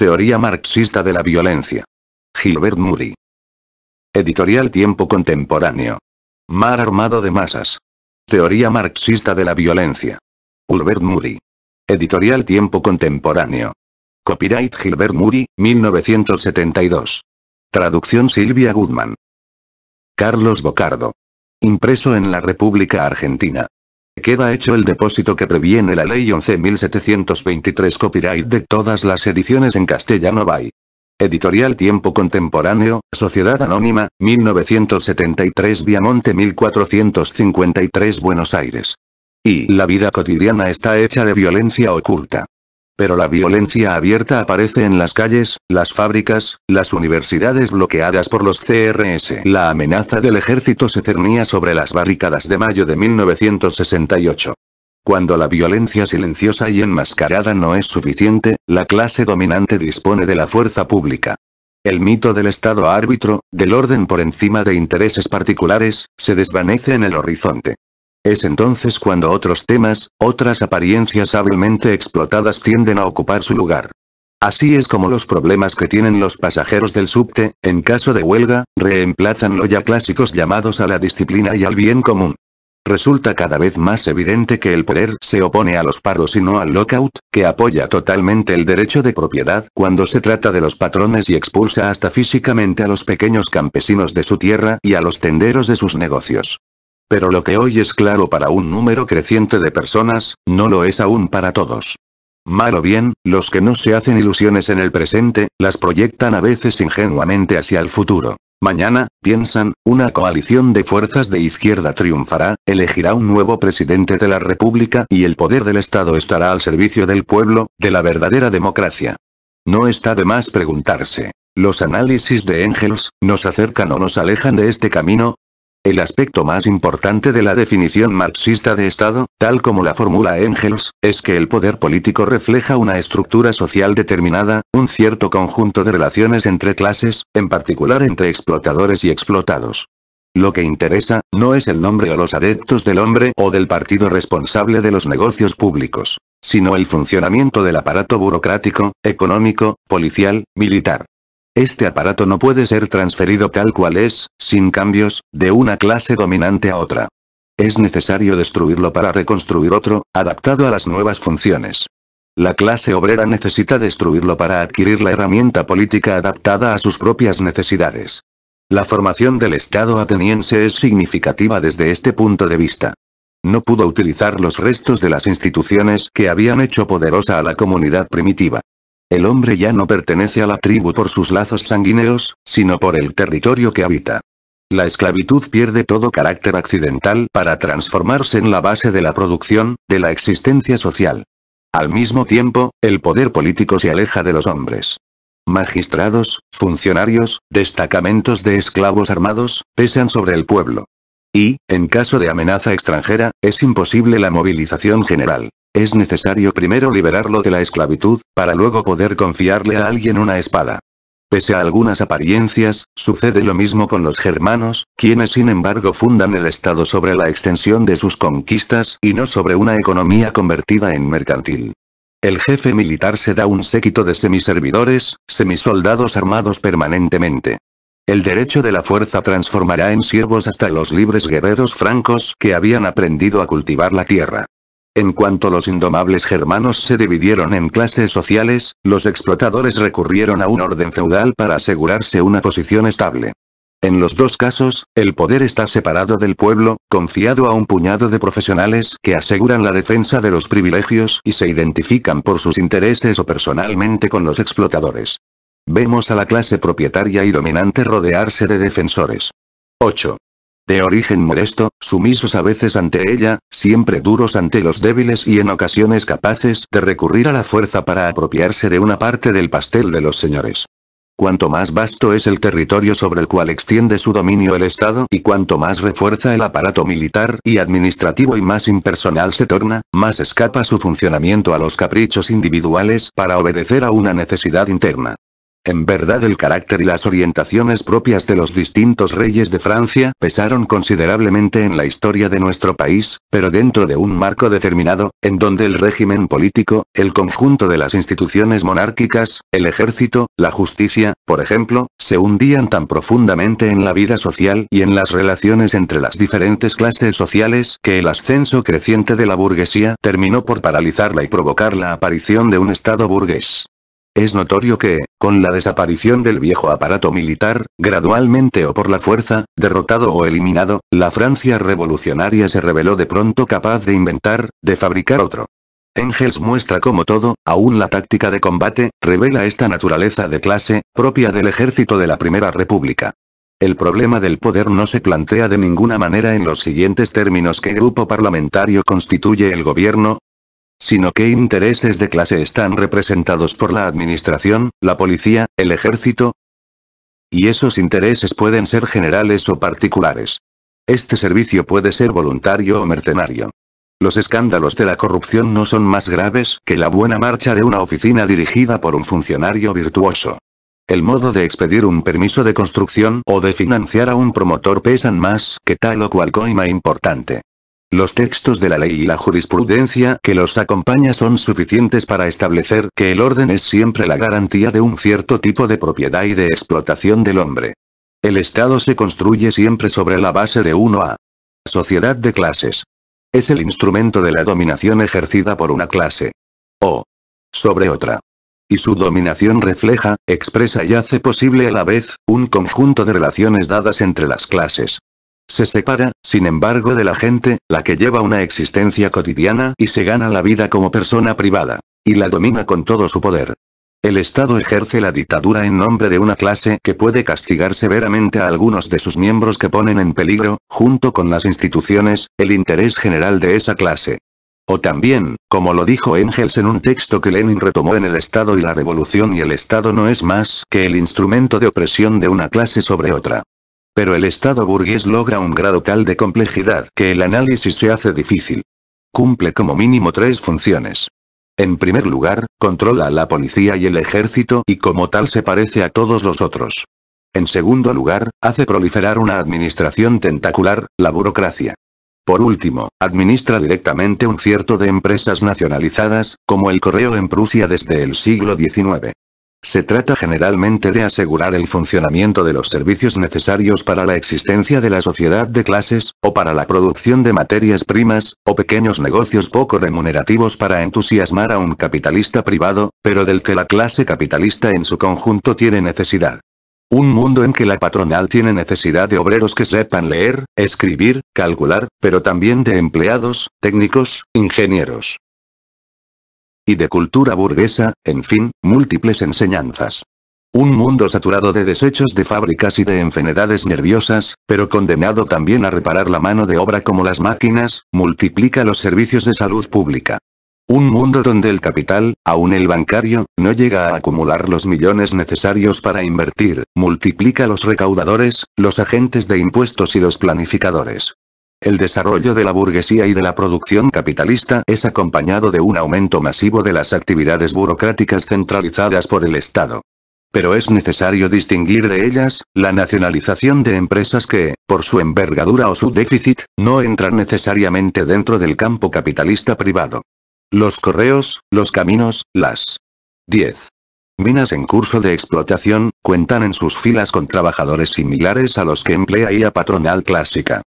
Teoría marxista de la violencia. Gilbert Muri. Editorial Tiempo Contemporáneo. Mar armado de masas. Teoría marxista de la violencia. Gilbert Muri. Editorial Tiempo Contemporáneo. Copyright Gilbert Murray, 1972. Traducción Silvia Goodman. Carlos Bocardo. Impreso en la República Argentina. Queda hecho el depósito que previene la ley 11.723 copyright de todas las ediciones en castellano by. Editorial Tiempo Contemporáneo, Sociedad Anónima, 1973 Viamonte 1453 Buenos Aires. Y la vida cotidiana está hecha de violencia oculta pero la violencia abierta aparece en las calles, las fábricas, las universidades bloqueadas por los CRS. La amenaza del ejército se cernía sobre las barricadas de mayo de 1968. Cuando la violencia silenciosa y enmascarada no es suficiente, la clase dominante dispone de la fuerza pública. El mito del Estado árbitro, del orden por encima de intereses particulares, se desvanece en el horizonte. Es entonces cuando otros temas, otras apariencias hábilmente explotadas tienden a ocupar su lugar. Así es como los problemas que tienen los pasajeros del subte, en caso de huelga, reemplazan lo ya clásicos llamados a la disciplina y al bien común. Resulta cada vez más evidente que el poder se opone a los paros y no al lockout, que apoya totalmente el derecho de propiedad cuando se trata de los patrones y expulsa hasta físicamente a los pequeños campesinos de su tierra y a los tenderos de sus negocios. Pero lo que hoy es claro para un número creciente de personas, no lo es aún para todos. Mal o bien, los que no se hacen ilusiones en el presente, las proyectan a veces ingenuamente hacia el futuro. Mañana, piensan, una coalición de fuerzas de izquierda triunfará, elegirá un nuevo presidente de la República y el poder del Estado estará al servicio del pueblo, de la verdadera democracia. No está de más preguntarse. ¿Los análisis de Engels nos acercan o nos alejan de este camino? El aspecto más importante de la definición marxista de Estado, tal como la fórmula Engels, es que el poder político refleja una estructura social determinada, un cierto conjunto de relaciones entre clases, en particular entre explotadores y explotados. Lo que interesa, no es el nombre o los adeptos del hombre o del partido responsable de los negocios públicos, sino el funcionamiento del aparato burocrático, económico, policial, militar, este aparato no puede ser transferido tal cual es, sin cambios, de una clase dominante a otra. Es necesario destruirlo para reconstruir otro, adaptado a las nuevas funciones. La clase obrera necesita destruirlo para adquirir la herramienta política adaptada a sus propias necesidades. La formación del Estado ateniense es significativa desde este punto de vista. No pudo utilizar los restos de las instituciones que habían hecho poderosa a la comunidad primitiva. El hombre ya no pertenece a la tribu por sus lazos sanguíneos, sino por el territorio que habita. La esclavitud pierde todo carácter accidental para transformarse en la base de la producción, de la existencia social. Al mismo tiempo, el poder político se aleja de los hombres. Magistrados, funcionarios, destacamentos de esclavos armados, pesan sobre el pueblo. Y, en caso de amenaza extranjera, es imposible la movilización general. Es necesario primero liberarlo de la esclavitud, para luego poder confiarle a alguien una espada. Pese a algunas apariencias, sucede lo mismo con los germanos, quienes sin embargo fundan el Estado sobre la extensión de sus conquistas y no sobre una economía convertida en mercantil. El jefe militar se da un séquito de semiservidores, semisoldados armados permanentemente. El derecho de la fuerza transformará en siervos hasta los libres guerreros francos que habían aprendido a cultivar la tierra. En cuanto los indomables germanos se dividieron en clases sociales, los explotadores recurrieron a un orden feudal para asegurarse una posición estable. En los dos casos, el poder está separado del pueblo, confiado a un puñado de profesionales que aseguran la defensa de los privilegios y se identifican por sus intereses o personalmente con los explotadores. Vemos a la clase propietaria y dominante rodearse de defensores. 8. De origen modesto, sumisos a veces ante ella, siempre duros ante los débiles y en ocasiones capaces de recurrir a la fuerza para apropiarse de una parte del pastel de los señores. Cuanto más vasto es el territorio sobre el cual extiende su dominio el Estado y cuanto más refuerza el aparato militar y administrativo y más impersonal se torna, más escapa su funcionamiento a los caprichos individuales para obedecer a una necesidad interna. En verdad el carácter y las orientaciones propias de los distintos reyes de Francia pesaron considerablemente en la historia de nuestro país, pero dentro de un marco determinado, en donde el régimen político, el conjunto de las instituciones monárquicas, el ejército, la justicia, por ejemplo, se hundían tan profundamente en la vida social y en las relaciones entre las diferentes clases sociales que el ascenso creciente de la burguesía terminó por paralizarla y provocar la aparición de un Estado burgués. Es notorio que, con la desaparición del viejo aparato militar, gradualmente o por la fuerza, derrotado o eliminado, la Francia revolucionaria se reveló de pronto capaz de inventar, de fabricar otro. Engels muestra cómo todo, aún la táctica de combate, revela esta naturaleza de clase, propia del ejército de la Primera República. El problema del poder no se plantea de ninguna manera en los siguientes términos qué grupo parlamentario constituye el gobierno, sino qué intereses de clase están representados por la administración, la policía, el ejército. Y esos intereses pueden ser generales o particulares. Este servicio puede ser voluntario o mercenario. Los escándalos de la corrupción no son más graves que la buena marcha de una oficina dirigida por un funcionario virtuoso. El modo de expedir un permiso de construcción o de financiar a un promotor pesan más que tal o cual coima importante. Los textos de la ley y la jurisprudencia que los acompaña son suficientes para establecer que el orden es siempre la garantía de un cierto tipo de propiedad y de explotación del hombre. El Estado se construye siempre sobre la base de uno a Sociedad de clases. Es el instrumento de la dominación ejercida por una clase. O. Sobre otra. Y su dominación refleja, expresa y hace posible a la vez, un conjunto de relaciones dadas entre las clases. Se separa, sin embargo, de la gente, la que lleva una existencia cotidiana y se gana la vida como persona privada. Y la domina con todo su poder. El Estado ejerce la dictadura en nombre de una clase que puede castigar severamente a algunos de sus miembros que ponen en peligro, junto con las instituciones, el interés general de esa clase. O también, como lo dijo Engels en un texto que Lenin retomó en el Estado y la Revolución y el Estado no es más que el instrumento de opresión de una clase sobre otra pero el Estado burgués logra un grado tal de complejidad que el análisis se hace difícil. Cumple como mínimo tres funciones. En primer lugar, controla a la policía y el ejército y como tal se parece a todos los otros. En segundo lugar, hace proliferar una administración tentacular, la burocracia. Por último, administra directamente un cierto de empresas nacionalizadas, como el correo en Prusia desde el siglo XIX. Se trata generalmente de asegurar el funcionamiento de los servicios necesarios para la existencia de la sociedad de clases, o para la producción de materias primas, o pequeños negocios poco remunerativos para entusiasmar a un capitalista privado, pero del que la clase capitalista en su conjunto tiene necesidad. Un mundo en que la patronal tiene necesidad de obreros que sepan leer, escribir, calcular, pero también de empleados, técnicos, ingenieros, y de cultura burguesa, en fin, múltiples enseñanzas. Un mundo saturado de desechos de fábricas y de enfermedades nerviosas, pero condenado también a reparar la mano de obra como las máquinas, multiplica los servicios de salud pública. Un mundo donde el capital, aun el bancario, no llega a acumular los millones necesarios para invertir, multiplica los recaudadores, los agentes de impuestos y los planificadores. El desarrollo de la burguesía y de la producción capitalista es acompañado de un aumento masivo de las actividades burocráticas centralizadas por el Estado. Pero es necesario distinguir de ellas, la nacionalización de empresas que, por su envergadura o su déficit, no entran necesariamente dentro del campo capitalista privado. Los correos, los caminos, las 10. Minas en curso de explotación, cuentan en sus filas con trabajadores similares a los que emplea IA patronal clásica.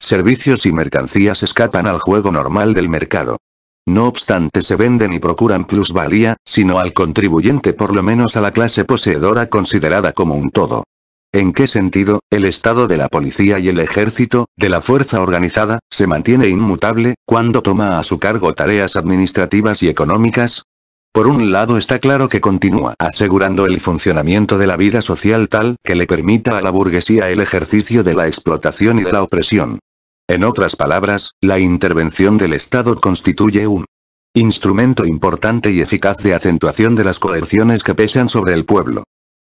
Servicios y mercancías escapan al juego normal del mercado. No obstante se venden y procuran plusvalía, sino al contribuyente por lo menos a la clase poseedora considerada como un todo. ¿En qué sentido, el estado de la policía y el ejército, de la fuerza organizada, se mantiene inmutable, cuando toma a su cargo tareas administrativas y económicas? Por un lado está claro que continúa asegurando el funcionamiento de la vida social tal que le permita a la burguesía el ejercicio de la explotación y de la opresión. En otras palabras, la intervención del Estado constituye un instrumento importante y eficaz de acentuación de las coerciones que pesan sobre el pueblo.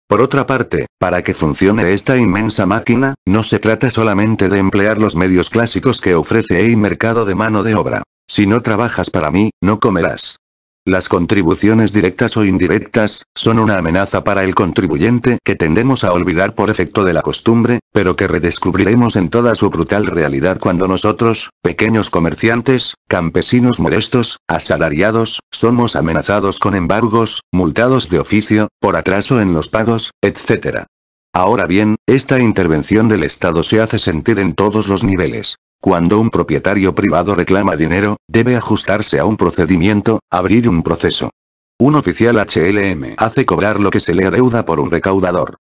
Por otra parte, para que funcione esta inmensa máquina, no se trata solamente de emplear los medios clásicos que ofrece el mercado de mano de obra. Si no trabajas para mí, no comerás. Las contribuciones directas o indirectas, son una amenaza para el contribuyente que tendemos a olvidar por efecto de la costumbre, pero que redescubriremos en toda su brutal realidad cuando nosotros, pequeños comerciantes, campesinos modestos, asalariados, somos amenazados con embargos, multados de oficio, por atraso en los pagos, etc. Ahora bien, esta intervención del Estado se hace sentir en todos los niveles. Cuando un propietario privado reclama dinero, debe ajustarse a un procedimiento, abrir un proceso. Un oficial HLM hace cobrar lo que se le adeuda por un recaudador.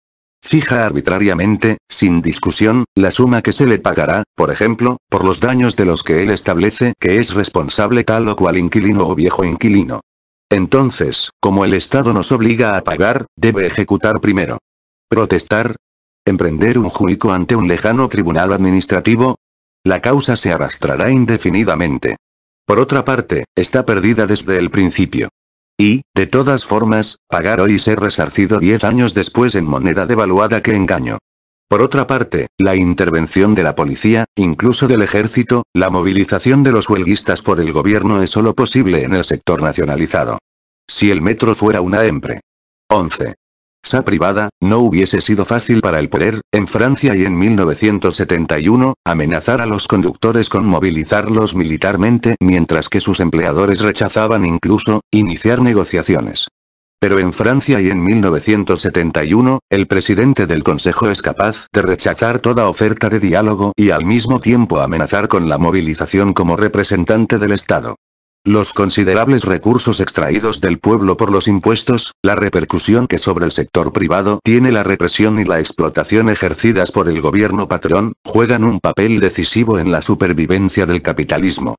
Fija arbitrariamente, sin discusión, la suma que se le pagará, por ejemplo, por los daños de los que él establece que es responsable tal o cual inquilino o viejo inquilino. Entonces, como el Estado nos obliga a pagar, debe ejecutar primero. Protestar. Emprender un juicio ante un lejano tribunal administrativo, la causa se arrastrará indefinidamente. Por otra parte, está perdida desde el principio. Y, de todas formas, pagar hoy y ser resarcido 10 años después en moneda devaluada que engaño. Por otra parte, la intervención de la policía, incluso del ejército, la movilización de los huelguistas por el gobierno es solo posible en el sector nacionalizado. Si el metro fuera una empre. 11. SA privada, no hubiese sido fácil para el poder, en Francia y en 1971, amenazar a los conductores con movilizarlos militarmente mientras que sus empleadores rechazaban incluso, iniciar negociaciones. Pero en Francia y en 1971, el presidente del Consejo es capaz de rechazar toda oferta de diálogo y al mismo tiempo amenazar con la movilización como representante del Estado. Los considerables recursos extraídos del pueblo por los impuestos, la repercusión que sobre el sector privado tiene la represión y la explotación ejercidas por el gobierno patrón, juegan un papel decisivo en la supervivencia del capitalismo.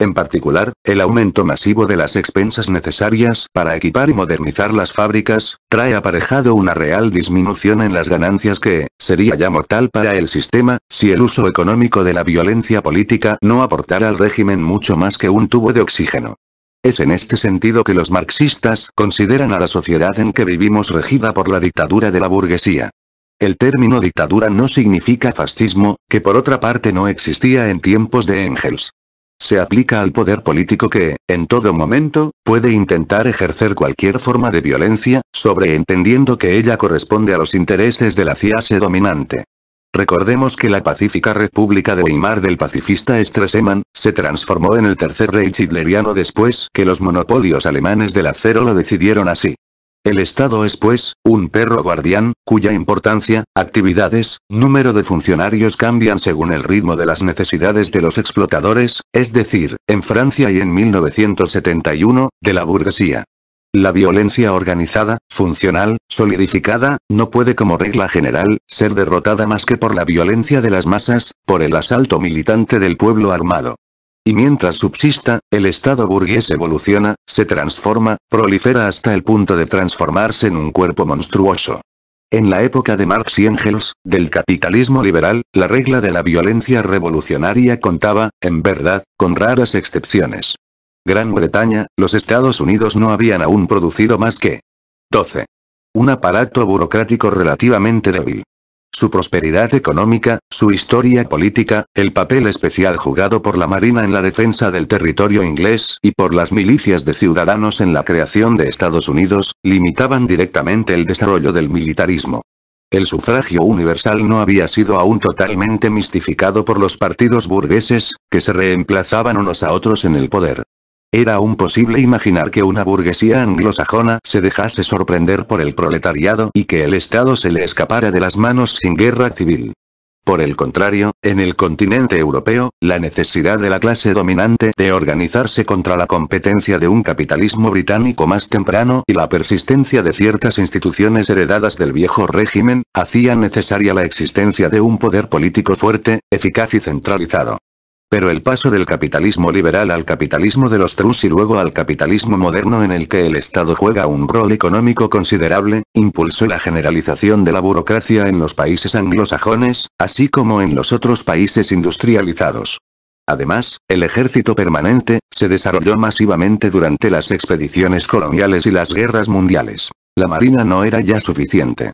En particular, el aumento masivo de las expensas necesarias para equipar y modernizar las fábricas, trae aparejado una real disminución en las ganancias que, sería ya mortal para el sistema, si el uso económico de la violencia política no aportara al régimen mucho más que un tubo de oxígeno. Es en este sentido que los marxistas consideran a la sociedad en que vivimos regida por la dictadura de la burguesía. El término dictadura no significa fascismo, que por otra parte no existía en tiempos de Engels se aplica al poder político que, en todo momento, puede intentar ejercer cualquier forma de violencia, sobreentendiendo que ella corresponde a los intereses de la CIASE dominante. Recordemos que la pacífica República de Weimar del pacifista Stresemann, se transformó en el tercer Reich hitleriano después que los monopolios alemanes del acero lo decidieron así. El Estado es, pues, un perro guardián, cuya importancia, actividades, número de funcionarios cambian según el ritmo de las necesidades de los explotadores, es decir, en Francia y en 1971, de la burguesía. La violencia organizada, funcional, solidificada, no puede como regla general, ser derrotada más que por la violencia de las masas, por el asalto militante del pueblo armado. Y mientras subsista, el Estado burgués evoluciona, se transforma, prolifera hasta el punto de transformarse en un cuerpo monstruoso. En la época de Marx y Engels, del capitalismo liberal, la regla de la violencia revolucionaria contaba, en verdad, con raras excepciones. Gran Bretaña, los Estados Unidos no habían aún producido más que 12. Un aparato burocrático relativamente débil su prosperidad económica, su historia política, el papel especial jugado por la Marina en la defensa del territorio inglés y por las milicias de ciudadanos en la creación de Estados Unidos, limitaban directamente el desarrollo del militarismo. El sufragio universal no había sido aún totalmente mistificado por los partidos burgueses, que se reemplazaban unos a otros en el poder. Era aún posible imaginar que una burguesía anglosajona se dejase sorprender por el proletariado y que el Estado se le escapara de las manos sin guerra civil. Por el contrario, en el continente europeo, la necesidad de la clase dominante de organizarse contra la competencia de un capitalismo británico más temprano y la persistencia de ciertas instituciones heredadas del viejo régimen, hacía necesaria la existencia de un poder político fuerte, eficaz y centralizado. Pero el paso del capitalismo liberal al capitalismo de los trus y luego al capitalismo moderno en el que el Estado juega un rol económico considerable, impulsó la generalización de la burocracia en los países anglosajones, así como en los otros países industrializados. Además, el ejército permanente, se desarrolló masivamente durante las expediciones coloniales y las guerras mundiales. La marina no era ya suficiente.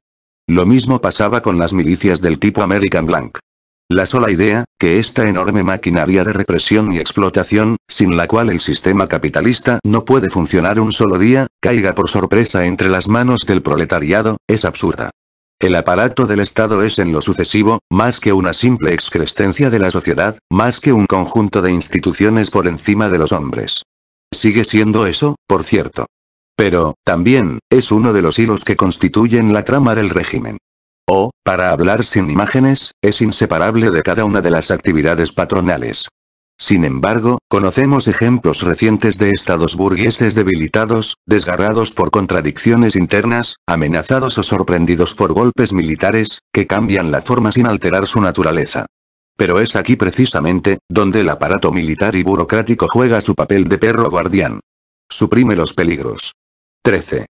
Lo mismo pasaba con las milicias del tipo American Blanc. La sola idea, que esta enorme maquinaria de represión y explotación, sin la cual el sistema capitalista no puede funcionar un solo día, caiga por sorpresa entre las manos del proletariado, es absurda. El aparato del Estado es en lo sucesivo, más que una simple excrescencia de la sociedad, más que un conjunto de instituciones por encima de los hombres. Sigue siendo eso, por cierto. Pero, también, es uno de los hilos que constituyen la trama del régimen. O, para hablar sin imágenes, es inseparable de cada una de las actividades patronales. Sin embargo, conocemos ejemplos recientes de estados burgueses debilitados, desgarrados por contradicciones internas, amenazados o sorprendidos por golpes militares, que cambian la forma sin alterar su naturaleza. Pero es aquí precisamente, donde el aparato militar y burocrático juega su papel de perro guardián. Suprime los peligros. 13.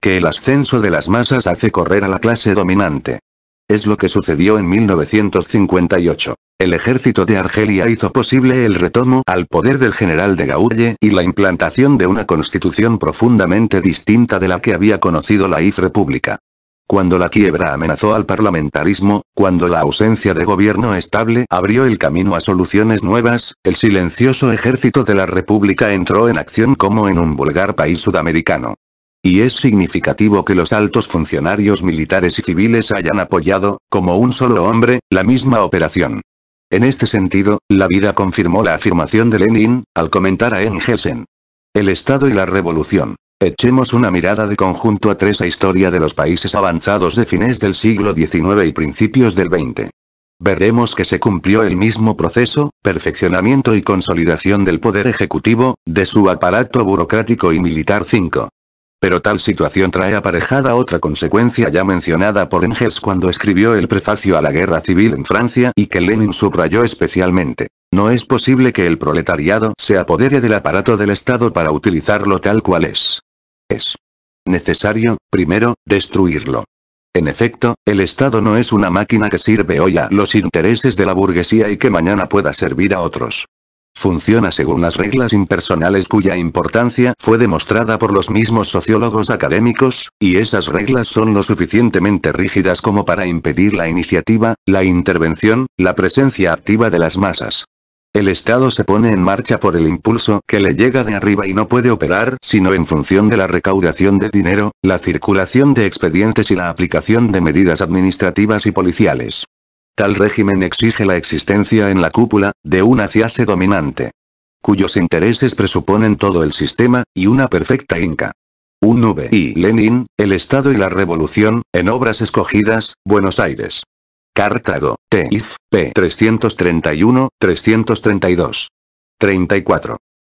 Que el ascenso de las masas hace correr a la clase dominante. Es lo que sucedió en 1958. El ejército de Argelia hizo posible el retomo al poder del general de Gaulle y la implantación de una constitución profundamente distinta de la que había conocido la IF República. Cuando la quiebra amenazó al parlamentarismo, cuando la ausencia de gobierno estable abrió el camino a soluciones nuevas, el silencioso ejército de la República entró en acción como en un vulgar país sudamericano. Y es significativo que los altos funcionarios militares y civiles hayan apoyado, como un solo hombre, la misma operación. En este sentido, la vida confirmó la afirmación de Lenin, al comentar a Engelsen. El Estado y la Revolución. Echemos una mirada de conjunto a tres a historia de los países avanzados de fines del siglo XIX y principios del XX. Veremos que se cumplió el mismo proceso, perfeccionamiento y consolidación del poder ejecutivo, de su aparato burocrático y militar 5. Pero tal situación trae aparejada otra consecuencia ya mencionada por Engels cuando escribió el prefacio a la guerra civil en Francia y que Lenin subrayó especialmente. No es posible que el proletariado se apodere del aparato del Estado para utilizarlo tal cual es. Es necesario, primero, destruirlo. En efecto, el Estado no es una máquina que sirve hoy a los intereses de la burguesía y que mañana pueda servir a otros. Funciona según las reglas impersonales cuya importancia fue demostrada por los mismos sociólogos académicos, y esas reglas son lo suficientemente rígidas como para impedir la iniciativa, la intervención, la presencia activa de las masas. El Estado se pone en marcha por el impulso que le llega de arriba y no puede operar sino en función de la recaudación de dinero, la circulación de expedientes y la aplicación de medidas administrativas y policiales. Tal régimen exige la existencia en la cúpula, de una ciase dominante. Cuyos intereses presuponen todo el sistema, y una perfecta Inca. Un nube y Lenin, el Estado y la Revolución, en obras escogidas, Buenos Aires. Cartago, TIF, p. 331, 332. 34.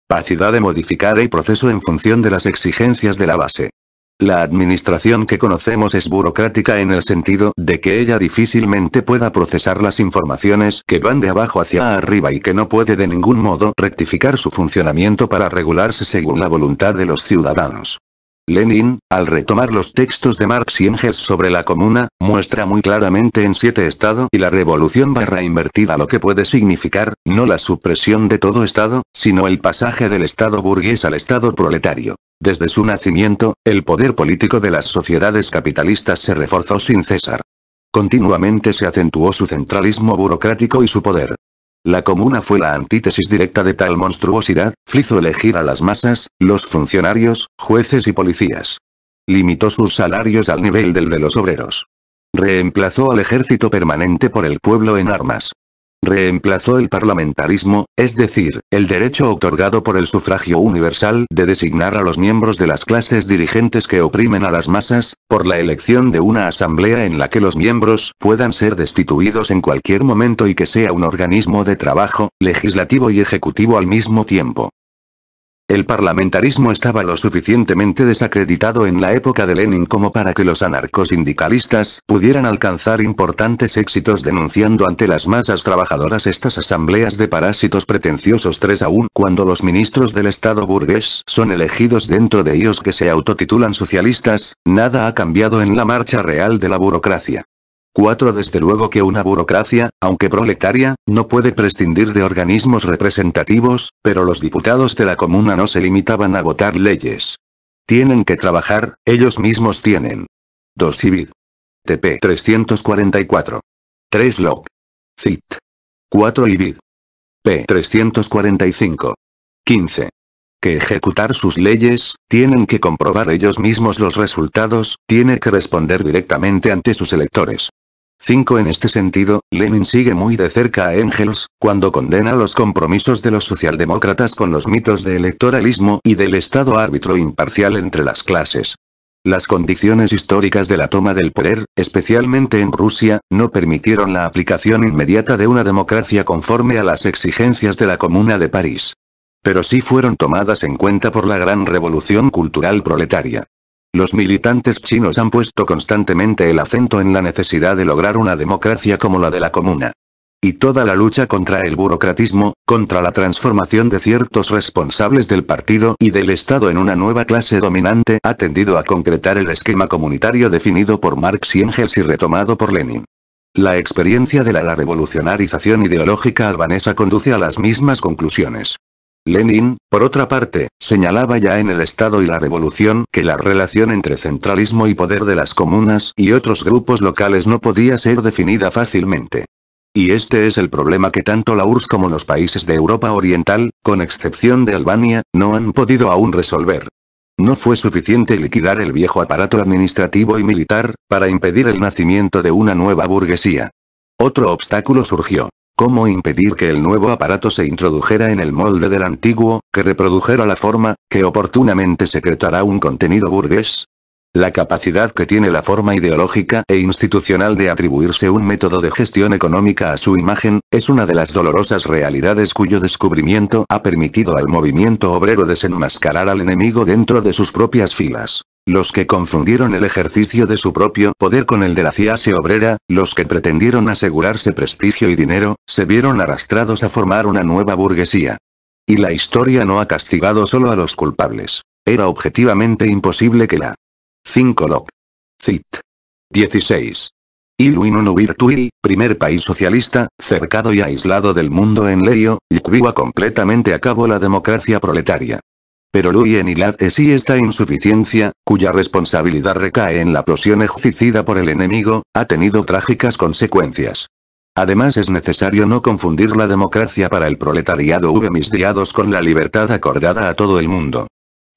Pacidad de modificar el proceso en función de las exigencias de la base. La administración que conocemos es burocrática en el sentido de que ella difícilmente pueda procesar las informaciones que van de abajo hacia arriba y que no puede de ningún modo rectificar su funcionamiento para regularse según la voluntad de los ciudadanos. Lenin, al retomar los textos de Marx y Engels sobre la comuna, muestra muy claramente en siete Estado y la revolución barra invertida lo que puede significar, no la supresión de todo Estado, sino el pasaje del Estado burgués al Estado proletario. Desde su nacimiento, el poder político de las sociedades capitalistas se reforzó sin cesar. Continuamente se acentuó su centralismo burocrático y su poder. La comuna fue la antítesis directa de tal monstruosidad, Flizo elegir a las masas, los funcionarios, jueces y policías. Limitó sus salarios al nivel del de los obreros. Reemplazó al ejército permanente por el pueblo en armas. Reemplazó el parlamentarismo, es decir, el derecho otorgado por el sufragio universal de designar a los miembros de las clases dirigentes que oprimen a las masas, por la elección de una asamblea en la que los miembros puedan ser destituidos en cualquier momento y que sea un organismo de trabajo, legislativo y ejecutivo al mismo tiempo. El parlamentarismo estaba lo suficientemente desacreditado en la época de Lenin como para que los anarcosindicalistas pudieran alcanzar importantes éxitos denunciando ante las masas trabajadoras estas asambleas de parásitos pretenciosos 3 aún cuando los ministros del Estado burgués son elegidos dentro de ellos que se autotitulan socialistas, nada ha cambiado en la marcha real de la burocracia. 4. Desde luego que una burocracia, aunque proletaria, no puede prescindir de organismos representativos, pero los diputados de la comuna no se limitaban a votar leyes. Tienen que trabajar, ellos mismos tienen. 2. Civil. TP 344. 3. LOC. Cit. 4. Ibid. P 345. 15 que ejecutar sus leyes, tienen que comprobar ellos mismos los resultados, tiene que responder directamente ante sus electores. 5. En este sentido, Lenin sigue muy de cerca a Engels, cuando condena los compromisos de los socialdemócratas con los mitos de electoralismo y del Estado árbitro imparcial entre las clases. Las condiciones históricas de la toma del poder, especialmente en Rusia, no permitieron la aplicación inmediata de una democracia conforme a las exigencias de la Comuna de París. Pero sí fueron tomadas en cuenta por la gran revolución cultural proletaria. Los militantes chinos han puesto constantemente el acento en la necesidad de lograr una democracia como la de la comuna. Y toda la lucha contra el burocratismo, contra la transformación de ciertos responsables del partido y del Estado en una nueva clase dominante ha tendido a concretar el esquema comunitario definido por Marx y Engels y retomado por Lenin. La experiencia de la revolucionarización ideológica albanesa conduce a las mismas conclusiones. Lenin, por otra parte, señalaba ya en el Estado y la Revolución que la relación entre centralismo y poder de las comunas y otros grupos locales no podía ser definida fácilmente. Y este es el problema que tanto la URSS como los países de Europa Oriental, con excepción de Albania, no han podido aún resolver. No fue suficiente liquidar el viejo aparato administrativo y militar, para impedir el nacimiento de una nueva burguesía. Otro obstáculo surgió. ¿Cómo impedir que el nuevo aparato se introdujera en el molde del antiguo, que reprodujera la forma, que oportunamente secretará un contenido burgués? La capacidad que tiene la forma ideológica e institucional de atribuirse un método de gestión económica a su imagen, es una de las dolorosas realidades cuyo descubrimiento ha permitido al movimiento obrero desenmascarar al enemigo dentro de sus propias filas. Los que confundieron el ejercicio de su propio poder con el de la clase obrera, los que pretendieron asegurarse prestigio y dinero, se vieron arrastrados a formar una nueva burguesía. Y la historia no ha castigado solo a los culpables. Era objetivamente imposible que la 5 Loc. Cit. 16. Iluinunubirtui, primer país socialista, cercado y aislado del mundo en Leio, Yukbiwa completamente a cabo la democracia proletaria. Pero en y es y esta insuficiencia, cuya responsabilidad recae en la prosión ejercida por el enemigo, ha tenido trágicas consecuencias. Además es necesario no confundir la democracia para el proletariado misdiados con la libertad acordada a todo el mundo.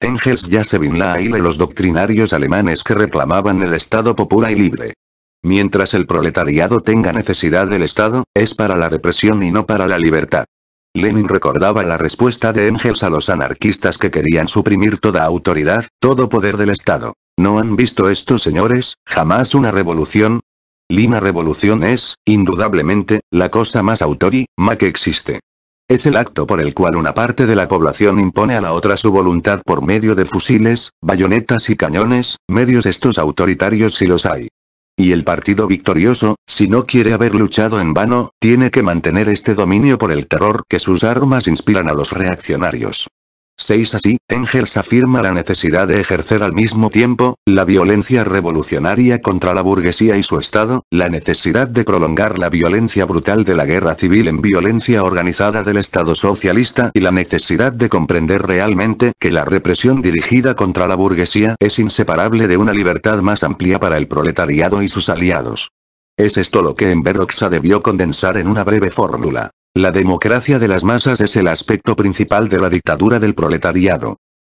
Engels ya se la y los doctrinarios alemanes que reclamaban el Estado popular y libre. Mientras el proletariado tenga necesidad del Estado, es para la represión y no para la libertad. Lenin recordaba la respuesta de Engels a los anarquistas que querían suprimir toda autoridad, todo poder del Estado. ¿No han visto estos señores, jamás una revolución? Lina revolución es, indudablemente, la cosa más autoritaria que existe. Es el acto por el cual una parte de la población impone a la otra su voluntad por medio de fusiles, bayonetas y cañones, medios estos autoritarios si los hay. Y el partido victorioso, si no quiere haber luchado en vano, tiene que mantener este dominio por el terror que sus armas inspiran a los reaccionarios. Seis Así, Engels afirma la necesidad de ejercer al mismo tiempo, la violencia revolucionaria contra la burguesía y su Estado, la necesidad de prolongar la violencia brutal de la guerra civil en violencia organizada del Estado socialista y la necesidad de comprender realmente que la represión dirigida contra la burguesía es inseparable de una libertad más amplia para el proletariado y sus aliados. Es esto lo que en debió condensar en una breve fórmula. La democracia de las masas es el aspecto principal de la dictadura del proletariado.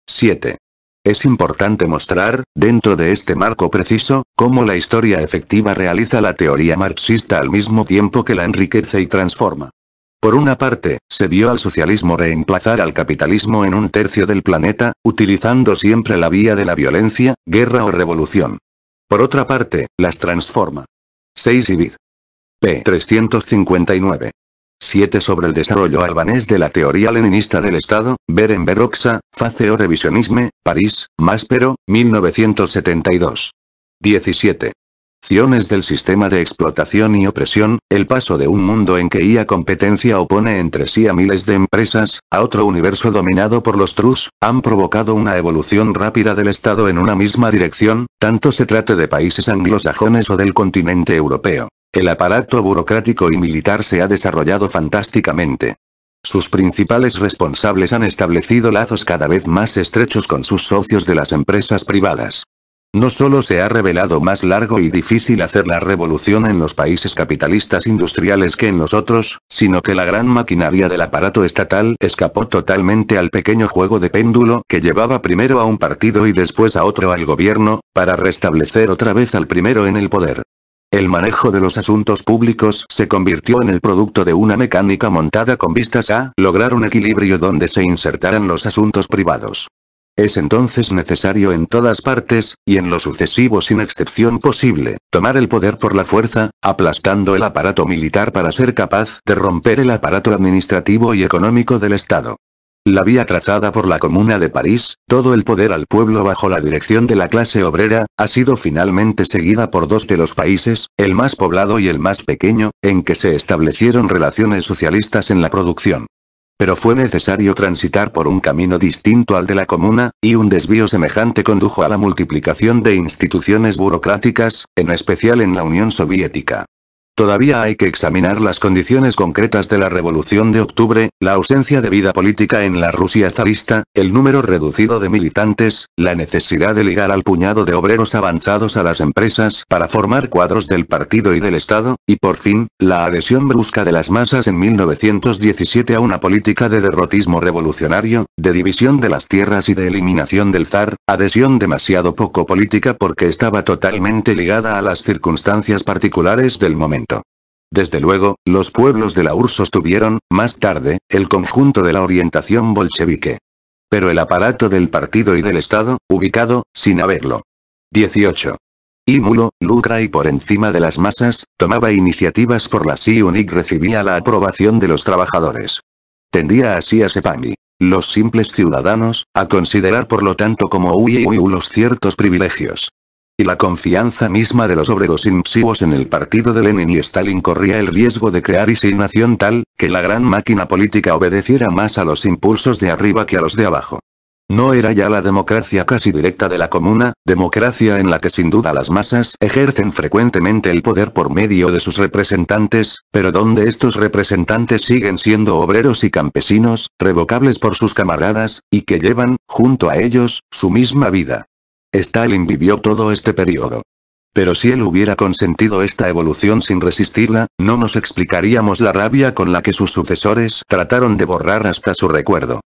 7. Es importante mostrar, dentro de este marco preciso, cómo la historia efectiva realiza la teoría marxista al mismo tiempo que la enriquece y transforma. Por una parte, se vio al socialismo reemplazar al capitalismo en un tercio del planeta, utilizando siempre la vía de la violencia, guerra o revolución. Por otra parte, las transforma. 6 y P. 359. 7 sobre el desarrollo albanés de la teoría leninista del Estado, Beren Beroxa, o Revisionisme, París, Máspero, 1972. 17. Ciones del sistema de explotación y opresión, el paso de un mundo en que IA competencia opone entre sí a miles de empresas, a otro universo dominado por los trus, han provocado una evolución rápida del Estado en una misma dirección, tanto se trate de países anglosajones o del continente europeo. El aparato burocrático y militar se ha desarrollado fantásticamente. Sus principales responsables han establecido lazos cada vez más estrechos con sus socios de las empresas privadas. No solo se ha revelado más largo y difícil hacer la revolución en los países capitalistas industriales que en los otros, sino que la gran maquinaria del aparato estatal escapó totalmente al pequeño juego de péndulo que llevaba primero a un partido y después a otro al gobierno, para restablecer otra vez al primero en el poder. El manejo de los asuntos públicos se convirtió en el producto de una mecánica montada con vistas a lograr un equilibrio donde se insertaran los asuntos privados. Es entonces necesario en todas partes, y en lo sucesivo sin excepción posible, tomar el poder por la fuerza, aplastando el aparato militar para ser capaz de romper el aparato administrativo y económico del Estado. La vía trazada por la Comuna de París, todo el poder al pueblo bajo la dirección de la clase obrera, ha sido finalmente seguida por dos de los países, el más poblado y el más pequeño, en que se establecieron relaciones socialistas en la producción. Pero fue necesario transitar por un camino distinto al de la comuna, y un desvío semejante condujo a la multiplicación de instituciones burocráticas, en especial en la Unión Soviética. Todavía hay que examinar las condiciones concretas de la Revolución de Octubre, la ausencia de vida política en la Rusia zarista, el número reducido de militantes, la necesidad de ligar al puñado de obreros avanzados a las empresas para formar cuadros del partido y del Estado, y por fin, la adhesión brusca de las masas en 1917 a una política de derrotismo revolucionario, de división de las tierras y de eliminación del zar, adhesión demasiado poco política porque estaba totalmente ligada a las circunstancias particulares del momento. Desde luego, los pueblos de la URSS sostuvieron, más tarde, el conjunto de la orientación bolchevique. Pero el aparato del partido y del Estado, ubicado, sin haberlo. 18. mulo, lucra y por encima de las masas, tomaba iniciativas por las y UNIC recibía la aprobación de los trabajadores. Tendía así a Sepami, los simples ciudadanos, a considerar por lo tanto como UI los ciertos privilegios la confianza misma de los obreros impsivos en el partido de Lenin y Stalin corría el riesgo de crear nación tal, que la gran máquina política obedeciera más a los impulsos de arriba que a los de abajo. No era ya la democracia casi directa de la comuna, democracia en la que sin duda las masas ejercen frecuentemente el poder por medio de sus representantes, pero donde estos representantes siguen siendo obreros y campesinos, revocables por sus camaradas, y que llevan, junto a ellos, su misma vida. Stalin vivió todo este periodo. Pero si él hubiera consentido esta evolución sin resistirla, no nos explicaríamos la rabia con la que sus sucesores trataron de borrar hasta su recuerdo.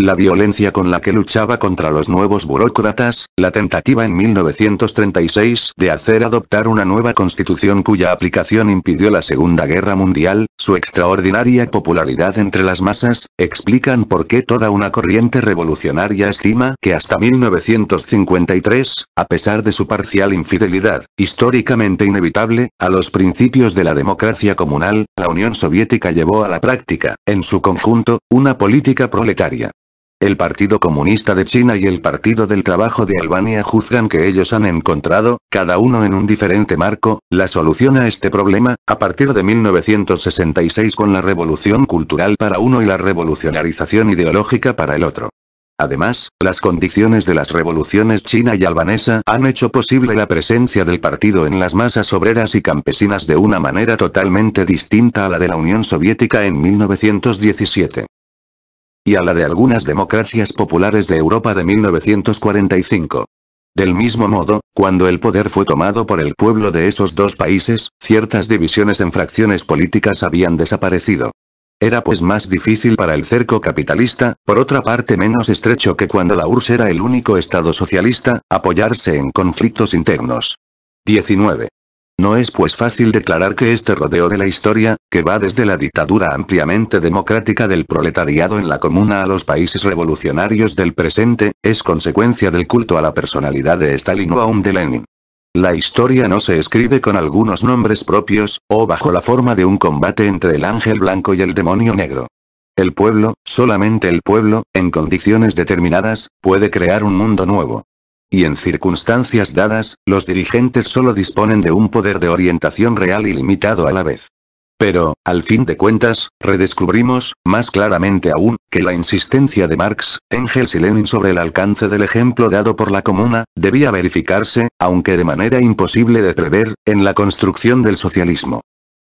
La violencia con la que luchaba contra los nuevos burócratas, la tentativa en 1936 de hacer adoptar una nueva constitución cuya aplicación impidió la Segunda Guerra Mundial, su extraordinaria popularidad entre las masas, explican por qué toda una corriente revolucionaria estima que hasta 1953, a pesar de su parcial infidelidad, históricamente inevitable, a los principios de la democracia comunal, la Unión Soviética llevó a la práctica, en su conjunto, una política proletaria. El Partido Comunista de China y el Partido del Trabajo de Albania juzgan que ellos han encontrado, cada uno en un diferente marco, la solución a este problema, a partir de 1966 con la revolución cultural para uno y la revolucionarización ideológica para el otro. Además, las condiciones de las revoluciones china y albanesa han hecho posible la presencia del partido en las masas obreras y campesinas de una manera totalmente distinta a la de la Unión Soviética en 1917 y a la de algunas democracias populares de Europa de 1945. Del mismo modo, cuando el poder fue tomado por el pueblo de esos dos países, ciertas divisiones en fracciones políticas habían desaparecido. Era pues más difícil para el cerco capitalista, por otra parte menos estrecho que cuando la URSS era el único estado socialista, apoyarse en conflictos internos. 19. No es pues fácil declarar que este rodeo de la historia, que va desde la dictadura ampliamente democrática del proletariado en la comuna a los países revolucionarios del presente, es consecuencia del culto a la personalidad de Stalin o aún de Lenin. La historia no se escribe con algunos nombres propios, o bajo la forma de un combate entre el ángel blanco y el demonio negro. El pueblo, solamente el pueblo, en condiciones determinadas, puede crear un mundo nuevo. Y en circunstancias dadas, los dirigentes solo disponen de un poder de orientación real y limitado a la vez. Pero, al fin de cuentas, redescubrimos, más claramente aún, que la insistencia de Marx, Engels y Lenin sobre el alcance del ejemplo dado por la comuna, debía verificarse, aunque de manera imposible de prever, en la construcción del socialismo.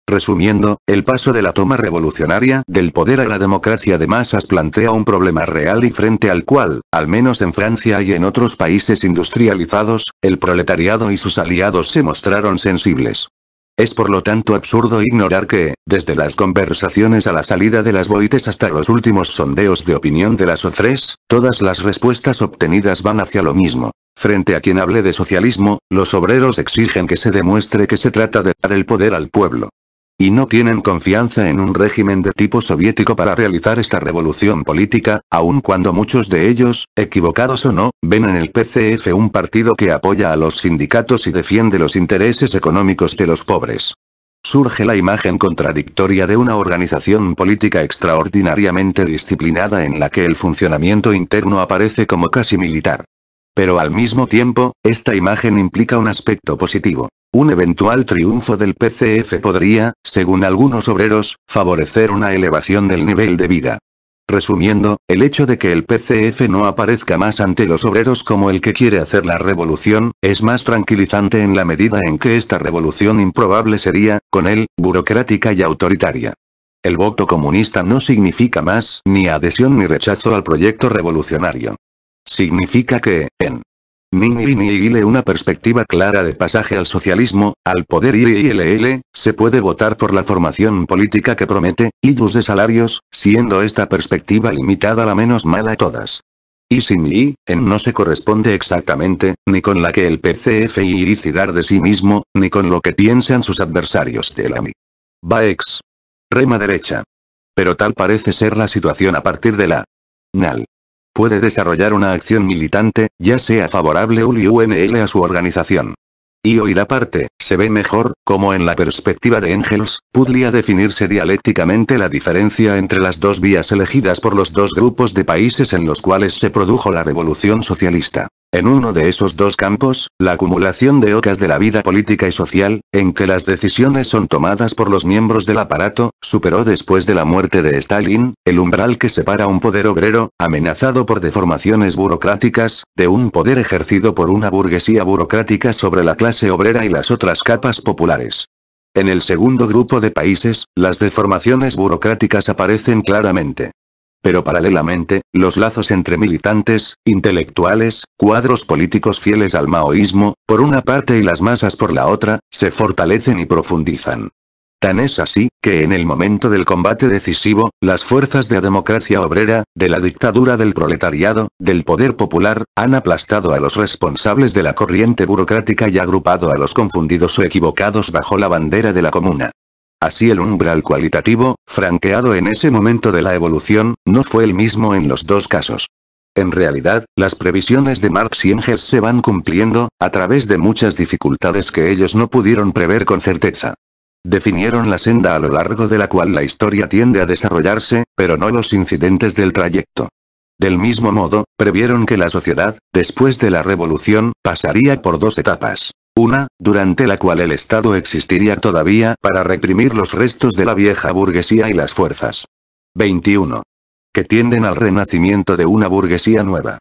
Resumiendo, el paso de la toma revolucionaria del poder a la democracia de masas plantea un problema real y frente al cual, al menos en Francia y en otros países industrializados, el proletariado y sus aliados se mostraron sensibles. Es por lo tanto absurdo ignorar que, desde las conversaciones a la salida de las boites hasta los últimos sondeos de opinión de las O3, todas las respuestas obtenidas van hacia lo mismo. Frente a quien hable de socialismo, los obreros exigen que se demuestre que se trata de dar el poder al pueblo y no tienen confianza en un régimen de tipo soviético para realizar esta revolución política, aun cuando muchos de ellos, equivocados o no, ven en el PCF un partido que apoya a los sindicatos y defiende los intereses económicos de los pobres. Surge la imagen contradictoria de una organización política extraordinariamente disciplinada en la que el funcionamiento interno aparece como casi militar. Pero al mismo tiempo, esta imagen implica un aspecto positivo. Un eventual triunfo del PCF podría, según algunos obreros, favorecer una elevación del nivel de vida. Resumiendo, el hecho de que el PCF no aparezca más ante los obreros como el que quiere hacer la revolución, es más tranquilizante en la medida en que esta revolución improbable sería, con él, burocrática y autoritaria. El voto comunista no significa más ni adhesión ni rechazo al proyecto revolucionario. Significa que, en y le una perspectiva clara de pasaje al socialismo, al poder y ILL, se puede votar por la formación política que promete, y idus de salarios, siendo esta perspectiva limitada la menos mala de todas. Y sin I, en no se corresponde exactamente, ni con la que el y iricidar de sí mismo, ni con lo que piensan sus adversarios de la MI. Baex. Rema derecha. Pero tal parece ser la situación a partir de la NAL puede desarrollar una acción militante, ya sea favorable o UNL a su organización. Y hoy la parte, se ve mejor, como en la perspectiva de Engels, podría definirse dialécticamente la diferencia entre las dos vías elegidas por los dos grupos de países en los cuales se produjo la revolución socialista. En uno de esos dos campos, la acumulación de ocas de la vida política y social, en que las decisiones son tomadas por los miembros del aparato, superó después de la muerte de Stalin, el umbral que separa un poder obrero, amenazado por deformaciones burocráticas, de un poder ejercido por una burguesía burocrática sobre la clase obrera y las otras capas populares. En el segundo grupo de países, las deformaciones burocráticas aparecen claramente. Pero paralelamente, los lazos entre militantes, intelectuales, cuadros políticos fieles al maoísmo, por una parte y las masas por la otra, se fortalecen y profundizan. Tan es así, que en el momento del combate decisivo, las fuerzas de la democracia obrera, de la dictadura del proletariado, del poder popular, han aplastado a los responsables de la corriente burocrática y agrupado a los confundidos o equivocados bajo la bandera de la comuna. Así el umbral cualitativo, franqueado en ese momento de la evolución, no fue el mismo en los dos casos. En realidad, las previsiones de Marx y Engels se van cumpliendo, a través de muchas dificultades que ellos no pudieron prever con certeza. Definieron la senda a lo largo de la cual la historia tiende a desarrollarse, pero no los incidentes del trayecto. Del mismo modo, previeron que la sociedad, después de la revolución, pasaría por dos etapas. Una, durante la cual el Estado existiría todavía para reprimir los restos de la vieja burguesía y las fuerzas. 21. Que tienden al renacimiento de una burguesía nueva.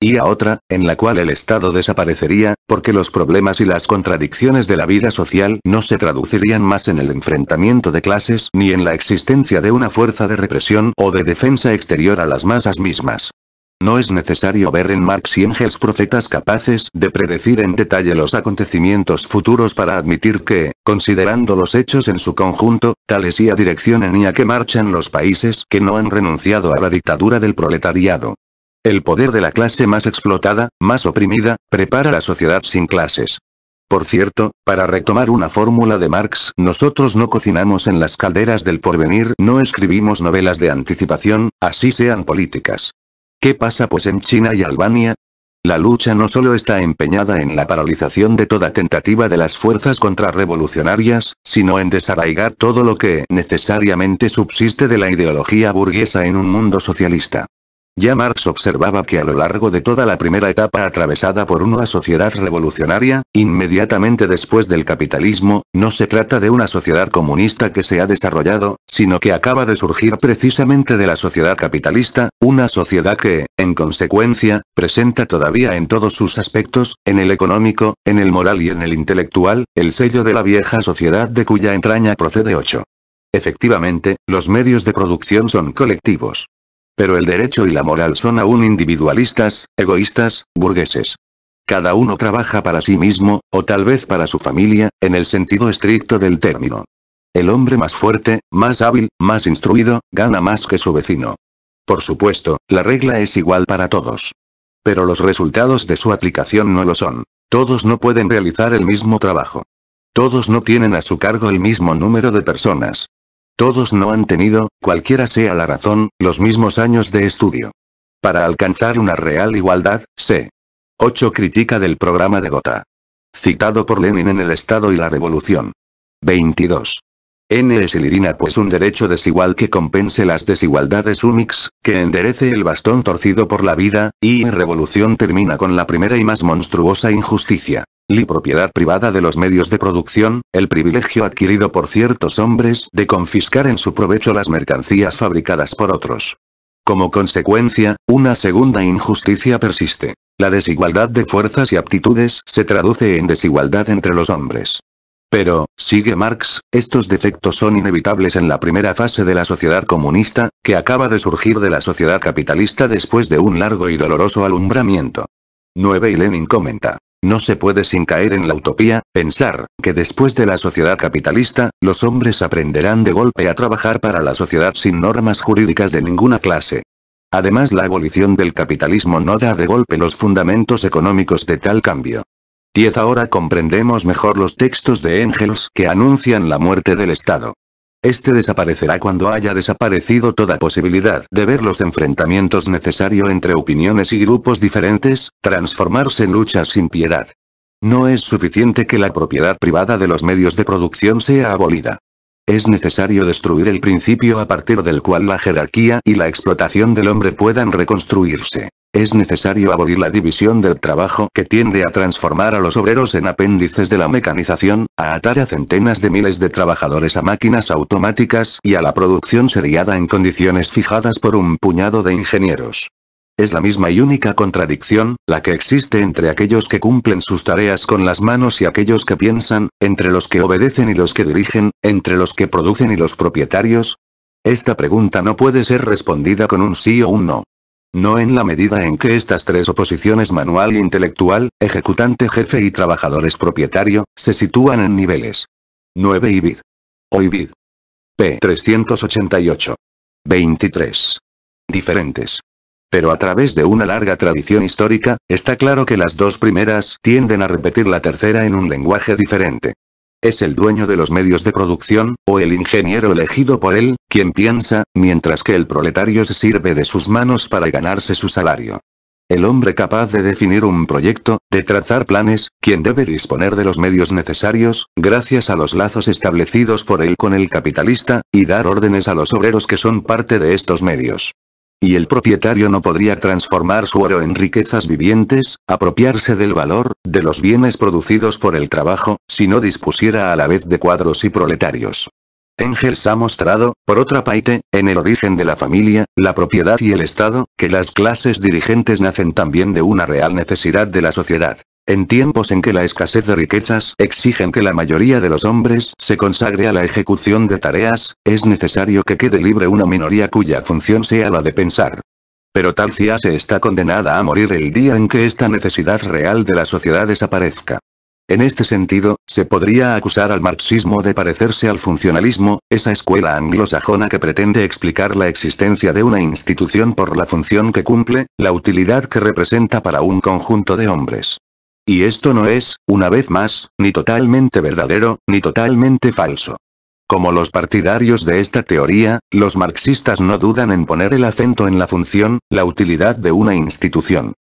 Y a otra, en la cual el Estado desaparecería, porque los problemas y las contradicciones de la vida social no se traducirían más en el enfrentamiento de clases ni en la existencia de una fuerza de represión o de defensa exterior a las masas mismas. No es necesario ver en Marx y Engels profetas capaces de predecir en detalle los acontecimientos futuros para admitir que, considerando los hechos en su conjunto, tales y a dirección en que marchan los países que no han renunciado a la dictadura del proletariado. El poder de la clase más explotada, más oprimida, prepara la sociedad sin clases. Por cierto, para retomar una fórmula de Marx, nosotros no cocinamos en las calderas del porvenir, no escribimos novelas de anticipación, así sean políticas. ¿Qué pasa pues en China y Albania? La lucha no solo está empeñada en la paralización de toda tentativa de las fuerzas contrarrevolucionarias, sino en desarraigar todo lo que necesariamente subsiste de la ideología burguesa en un mundo socialista. Ya Marx observaba que a lo largo de toda la primera etapa atravesada por una sociedad revolucionaria, inmediatamente después del capitalismo, no se trata de una sociedad comunista que se ha desarrollado, sino que acaba de surgir precisamente de la sociedad capitalista, una sociedad que, en consecuencia, presenta todavía en todos sus aspectos, en el económico, en el moral y en el intelectual, el sello de la vieja sociedad de cuya entraña procede Ocho. Efectivamente, los medios de producción son colectivos. Pero el derecho y la moral son aún individualistas, egoístas, burgueses. Cada uno trabaja para sí mismo, o tal vez para su familia, en el sentido estricto del término. El hombre más fuerte, más hábil, más instruido, gana más que su vecino. Por supuesto, la regla es igual para todos. Pero los resultados de su aplicación no lo son. Todos no pueden realizar el mismo trabajo. Todos no tienen a su cargo el mismo número de personas. Todos no han tenido, cualquiera sea la razón, los mismos años de estudio. Para alcanzar una real igualdad, c. 8 crítica del programa de Gotha. Citado por Lenin en El Estado y la Revolución. 22. N es el irina pues un derecho desigual que compense las desigualdades unix, que enderece el bastón torcido por la vida, y en revolución termina con la primera y más monstruosa injusticia. La propiedad privada de los medios de producción, el privilegio adquirido por ciertos hombres de confiscar en su provecho las mercancías fabricadas por otros. Como consecuencia, una segunda injusticia persiste. La desigualdad de fuerzas y aptitudes se traduce en desigualdad entre los hombres. Pero, sigue Marx, estos defectos son inevitables en la primera fase de la sociedad comunista, que acaba de surgir de la sociedad capitalista después de un largo y doloroso alumbramiento. 9 y Lenin comenta. No se puede sin caer en la utopía, pensar, que después de la sociedad capitalista, los hombres aprenderán de golpe a trabajar para la sociedad sin normas jurídicas de ninguna clase. Además la abolición del capitalismo no da de golpe los fundamentos económicos de tal cambio. 10. Ahora comprendemos mejor los textos de Engels que anuncian la muerte del Estado. Este desaparecerá cuando haya desaparecido toda posibilidad de ver los enfrentamientos necesario entre opiniones y grupos diferentes, transformarse en luchas sin piedad. No es suficiente que la propiedad privada de los medios de producción sea abolida. Es necesario destruir el principio a partir del cual la jerarquía y la explotación del hombre puedan reconstruirse es necesario abolir la división del trabajo que tiende a transformar a los obreros en apéndices de la mecanización, a atar a centenas de miles de trabajadores a máquinas automáticas y a la producción seriada en condiciones fijadas por un puñado de ingenieros. Es la misma y única contradicción, la que existe entre aquellos que cumplen sus tareas con las manos y aquellos que piensan, entre los que obedecen y los que dirigen, entre los que producen y los propietarios. Esta pregunta no puede ser respondida con un sí o un no. No en la medida en que estas tres oposiciones manual e intelectual, ejecutante jefe y trabajadores propietario, se sitúan en niveles. 9 vid. O vid. P. 388. 23. Diferentes. Pero a través de una larga tradición histórica, está claro que las dos primeras tienden a repetir la tercera en un lenguaje diferente. Es el dueño de los medios de producción, o el ingeniero elegido por él, quien piensa, mientras que el proletario se sirve de sus manos para ganarse su salario. El hombre capaz de definir un proyecto, de trazar planes, quien debe disponer de los medios necesarios, gracias a los lazos establecidos por él con el capitalista, y dar órdenes a los obreros que son parte de estos medios. Y el propietario no podría transformar su oro en riquezas vivientes, apropiarse del valor, de los bienes producidos por el trabajo, si no dispusiera a la vez de cuadros y proletarios. Engels ha mostrado, por otra parte, en el origen de la familia, la propiedad y el Estado, que las clases dirigentes nacen también de una real necesidad de la sociedad. En tiempos en que la escasez de riquezas exigen que la mayoría de los hombres se consagre a la ejecución de tareas, es necesario que quede libre una minoría cuya función sea la de pensar. Pero tal CIA se está condenada a morir el día en que esta necesidad real de la sociedad desaparezca. En este sentido, se podría acusar al marxismo de parecerse al funcionalismo, esa escuela anglosajona que pretende explicar la existencia de una institución por la función que cumple, la utilidad que representa para un conjunto de hombres. Y esto no es, una vez más, ni totalmente verdadero, ni totalmente falso. Como los partidarios de esta teoría, los marxistas no dudan en poner el acento en la función, la utilidad de una institución.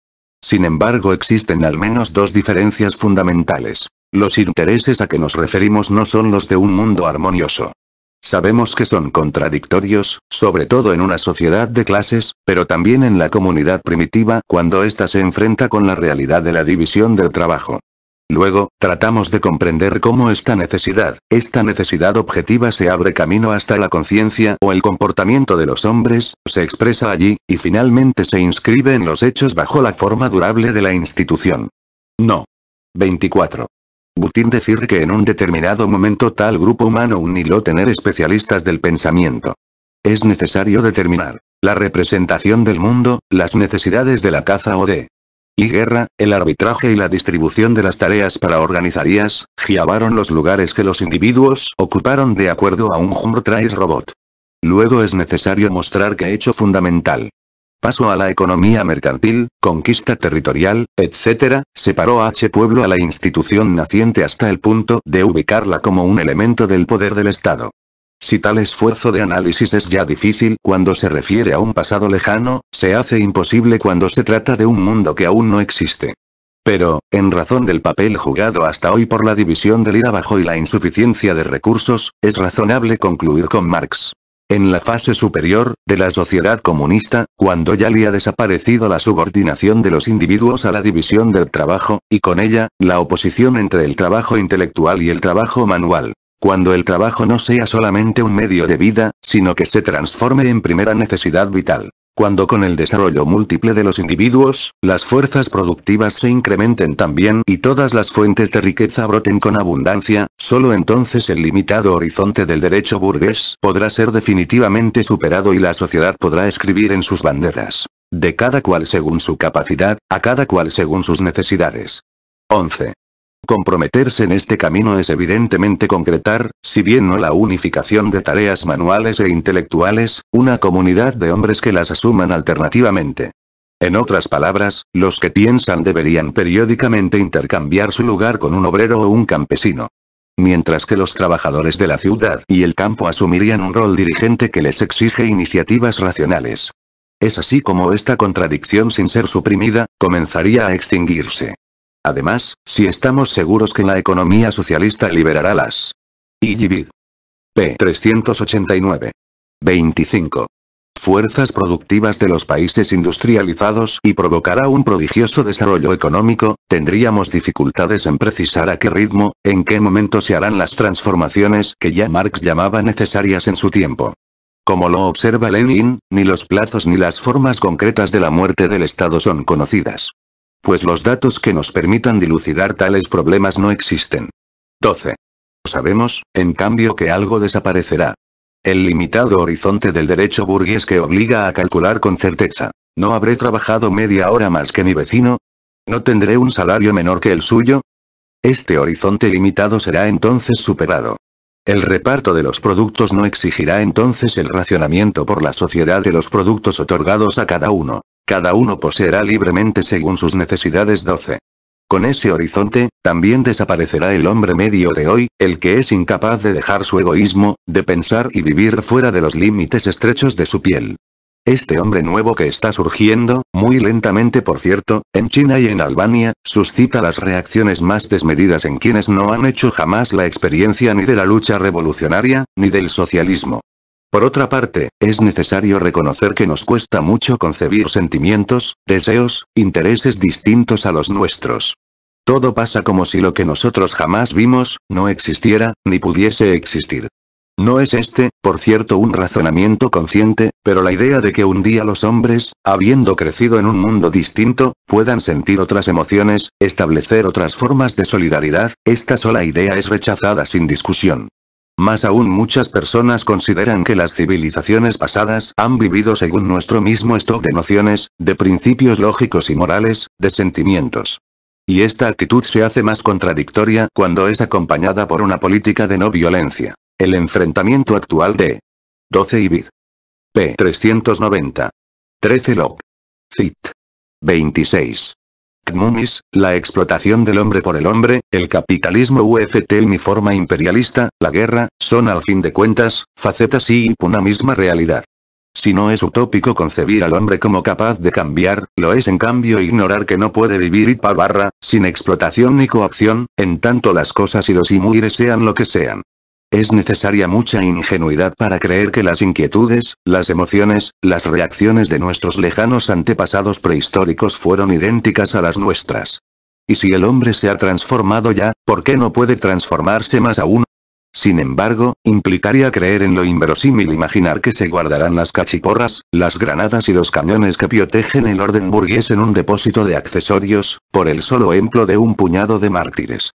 Sin embargo existen al menos dos diferencias fundamentales. Los intereses a que nos referimos no son los de un mundo armonioso. Sabemos que son contradictorios, sobre todo en una sociedad de clases, pero también en la comunidad primitiva cuando ésta se enfrenta con la realidad de la división del trabajo. Luego, tratamos de comprender cómo esta necesidad, esta necesidad objetiva se abre camino hasta la conciencia o el comportamiento de los hombres, se expresa allí, y finalmente se inscribe en los hechos bajo la forma durable de la institución. No. 24. Butin decir que en un determinado momento tal grupo humano uniló tener especialistas del pensamiento. Es necesario determinar la representación del mundo, las necesidades de la caza o de y guerra, el arbitraje y la distribución de las tareas para organizarías, giabaron los lugares que los individuos ocuparon de acuerdo a un Humbertrail robot. Luego es necesario mostrar que hecho fundamental paso a la economía mercantil, conquista territorial, etc., separó a H. Pueblo a la institución naciente hasta el punto de ubicarla como un elemento del poder del Estado. Si tal esfuerzo de análisis es ya difícil cuando se refiere a un pasado lejano, se hace imposible cuando se trata de un mundo que aún no existe. Pero, en razón del papel jugado hasta hoy por la división del ir abajo y la insuficiencia de recursos, es razonable concluir con Marx. En la fase superior, de la sociedad comunista, cuando ya le ha desaparecido la subordinación de los individuos a la división del trabajo, y con ella, la oposición entre el trabajo intelectual y el trabajo manual. Cuando el trabajo no sea solamente un medio de vida, sino que se transforme en primera necesidad vital. Cuando con el desarrollo múltiple de los individuos, las fuerzas productivas se incrementen también y todas las fuentes de riqueza broten con abundancia, solo entonces el limitado horizonte del derecho burgués podrá ser definitivamente superado y la sociedad podrá escribir en sus banderas. De cada cual según su capacidad, a cada cual según sus necesidades. 11. Comprometerse en este camino es evidentemente concretar, si bien no la unificación de tareas manuales e intelectuales, una comunidad de hombres que las asuman alternativamente. En otras palabras, los que piensan deberían periódicamente intercambiar su lugar con un obrero o un campesino. Mientras que los trabajadores de la ciudad y el campo asumirían un rol dirigente que les exige iniciativas racionales. Es así como esta contradicción sin ser suprimida, comenzaría a extinguirse. Además, si estamos seguros que la economía socialista liberará las P. 389. 25. Fuerzas productivas de los países industrializados y provocará un prodigioso desarrollo económico, tendríamos dificultades en precisar a qué ritmo, en qué momento se harán las transformaciones que ya Marx llamaba necesarias en su tiempo. Como lo observa Lenin, ni los plazos ni las formas concretas de la muerte del Estado son conocidas pues los datos que nos permitan dilucidar tales problemas no existen. 12. Sabemos, en cambio, que algo desaparecerá. El limitado horizonte del derecho burgués que obliga a calcular con certeza. ¿No habré trabajado media hora más que mi vecino? ¿No tendré un salario menor que el suyo? Este horizonte limitado será entonces superado. El reparto de los productos no exigirá entonces el racionamiento por la sociedad de los productos otorgados a cada uno. Cada uno poseerá libremente según sus necesidades 12. Con ese horizonte, también desaparecerá el hombre medio de hoy, el que es incapaz de dejar su egoísmo, de pensar y vivir fuera de los límites estrechos de su piel. Este hombre nuevo que está surgiendo, muy lentamente por cierto, en China y en Albania, suscita las reacciones más desmedidas en quienes no han hecho jamás la experiencia ni de la lucha revolucionaria, ni del socialismo. Por otra parte, es necesario reconocer que nos cuesta mucho concebir sentimientos, deseos, intereses distintos a los nuestros. Todo pasa como si lo que nosotros jamás vimos, no existiera, ni pudiese existir. No es este, por cierto, un razonamiento consciente, pero la idea de que un día los hombres, habiendo crecido en un mundo distinto, puedan sentir otras emociones, establecer otras formas de solidaridad, esta sola idea es rechazada sin discusión. Más aún muchas personas consideran que las civilizaciones pasadas han vivido según nuestro mismo stock de nociones, de principios lógicos y morales, de sentimientos. Y esta actitud se hace más contradictoria cuando es acompañada por una política de no violencia. El enfrentamiento actual de 12 Ibid. P. 390. 13 Log. Cit. 26 la explotación del hombre por el hombre, el capitalismo UFT y mi forma imperialista, la guerra, son al fin de cuentas, facetas y una misma realidad. Si no es utópico concebir al hombre como capaz de cambiar, lo es en cambio ignorar que no puede vivir y barra, sin explotación ni coacción, en tanto las cosas y los imuires sean lo que sean. Es necesaria mucha ingenuidad para creer que las inquietudes, las emociones, las reacciones de nuestros lejanos antepasados prehistóricos fueron idénticas a las nuestras. Y si el hombre se ha transformado ya, ¿por qué no puede transformarse más aún? Sin embargo, implicaría creer en lo inverosímil imaginar que se guardarán las cachiporras, las granadas y los cañones que protegen el orden burgués en un depósito de accesorios, por el solo ejemplo de un puñado de mártires.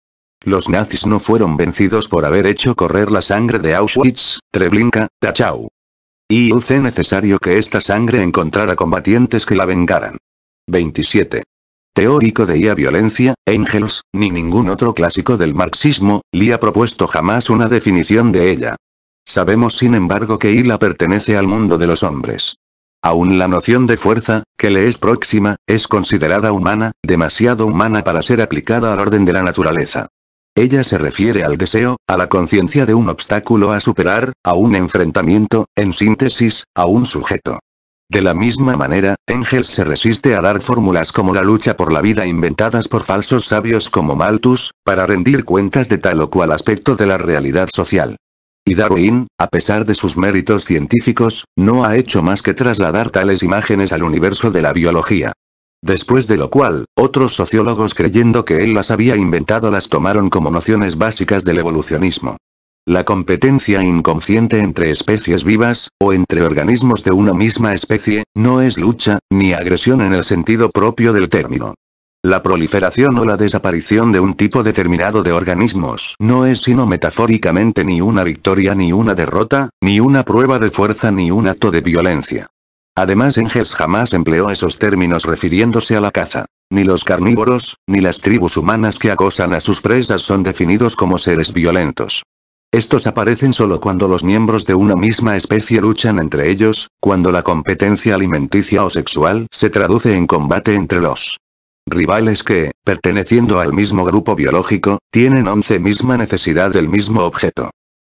Los nazis no fueron vencidos por haber hecho correr la sangre de Auschwitz, Treblinka, Dachau. Y hice necesario que esta sangre encontrara combatientes que la vengaran. 27. Teórico de IA violencia, Engels, ni ningún otro clásico del marxismo, le ha propuesto jamás una definición de ella. Sabemos sin embargo que ILA pertenece al mundo de los hombres. Aún la noción de fuerza, que le es próxima, es considerada humana, demasiado humana para ser aplicada al orden de la naturaleza. Ella se refiere al deseo, a la conciencia de un obstáculo a superar, a un enfrentamiento, en síntesis, a un sujeto. De la misma manera, Engels se resiste a dar fórmulas como la lucha por la vida inventadas por falsos sabios como Malthus, para rendir cuentas de tal o cual aspecto de la realidad social. Y Darwin, a pesar de sus méritos científicos, no ha hecho más que trasladar tales imágenes al universo de la biología. Después de lo cual, otros sociólogos creyendo que él las había inventado las tomaron como nociones básicas del evolucionismo. La competencia inconsciente entre especies vivas, o entre organismos de una misma especie, no es lucha, ni agresión en el sentido propio del término. La proliferación o la desaparición de un tipo determinado de organismos no es sino metafóricamente ni una victoria ni una derrota, ni una prueba de fuerza ni un acto de violencia. Además Engels jamás empleó esos términos refiriéndose a la caza. Ni los carnívoros, ni las tribus humanas que acosan a sus presas son definidos como seres violentos. Estos aparecen solo cuando los miembros de una misma especie luchan entre ellos, cuando la competencia alimenticia o sexual se traduce en combate entre los rivales que, perteneciendo al mismo grupo biológico, tienen once misma necesidad del mismo objeto.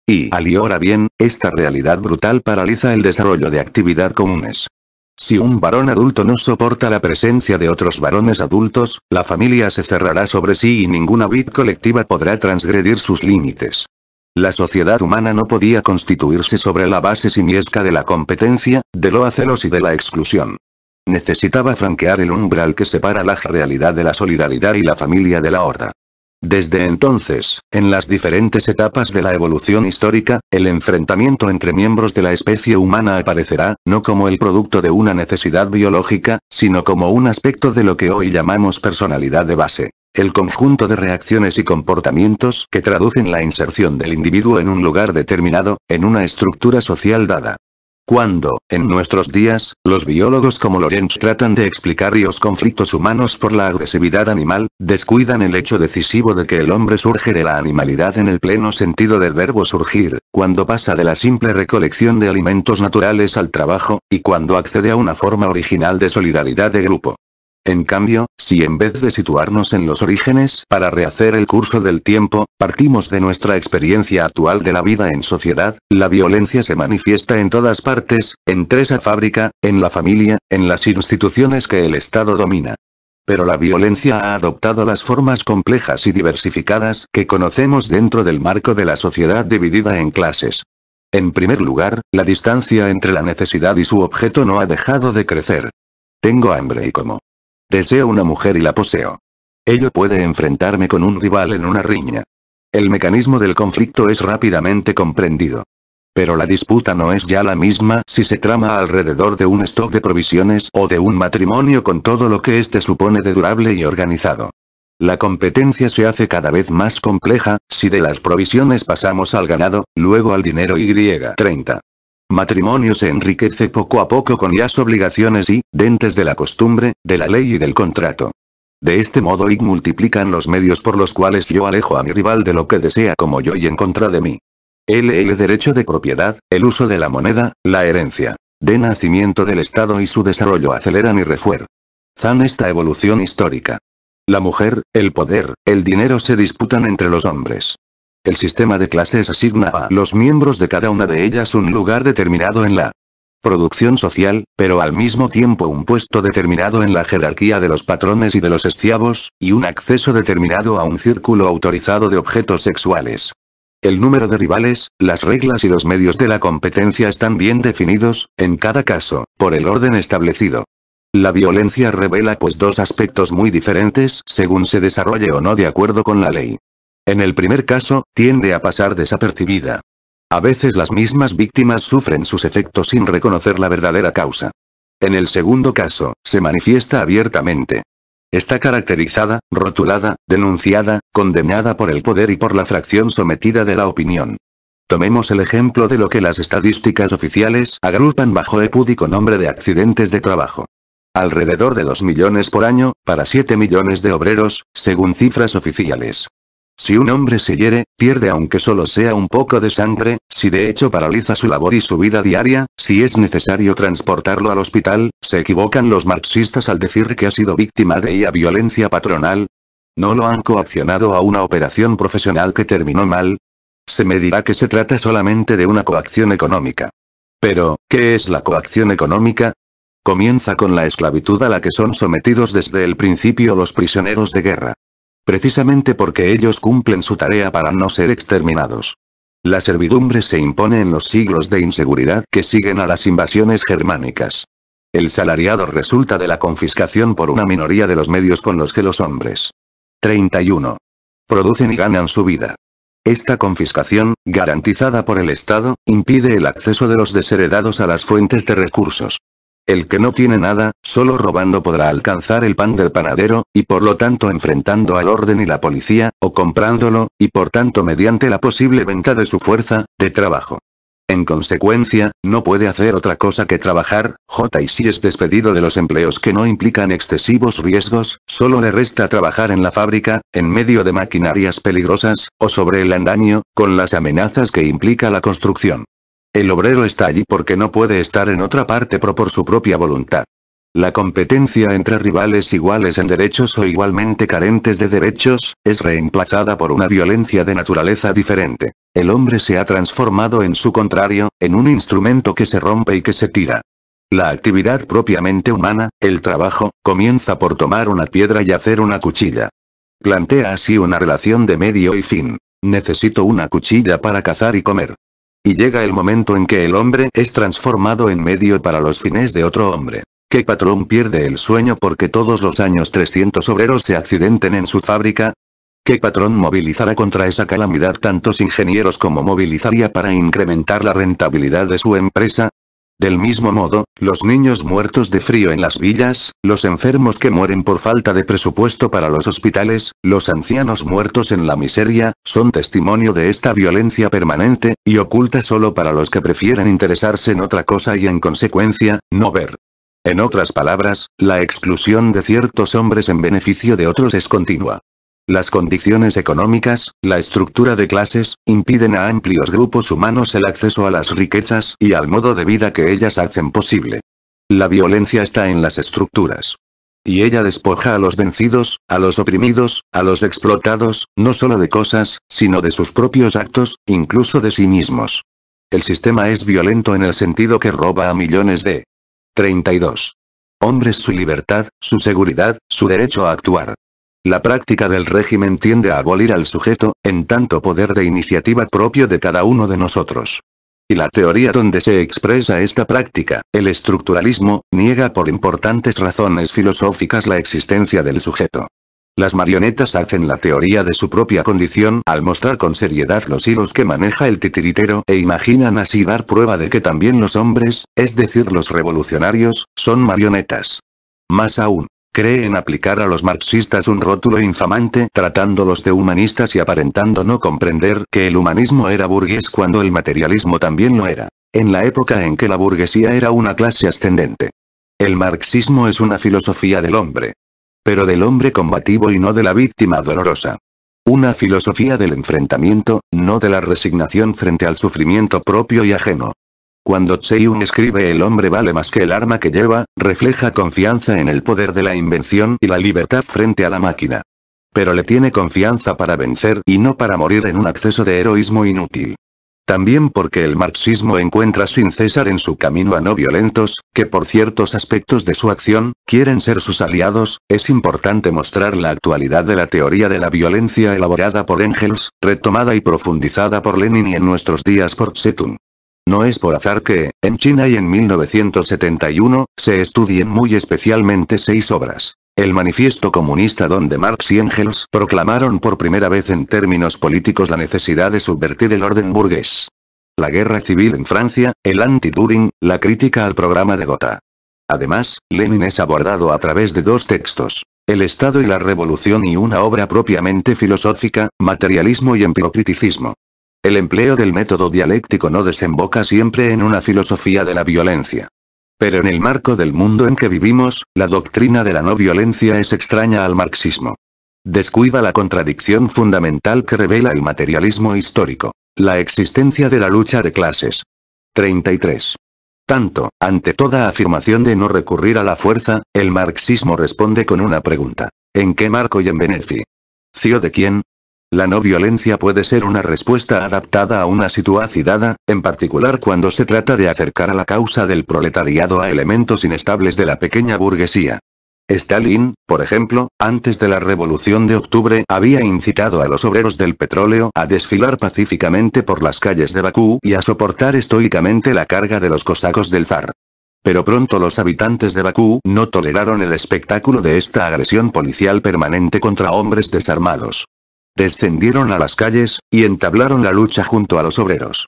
Y, al y ahora bien, esta realidad brutal paraliza el desarrollo de actividad comunes. Si un varón adulto no soporta la presencia de otros varones adultos, la familia se cerrará sobre sí y ninguna vid colectiva podrá transgredir sus límites. La sociedad humana no podía constituirse sobre la base siniesca de la competencia, de lo celos y de la exclusión. Necesitaba franquear el umbral que separa la realidad de la solidaridad y la familia de la horda. Desde entonces, en las diferentes etapas de la evolución histórica, el enfrentamiento entre miembros de la especie humana aparecerá, no como el producto de una necesidad biológica, sino como un aspecto de lo que hoy llamamos personalidad de base. El conjunto de reacciones y comportamientos que traducen la inserción del individuo en un lugar determinado, en una estructura social dada. Cuando, en nuestros días, los biólogos como Lorenz tratan de explicar los conflictos humanos por la agresividad animal, descuidan el hecho decisivo de que el hombre surge de la animalidad en el pleno sentido del verbo surgir, cuando pasa de la simple recolección de alimentos naturales al trabajo, y cuando accede a una forma original de solidaridad de grupo. En cambio, si en vez de situarnos en los orígenes para rehacer el curso del tiempo, partimos de nuestra experiencia actual de la vida en sociedad, la violencia se manifiesta en todas partes, en esa fábrica, en la familia, en las instituciones que el Estado domina. Pero la violencia ha adoptado las formas complejas y diversificadas que conocemos dentro del marco de la sociedad dividida en clases. En primer lugar, la distancia entre la necesidad y su objeto no ha dejado de crecer. Tengo hambre y como. Deseo una mujer y la poseo. Ello puede enfrentarme con un rival en una riña. El mecanismo del conflicto es rápidamente comprendido. Pero la disputa no es ya la misma si se trama alrededor de un stock de provisiones o de un matrimonio con todo lo que éste supone de durable y organizado. La competencia se hace cada vez más compleja, si de las provisiones pasamos al ganado, luego al dinero y 30 matrimonio se enriquece poco a poco con las obligaciones y, dentes de la costumbre, de la ley y del contrato. De este modo y multiplican los medios por los cuales yo alejo a mi rival de lo que desea como yo y en contra de mí. El derecho de propiedad, el uso de la moneda, la herencia. De nacimiento del Estado y su desarrollo aceleran y refuerzan esta evolución histórica. La mujer, el poder, el dinero se disputan entre los hombres. El sistema de clases asigna a los miembros de cada una de ellas un lugar determinado en la producción social, pero al mismo tiempo un puesto determinado en la jerarquía de los patrones y de los esclavos y un acceso determinado a un círculo autorizado de objetos sexuales. El número de rivales, las reglas y los medios de la competencia están bien definidos, en cada caso, por el orden establecido. La violencia revela pues dos aspectos muy diferentes según se desarrolle o no de acuerdo con la ley. En el primer caso, tiende a pasar desapercibida. A veces las mismas víctimas sufren sus efectos sin reconocer la verdadera causa. En el segundo caso, se manifiesta abiertamente. Está caracterizada, rotulada, denunciada, condenada por el poder y por la fracción sometida de la opinión. Tomemos el ejemplo de lo que las estadísticas oficiales agrupan bajo púdico nombre de accidentes de trabajo. Alrededor de 2 millones por año, para 7 millones de obreros, según cifras oficiales. Si un hombre se hiere, pierde aunque solo sea un poco de sangre, si de hecho paraliza su labor y su vida diaria, si es necesario transportarlo al hospital, ¿se equivocan los marxistas al decir que ha sido víctima de ella violencia patronal? ¿No lo han coaccionado a una operación profesional que terminó mal? Se me dirá que se trata solamente de una coacción económica. Pero, ¿qué es la coacción económica? Comienza con la esclavitud a la que son sometidos desde el principio los prisioneros de guerra precisamente porque ellos cumplen su tarea para no ser exterminados. La servidumbre se impone en los siglos de inseguridad que siguen a las invasiones germánicas. El salariado resulta de la confiscación por una minoría de los medios con los que los hombres 31. Producen y ganan su vida. Esta confiscación, garantizada por el Estado, impide el acceso de los desheredados a las fuentes de recursos. El que no tiene nada, solo robando podrá alcanzar el pan del panadero, y por lo tanto enfrentando al orden y la policía, o comprándolo, y por tanto mediante la posible venta de su fuerza, de trabajo. En consecuencia, no puede hacer otra cosa que trabajar, J y si es despedido de los empleos que no implican excesivos riesgos, solo le resta trabajar en la fábrica, en medio de maquinarias peligrosas, o sobre el andaño, con las amenazas que implica la construcción. El obrero está allí porque no puede estar en otra parte pro por su propia voluntad. La competencia entre rivales iguales en derechos o igualmente carentes de derechos, es reemplazada por una violencia de naturaleza diferente. El hombre se ha transformado en su contrario, en un instrumento que se rompe y que se tira. La actividad propiamente humana, el trabajo, comienza por tomar una piedra y hacer una cuchilla. Plantea así una relación de medio y fin. Necesito una cuchilla para cazar y comer. Y llega el momento en que el hombre es transformado en medio para los fines de otro hombre. ¿Qué patrón pierde el sueño porque todos los años 300 obreros se accidenten en su fábrica? ¿Qué patrón movilizará contra esa calamidad tantos ingenieros como movilizaría para incrementar la rentabilidad de su empresa? Del mismo modo, los niños muertos de frío en las villas, los enfermos que mueren por falta de presupuesto para los hospitales, los ancianos muertos en la miseria, son testimonio de esta violencia permanente, y oculta solo para los que prefieren interesarse en otra cosa y en consecuencia, no ver. En otras palabras, la exclusión de ciertos hombres en beneficio de otros es continua. Las condiciones económicas, la estructura de clases, impiden a amplios grupos humanos el acceso a las riquezas y al modo de vida que ellas hacen posible. La violencia está en las estructuras. Y ella despoja a los vencidos, a los oprimidos, a los explotados, no solo de cosas, sino de sus propios actos, incluso de sí mismos. El sistema es violento en el sentido que roba a millones de 32 hombres su libertad, su seguridad, su derecho a actuar. La práctica del régimen tiende a abolir al sujeto, en tanto poder de iniciativa propio de cada uno de nosotros. Y la teoría donde se expresa esta práctica, el estructuralismo, niega por importantes razones filosóficas la existencia del sujeto. Las marionetas hacen la teoría de su propia condición al mostrar con seriedad los hilos que maneja el titiritero e imaginan así dar prueba de que también los hombres, es decir los revolucionarios, son marionetas. Más aún, Cree en aplicar a los marxistas un rótulo infamante tratándolos de humanistas y aparentando no comprender que el humanismo era burgués cuando el materialismo también lo era. En la época en que la burguesía era una clase ascendente. El marxismo es una filosofía del hombre. Pero del hombre combativo y no de la víctima dolorosa. Una filosofía del enfrentamiento, no de la resignación frente al sufrimiento propio y ajeno. Cuando Cheyun escribe El hombre vale más que el arma que lleva, refleja confianza en el poder de la invención y la libertad frente a la máquina. Pero le tiene confianza para vencer y no para morir en un acceso de heroísmo inútil. También porque el marxismo encuentra sin cesar en su camino a no violentos, que por ciertos aspectos de su acción, quieren ser sus aliados, es importante mostrar la actualidad de la teoría de la violencia elaborada por Engels, retomada y profundizada por Lenin y en nuestros días por Setun. No es por azar que, en China y en 1971, se estudien muy especialmente seis obras. El manifiesto comunista donde Marx y Engels proclamaron por primera vez en términos políticos la necesidad de subvertir el orden burgués. La guerra civil en Francia, el anti-Turing, la crítica al programa de Gotha. Además, Lenin es abordado a través de dos textos. El Estado y la Revolución y una obra propiamente filosófica, materialismo y empirocriticismo. El empleo del método dialéctico no desemboca siempre en una filosofía de la violencia. Pero en el marco del mundo en que vivimos, la doctrina de la no violencia es extraña al marxismo. Descuida la contradicción fundamental que revela el materialismo histórico. La existencia de la lucha de clases. 33. Tanto, ante toda afirmación de no recurrir a la fuerza, el marxismo responde con una pregunta. ¿En qué marco y en beneficio de quién? La no violencia puede ser una respuesta adaptada a una situación dada, en particular cuando se trata de acercar a la causa del proletariado a elementos inestables de la pequeña burguesía. Stalin, por ejemplo, antes de la Revolución de Octubre había incitado a los obreros del petróleo a desfilar pacíficamente por las calles de Bakú y a soportar estoicamente la carga de los cosacos del zar. Pero pronto los habitantes de Bakú no toleraron el espectáculo de esta agresión policial permanente contra hombres desarmados. Descendieron a las calles, y entablaron la lucha junto a los obreros.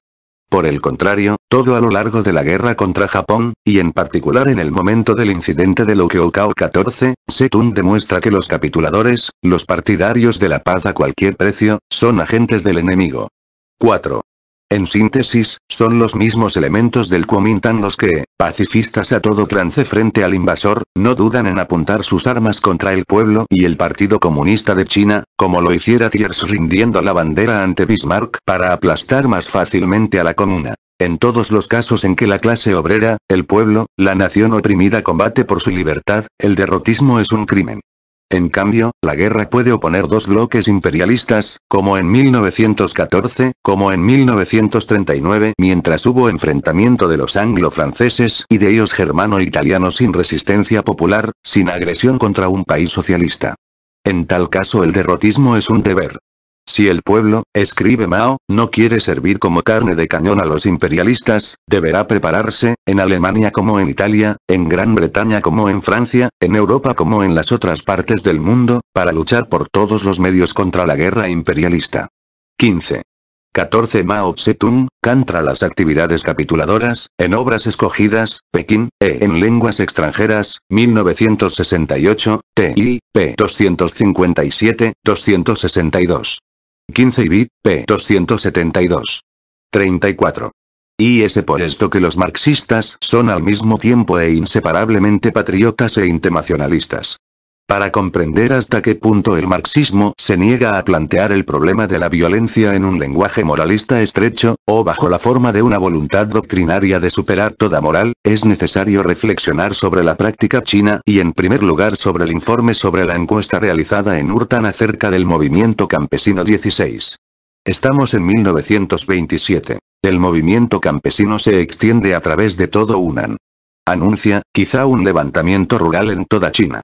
Por el contrario, todo a lo largo de la guerra contra Japón, y en particular en el momento del incidente de Lokeokao 14, Setun demuestra que los capituladores, los partidarios de la paz a cualquier precio, son agentes del enemigo. 4. En síntesis, son los mismos elementos del Kuomintang los que, pacifistas a todo trance frente al invasor, no dudan en apuntar sus armas contra el pueblo y el Partido Comunista de China, como lo hiciera Thiers rindiendo la bandera ante Bismarck para aplastar más fácilmente a la comuna. En todos los casos en que la clase obrera, el pueblo, la nación oprimida combate por su libertad, el derrotismo es un crimen. En cambio, la guerra puede oponer dos bloques imperialistas, como en 1914, como en 1939, mientras hubo enfrentamiento de los anglo-franceses y de ellos germano-italianos sin resistencia popular, sin agresión contra un país socialista. En tal caso el derrotismo es un deber. Si el pueblo, escribe Mao, no quiere servir como carne de cañón a los imperialistas, deberá prepararse, en Alemania como en Italia, en Gran Bretaña como en Francia, en Europa como en las otras partes del mundo, para luchar por todos los medios contra la guerra imperialista. 15. 14 Mao Tse-tung, contra las actividades capituladoras, en obras escogidas, Pekín, e en lenguas extranjeras, 1968, TIP 257, 262. 15 y bit, p. 272. 34. Y es por esto que los marxistas son al mismo tiempo e inseparablemente patriotas e internacionalistas. Para comprender hasta qué punto el marxismo se niega a plantear el problema de la violencia en un lenguaje moralista estrecho, o bajo la forma de una voluntad doctrinaria de superar toda moral, es necesario reflexionar sobre la práctica china y en primer lugar sobre el informe sobre la encuesta realizada en Hurtan acerca del movimiento campesino 16. Estamos en 1927. El movimiento campesino se extiende a través de todo Hunan. Anuncia, quizá un levantamiento rural en toda China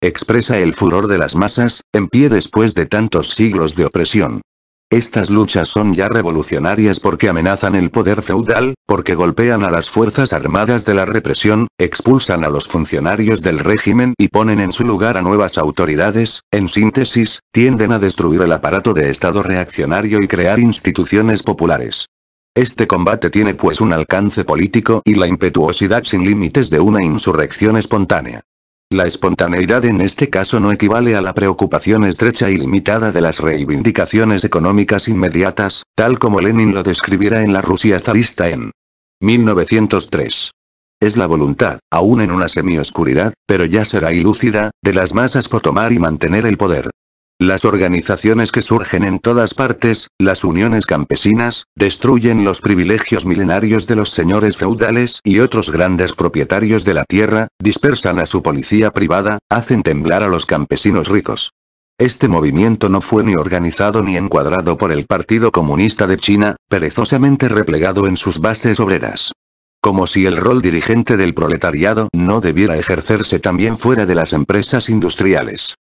expresa el furor de las masas, en pie después de tantos siglos de opresión. Estas luchas son ya revolucionarias porque amenazan el poder feudal, porque golpean a las fuerzas armadas de la represión, expulsan a los funcionarios del régimen y ponen en su lugar a nuevas autoridades, en síntesis, tienden a destruir el aparato de Estado reaccionario y crear instituciones populares. Este combate tiene pues un alcance político y la impetuosidad sin límites de una insurrección espontánea. La espontaneidad en este caso no equivale a la preocupación estrecha y limitada de las reivindicaciones económicas inmediatas, tal como Lenin lo describiera en la Rusia zarista en 1903. Es la voluntad, aún en una semioscuridad, pero ya será ilúcida, de las masas por tomar y mantener el poder. Las organizaciones que surgen en todas partes, las uniones campesinas, destruyen los privilegios milenarios de los señores feudales y otros grandes propietarios de la tierra, dispersan a su policía privada, hacen temblar a los campesinos ricos. Este movimiento no fue ni organizado ni encuadrado por el Partido Comunista de China, perezosamente replegado en sus bases obreras como si el rol dirigente del proletariado no debiera ejercerse también fuera de las empresas industriales.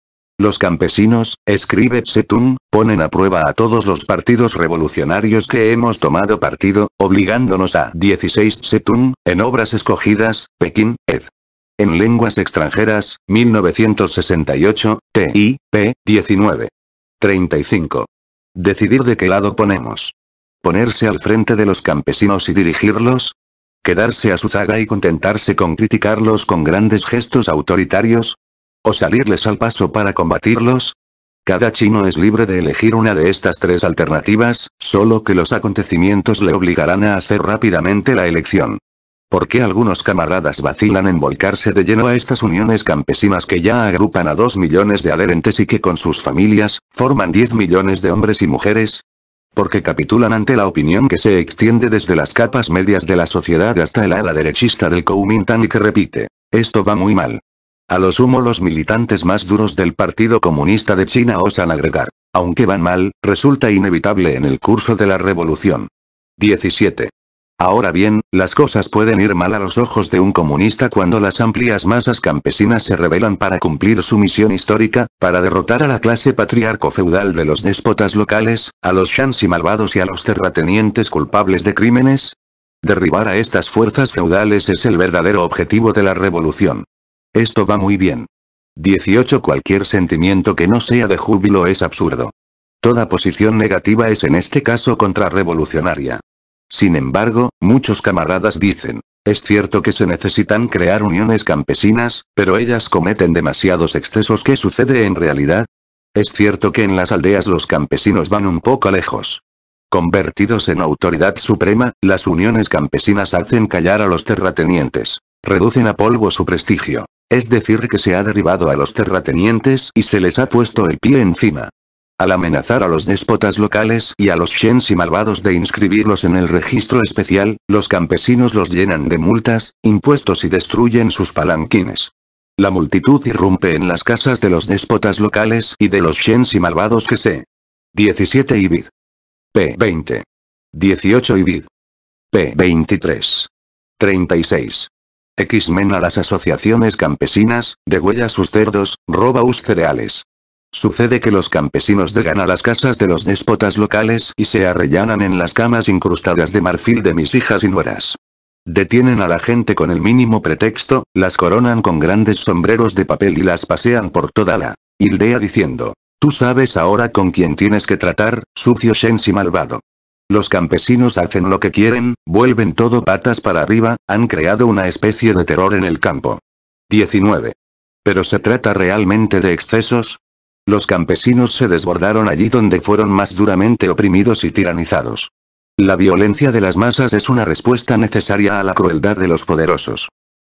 Los campesinos, escribe Setun, ponen a prueba a todos los partidos revolucionarios que hemos tomado partido, obligándonos a 16 Setun, en obras escogidas, Pekín, ed. En lenguas extranjeras, 1968, T.I.P. p. 19. 35. Decidir de qué lado ponemos. Ponerse al frente de los campesinos y dirigirlos. Quedarse a su zaga y contentarse con criticarlos con grandes gestos autoritarios, o salirles al paso para combatirlos? Cada chino es libre de elegir una de estas tres alternativas, solo que los acontecimientos le obligarán a hacer rápidamente la elección. ¿Por qué algunos camaradas vacilan en volcarse de lleno a estas uniones campesinas que ya agrupan a dos millones de adherentes y que con sus familias, forman 10 millones de hombres y mujeres? Porque capitulan ante la opinión que se extiende desde las capas medias de la sociedad hasta el ala derechista del Kuomintang y que repite, esto va muy mal, a lo sumo los militantes más duros del Partido Comunista de China osan agregar. Aunque van mal, resulta inevitable en el curso de la revolución. 17. Ahora bien, las cosas pueden ir mal a los ojos de un comunista cuando las amplias masas campesinas se rebelan para cumplir su misión histórica, para derrotar a la clase patriarco-feudal de los déspotas locales, a los shansi malvados y a los terratenientes culpables de crímenes. Derribar a estas fuerzas feudales es el verdadero objetivo de la revolución. Esto va muy bien. 18. Cualquier sentimiento que no sea de júbilo es absurdo. Toda posición negativa es en este caso contrarrevolucionaria. Sin embargo, muchos camaradas dicen, es cierto que se necesitan crear uniones campesinas, pero ellas cometen demasiados excesos. ¿Qué sucede en realidad? Es cierto que en las aldeas los campesinos van un poco lejos. Convertidos en autoridad suprema, las uniones campesinas hacen callar a los terratenientes, reducen a polvo su prestigio, es decir que se ha derribado a los terratenientes y se les ha puesto el pie encima. Al amenazar a los déspotas locales y a los y malvados de inscribirlos en el registro especial, los campesinos los llenan de multas, impuestos y destruyen sus palanquines. La multitud irrumpe en las casas de los déspotas locales y de los y malvados que se 17 Ibid. P. 20. 18 Ibid. P. 23. 36. X-Men a las asociaciones campesinas, degüella sus cerdos, roba sus cereales. Sucede que los campesinos llegan a las casas de los déspotas locales y se arrellanan en las camas incrustadas de marfil de mis hijas y nueras. Detienen a la gente con el mínimo pretexto, las coronan con grandes sombreros de papel y las pasean por toda la ...ildea diciendo, tú sabes ahora con quién tienes que tratar, sucio Shensi malvado. Los campesinos hacen lo que quieren, vuelven todo patas para arriba, han creado una especie de terror en el campo. 19. Pero se trata realmente de excesos. Los campesinos se desbordaron allí donde fueron más duramente oprimidos y tiranizados. La violencia de las masas es una respuesta necesaria a la crueldad de los poderosos.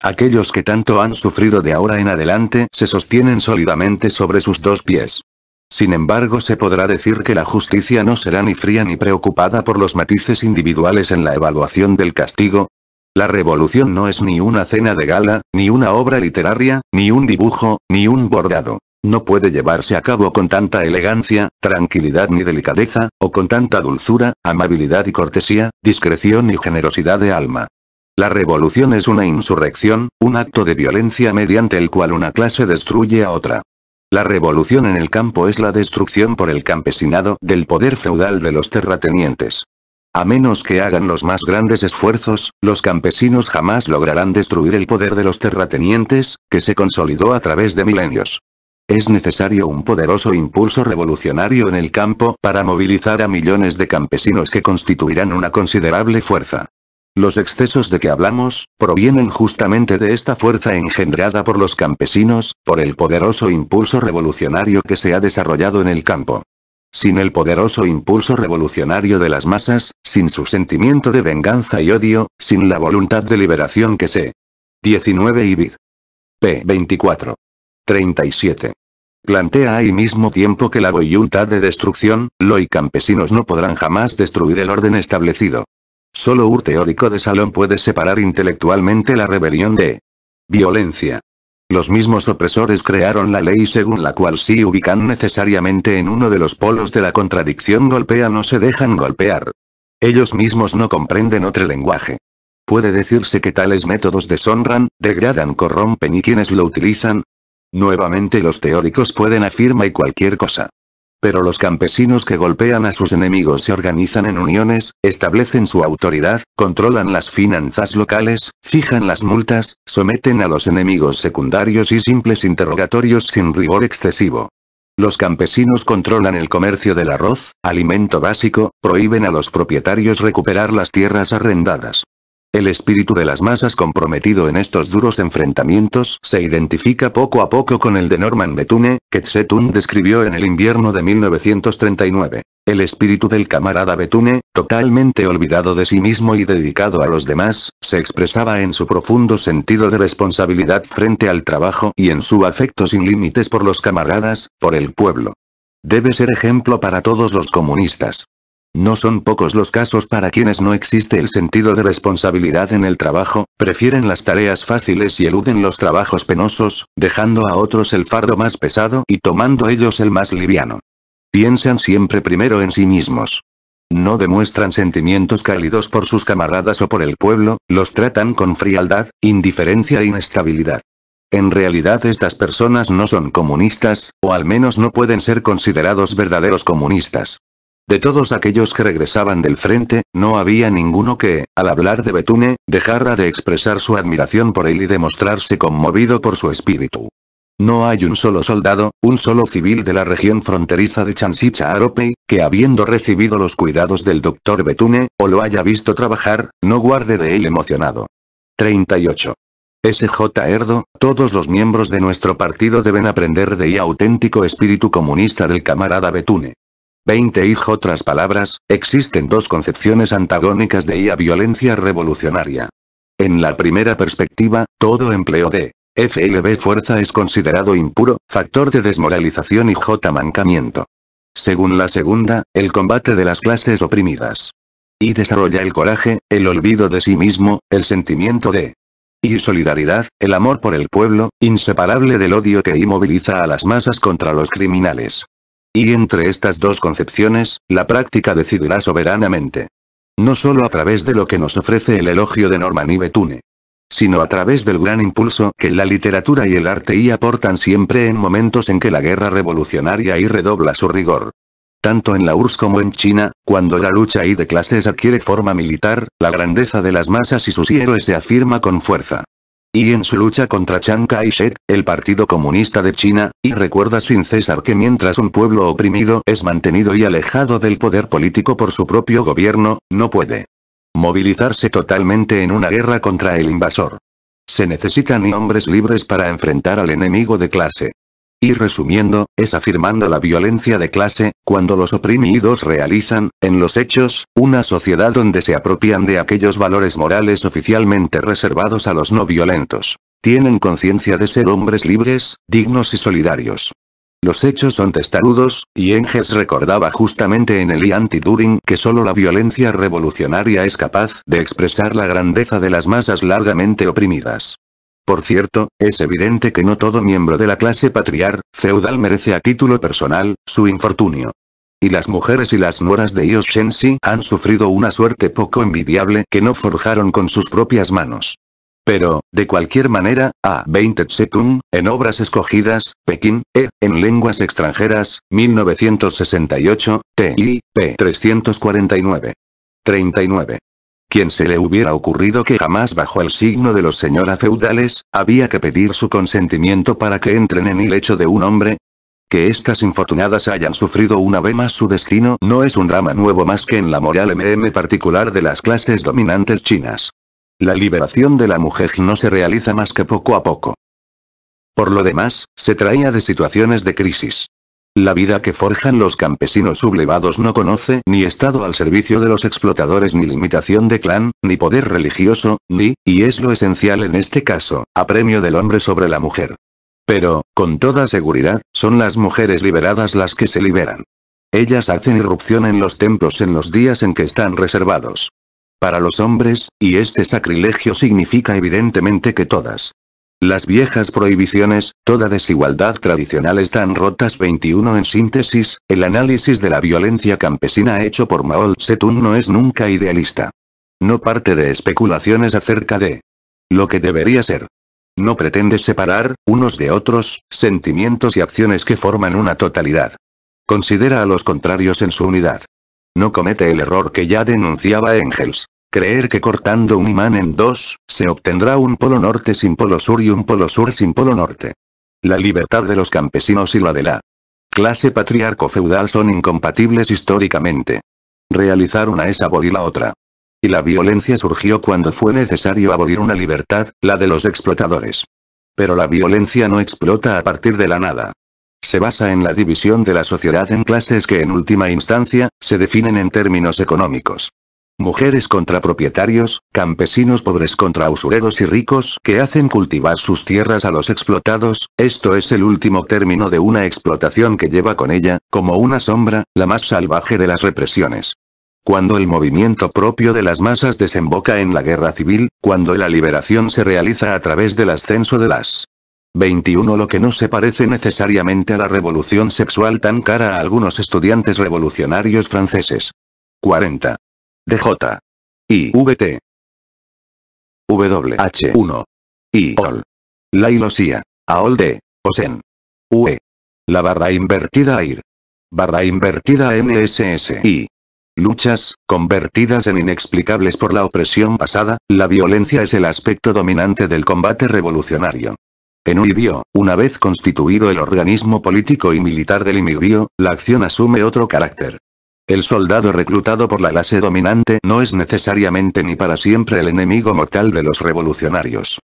Aquellos que tanto han sufrido de ahora en adelante se sostienen sólidamente sobre sus dos pies. Sin embargo se podrá decir que la justicia no será ni fría ni preocupada por los matices individuales en la evaluación del castigo. La revolución no es ni una cena de gala, ni una obra literaria, ni un dibujo, ni un bordado. No puede llevarse a cabo con tanta elegancia, tranquilidad ni delicadeza, o con tanta dulzura, amabilidad y cortesía, discreción y generosidad de alma. La revolución es una insurrección, un acto de violencia mediante el cual una clase destruye a otra. La revolución en el campo es la destrucción por el campesinado del poder feudal de los terratenientes. A menos que hagan los más grandes esfuerzos, los campesinos jamás lograrán destruir el poder de los terratenientes, que se consolidó a través de milenios. Es necesario un poderoso impulso revolucionario en el campo para movilizar a millones de campesinos que constituirán una considerable fuerza. Los excesos de que hablamos, provienen justamente de esta fuerza engendrada por los campesinos, por el poderoso impulso revolucionario que se ha desarrollado en el campo. Sin el poderoso impulso revolucionario de las masas, sin su sentimiento de venganza y odio, sin la voluntad de liberación que se... 19 y p. 24. 37 plantea ahí mismo tiempo que la voluntad de destrucción, lo y campesinos no podrán jamás destruir el orden establecido. Solo un teórico de salón puede separar intelectualmente la rebelión de violencia. Los mismos opresores crearon la ley según la cual si ubican necesariamente en uno de los polos de la contradicción golpea, no se dejan golpear. Ellos mismos no comprenden otro lenguaje. Puede decirse que tales métodos deshonran, degradan, corrompen y quienes lo utilizan. Nuevamente los teóricos pueden afirmar cualquier cosa. Pero los campesinos que golpean a sus enemigos se organizan en uniones, establecen su autoridad, controlan las finanzas locales, fijan las multas, someten a los enemigos secundarios y simples interrogatorios sin rigor excesivo. Los campesinos controlan el comercio del arroz, alimento básico, prohíben a los propietarios recuperar las tierras arrendadas. El espíritu de las masas comprometido en estos duros enfrentamientos se identifica poco a poco con el de Norman Betune, que Tsetun describió en el invierno de 1939. El espíritu del camarada Betune, totalmente olvidado de sí mismo y dedicado a los demás, se expresaba en su profundo sentido de responsabilidad frente al trabajo y en su afecto sin límites por los camaradas, por el pueblo. Debe ser ejemplo para todos los comunistas. No son pocos los casos para quienes no existe el sentido de responsabilidad en el trabajo, prefieren las tareas fáciles y eluden los trabajos penosos, dejando a otros el fardo más pesado y tomando ellos el más liviano. Piensan siempre primero en sí mismos. No demuestran sentimientos cálidos por sus camaradas o por el pueblo, los tratan con frialdad, indiferencia e inestabilidad. En realidad estas personas no son comunistas, o al menos no pueden ser considerados verdaderos comunistas. De todos aquellos que regresaban del frente, no había ninguno que, al hablar de Betune, dejara de expresar su admiración por él y de mostrarse conmovido por su espíritu. No hay un solo soldado, un solo civil de la región fronteriza de Chansicha Aropey, que habiendo recibido los cuidados del doctor Betune, o lo haya visto trabajar, no guarde de él emocionado. 38. S.J. Erdo, todos los miembros de nuestro partido deben aprender de y auténtico espíritu comunista del camarada Betune. 20 y otras palabras, existen dos concepciones antagónicas de IA violencia revolucionaria. En la primera perspectiva, todo empleo de FLB fuerza es considerado impuro, factor de desmoralización y J mancamiento. Según la segunda, el combate de las clases oprimidas. Y desarrolla el coraje, el olvido de sí mismo, el sentimiento de y solidaridad, el amor por el pueblo, inseparable del odio que inmoviliza a las masas contra los criminales. Y entre estas dos concepciones, la práctica decidirá soberanamente. No solo a través de lo que nos ofrece el elogio de Norman y Betune, sino a través del gran impulso que la literatura y el arte y aportan siempre en momentos en que la guerra revolucionaria y redobla su rigor. Tanto en la URSS como en China, cuando la lucha y de clases adquiere forma militar, la grandeza de las masas y sus héroes se afirma con fuerza y en su lucha contra Chiang Kai-shek, el Partido Comunista de China, y recuerda sin cesar que mientras un pueblo oprimido es mantenido y alejado del poder político por su propio gobierno, no puede movilizarse totalmente en una guerra contra el invasor. Se necesitan hombres libres para enfrentar al enemigo de clase. Y resumiendo, es afirmando la violencia de clase, cuando los oprimidos realizan, en los hechos, una sociedad donde se apropian de aquellos valores morales oficialmente reservados a los no violentos. Tienen conciencia de ser hombres libres, dignos y solidarios. Los hechos son testarudos, y Engels recordaba justamente en el anti-During que solo la violencia revolucionaria es capaz de expresar la grandeza de las masas largamente oprimidas. Por cierto, es evidente que no todo miembro de la clase patriar, feudal merece a título personal, su infortunio. Y las mujeres y las nueras de Ioshensi han sufrido una suerte poco envidiable que no forjaron con sus propias manos. Pero, de cualquier manera, a 20 Tsekung, en Obras Escogidas, Pekín, E, en Lenguas Extranjeras, 1968, T.I.P. 349. 39 quien se le hubiera ocurrido que jamás bajo el signo de los señora feudales, había que pedir su consentimiento para que entren en el hecho de un hombre? Que estas infortunadas hayan sufrido una vez más su destino no es un drama nuevo más que en la moral MM particular de las clases dominantes chinas. La liberación de la mujer no se realiza más que poco a poco. Por lo demás, se traía de situaciones de crisis. La vida que forjan los campesinos sublevados no conoce ni estado al servicio de los explotadores ni limitación de clan, ni poder religioso, ni, y es lo esencial en este caso, apremio del hombre sobre la mujer. Pero, con toda seguridad, son las mujeres liberadas las que se liberan. Ellas hacen irrupción en los templos en los días en que están reservados. Para los hombres, y este sacrilegio significa evidentemente que todas, las viejas prohibiciones, toda desigualdad tradicional están rotas 21 en síntesis, el análisis de la violencia campesina hecho por Mao Zedong no es nunca idealista. No parte de especulaciones acerca de lo que debería ser. No pretende separar, unos de otros, sentimientos y acciones que forman una totalidad. Considera a los contrarios en su unidad. No comete el error que ya denunciaba Engels. Creer que cortando un imán en dos, se obtendrá un polo norte sin polo sur y un polo sur sin polo norte. La libertad de los campesinos y la de la clase patriarco-feudal son incompatibles históricamente. Realizar una es abolir la otra. Y la violencia surgió cuando fue necesario abolir una libertad, la de los explotadores. Pero la violencia no explota a partir de la nada. Se basa en la división de la sociedad en clases que en última instancia, se definen en términos económicos. Mujeres contra propietarios, campesinos pobres contra usureros y ricos que hacen cultivar sus tierras a los explotados, esto es el último término de una explotación que lleva con ella, como una sombra, la más salvaje de las represiones. Cuando el movimiento propio de las masas desemboca en la guerra civil, cuando la liberación se realiza a través del ascenso de las 21 Lo que no se parece necesariamente a la revolución sexual tan cara a algunos estudiantes revolucionarios franceses. 40. DJ. Y VT. H 1 Y OL. La ilosía. AOL de. OSEN. UE. La barra invertida IR. Barra invertida S Y. Luchas, convertidas en inexplicables por la opresión pasada, la violencia es el aspecto dominante del combate revolucionario. En Uibio, una vez constituido el organismo político y militar del I.M.I.B.I.O., la acción asume otro carácter. El soldado reclutado por la clase dominante no es necesariamente ni para siempre el enemigo mortal de los revolucionarios.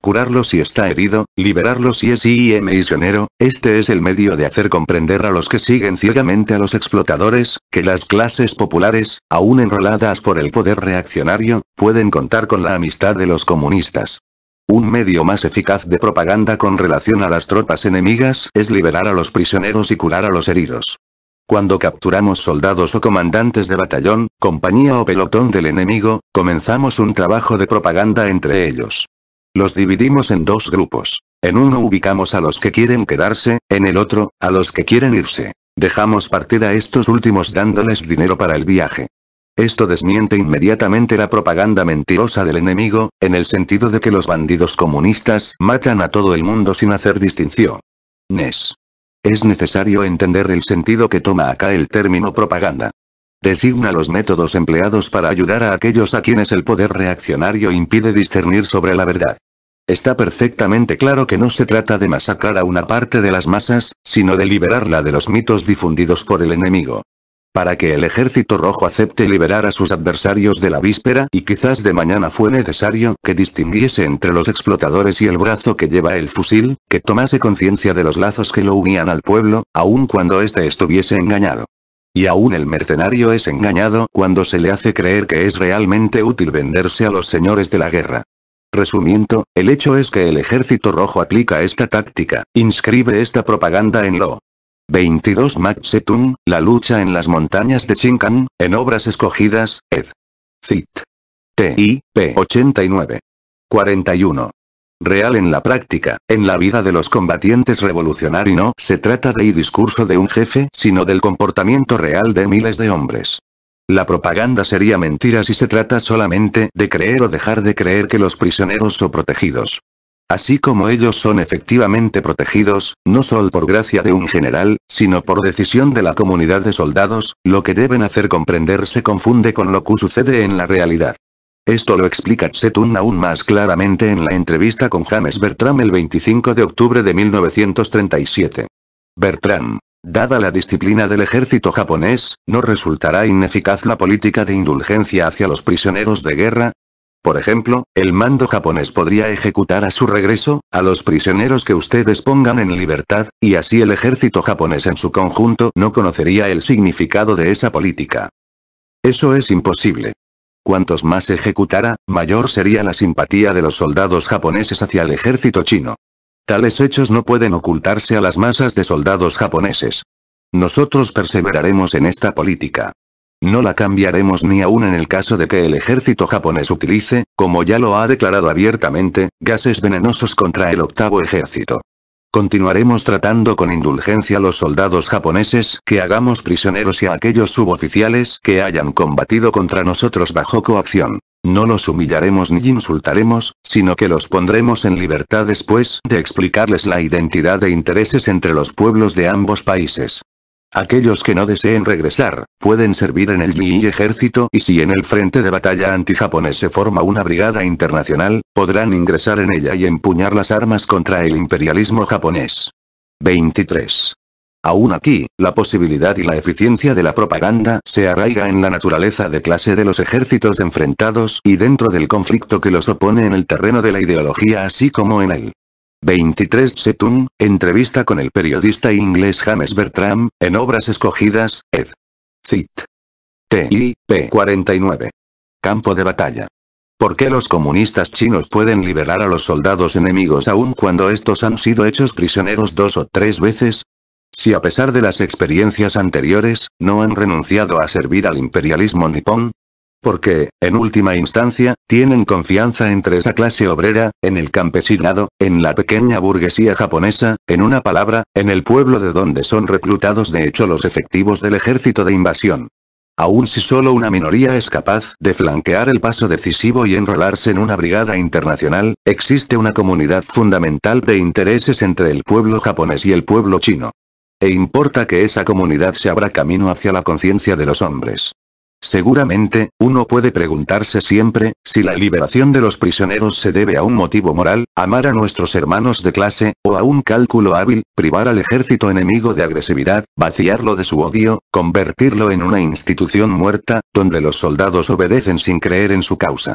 Curarlo si está herido, liberarlo si es es misionero, este es el medio de hacer comprender a los que siguen ciegamente a los explotadores, que las clases populares, aún enroladas por el poder reaccionario, pueden contar con la amistad de los comunistas. Un medio más eficaz de propaganda con relación a las tropas enemigas es liberar a los prisioneros y curar a los heridos. Cuando capturamos soldados o comandantes de batallón, compañía o pelotón del enemigo, comenzamos un trabajo de propaganda entre ellos. Los dividimos en dos grupos. En uno ubicamos a los que quieren quedarse, en el otro, a los que quieren irse. Dejamos partir a estos últimos dándoles dinero para el viaje. Esto desmiente inmediatamente la propaganda mentirosa del enemigo, en el sentido de que los bandidos comunistas matan a todo el mundo sin hacer distinción. NES. Es necesario entender el sentido que toma acá el término propaganda. Designa los métodos empleados para ayudar a aquellos a quienes el poder reaccionario impide discernir sobre la verdad. Está perfectamente claro que no se trata de masacrar a una parte de las masas, sino de liberarla de los mitos difundidos por el enemigo para que el ejército rojo acepte liberar a sus adversarios de la víspera y quizás de mañana fue necesario que distinguiese entre los explotadores y el brazo que lleva el fusil, que tomase conciencia de los lazos que lo unían al pueblo, aun cuando éste estuviese engañado. Y aún el mercenario es engañado cuando se le hace creer que es realmente útil venderse a los señores de la guerra. Resumiendo, el hecho es que el ejército rojo aplica esta táctica, inscribe esta propaganda en lo 22 Maxetun, La lucha en las montañas de Chinkan, en obras escogidas, ed. Cit. T.I.P. 89. 41. Real en la práctica, en la vida de los combatientes revolucionarios no se trata de y discurso de un jefe, sino del comportamiento real de miles de hombres. La propaganda sería mentira si se trata solamente de creer o dejar de creer que los prisioneros o protegidos. Así como ellos son efectivamente protegidos, no solo por gracia de un general, sino por decisión de la comunidad de soldados, lo que deben hacer comprender se confunde con lo que sucede en la realidad. Esto lo explica Setun aún más claramente en la entrevista con James Bertram el 25 de octubre de 1937. Bertram. Dada la disciplina del ejército japonés, ¿no resultará ineficaz la política de indulgencia hacia los prisioneros de guerra? Por ejemplo, el mando japonés podría ejecutar a su regreso, a los prisioneros que ustedes pongan en libertad, y así el ejército japonés en su conjunto no conocería el significado de esa política. Eso es imposible. Cuantos más ejecutara, mayor sería la simpatía de los soldados japoneses hacia el ejército chino. Tales hechos no pueden ocultarse a las masas de soldados japoneses. Nosotros perseveraremos en esta política. No la cambiaremos ni aún en el caso de que el ejército japonés utilice, como ya lo ha declarado abiertamente, gases venenosos contra el octavo ejército. Continuaremos tratando con indulgencia a los soldados japoneses que hagamos prisioneros y a aquellos suboficiales que hayan combatido contra nosotros bajo coacción. No los humillaremos ni insultaremos, sino que los pondremos en libertad después de explicarles la identidad de intereses entre los pueblos de ambos países. Aquellos que no deseen regresar, pueden servir en el Yi ejército y si en el frente de batalla antijaponés se forma una brigada internacional, podrán ingresar en ella y empuñar las armas contra el imperialismo japonés. 23. Aún aquí, la posibilidad y la eficiencia de la propaganda se arraiga en la naturaleza de clase de los ejércitos enfrentados y dentro del conflicto que los opone en el terreno de la ideología así como en el 23 Setun, entrevista con el periodista inglés James Bertram, en Obras Escogidas, ed. Cit. T.I.P. 49. Campo de batalla. ¿Por qué los comunistas chinos pueden liberar a los soldados enemigos aun cuando estos han sido hechos prisioneros dos o tres veces? Si a pesar de las experiencias anteriores, no han renunciado a servir al imperialismo nipón, porque, en última instancia, tienen confianza entre esa clase obrera, en el campesinado, en la pequeña burguesía japonesa, en una palabra, en el pueblo de donde son reclutados de hecho los efectivos del ejército de invasión. Aun si solo una minoría es capaz de flanquear el paso decisivo y enrolarse en una brigada internacional, existe una comunidad fundamental de intereses entre el pueblo japonés y el pueblo chino. E importa que esa comunidad se abra camino hacia la conciencia de los hombres. Seguramente, uno puede preguntarse siempre, si la liberación de los prisioneros se debe a un motivo moral, amar a nuestros hermanos de clase, o a un cálculo hábil, privar al ejército enemigo de agresividad, vaciarlo de su odio, convertirlo en una institución muerta, donde los soldados obedecen sin creer en su causa.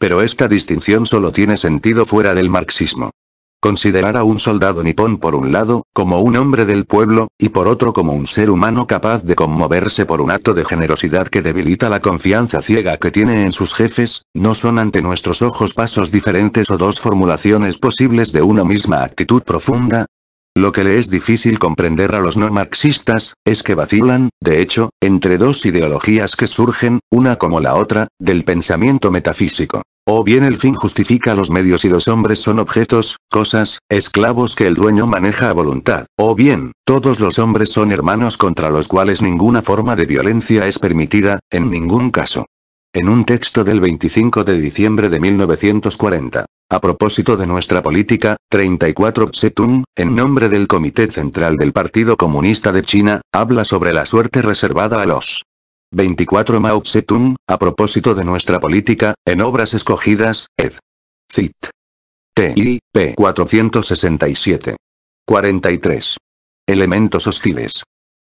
Pero esta distinción solo tiene sentido fuera del marxismo. Considerar a un soldado nipón por un lado, como un hombre del pueblo, y por otro como un ser humano capaz de conmoverse por un acto de generosidad que debilita la confianza ciega que tiene en sus jefes, no son ante nuestros ojos pasos diferentes o dos formulaciones posibles de una misma actitud profunda, lo que le es difícil comprender a los no marxistas, es que vacilan, de hecho, entre dos ideologías que surgen, una como la otra, del pensamiento metafísico. O bien el fin justifica los medios y los hombres son objetos, cosas, esclavos que el dueño maneja a voluntad. O bien, todos los hombres son hermanos contra los cuales ninguna forma de violencia es permitida, en ningún caso. En un texto del 25 de diciembre de 1940. A propósito de nuestra política, 34 Setung, en nombre del Comité Central del Partido Comunista de China, habla sobre la suerte reservada a los 24 Mao tse a propósito de nuestra política, en obras escogidas, ed. Cit. T.I.P. 467. 43. Elementos hostiles.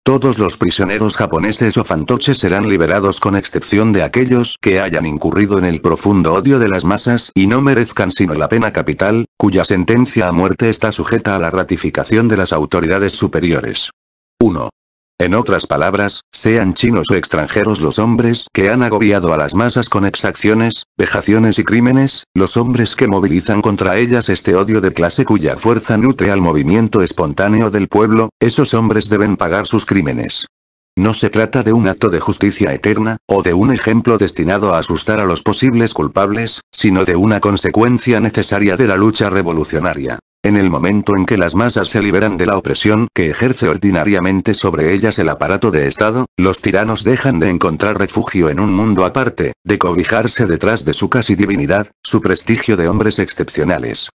Todos los prisioneros japoneses o fantoches serán liberados con excepción de aquellos que hayan incurrido en el profundo odio de las masas y no merezcan sino la pena capital, cuya sentencia a muerte está sujeta a la ratificación de las autoridades superiores. 1. En otras palabras, sean chinos o extranjeros los hombres que han agobiado a las masas con exacciones, vejaciones y crímenes, los hombres que movilizan contra ellas este odio de clase cuya fuerza nutre al movimiento espontáneo del pueblo, esos hombres deben pagar sus crímenes. No se trata de un acto de justicia eterna, o de un ejemplo destinado a asustar a los posibles culpables, sino de una consecuencia necesaria de la lucha revolucionaria. En el momento en que las masas se liberan de la opresión que ejerce ordinariamente sobre ellas el aparato de Estado, los tiranos dejan de encontrar refugio en un mundo aparte, de cobijarse detrás de su casi divinidad, su prestigio de hombres excepcionales.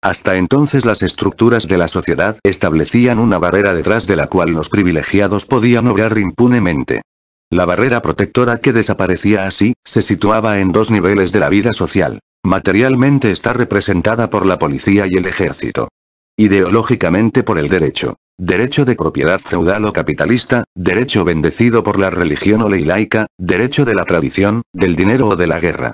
Hasta entonces las estructuras de la sociedad establecían una barrera detrás de la cual los privilegiados podían obrar impunemente. La barrera protectora que desaparecía así, se situaba en dos niveles de la vida social. Materialmente está representada por la policía y el ejército. Ideológicamente por el derecho. Derecho de propiedad feudal o capitalista, derecho bendecido por la religión o ley laica, derecho de la tradición, del dinero o de la guerra.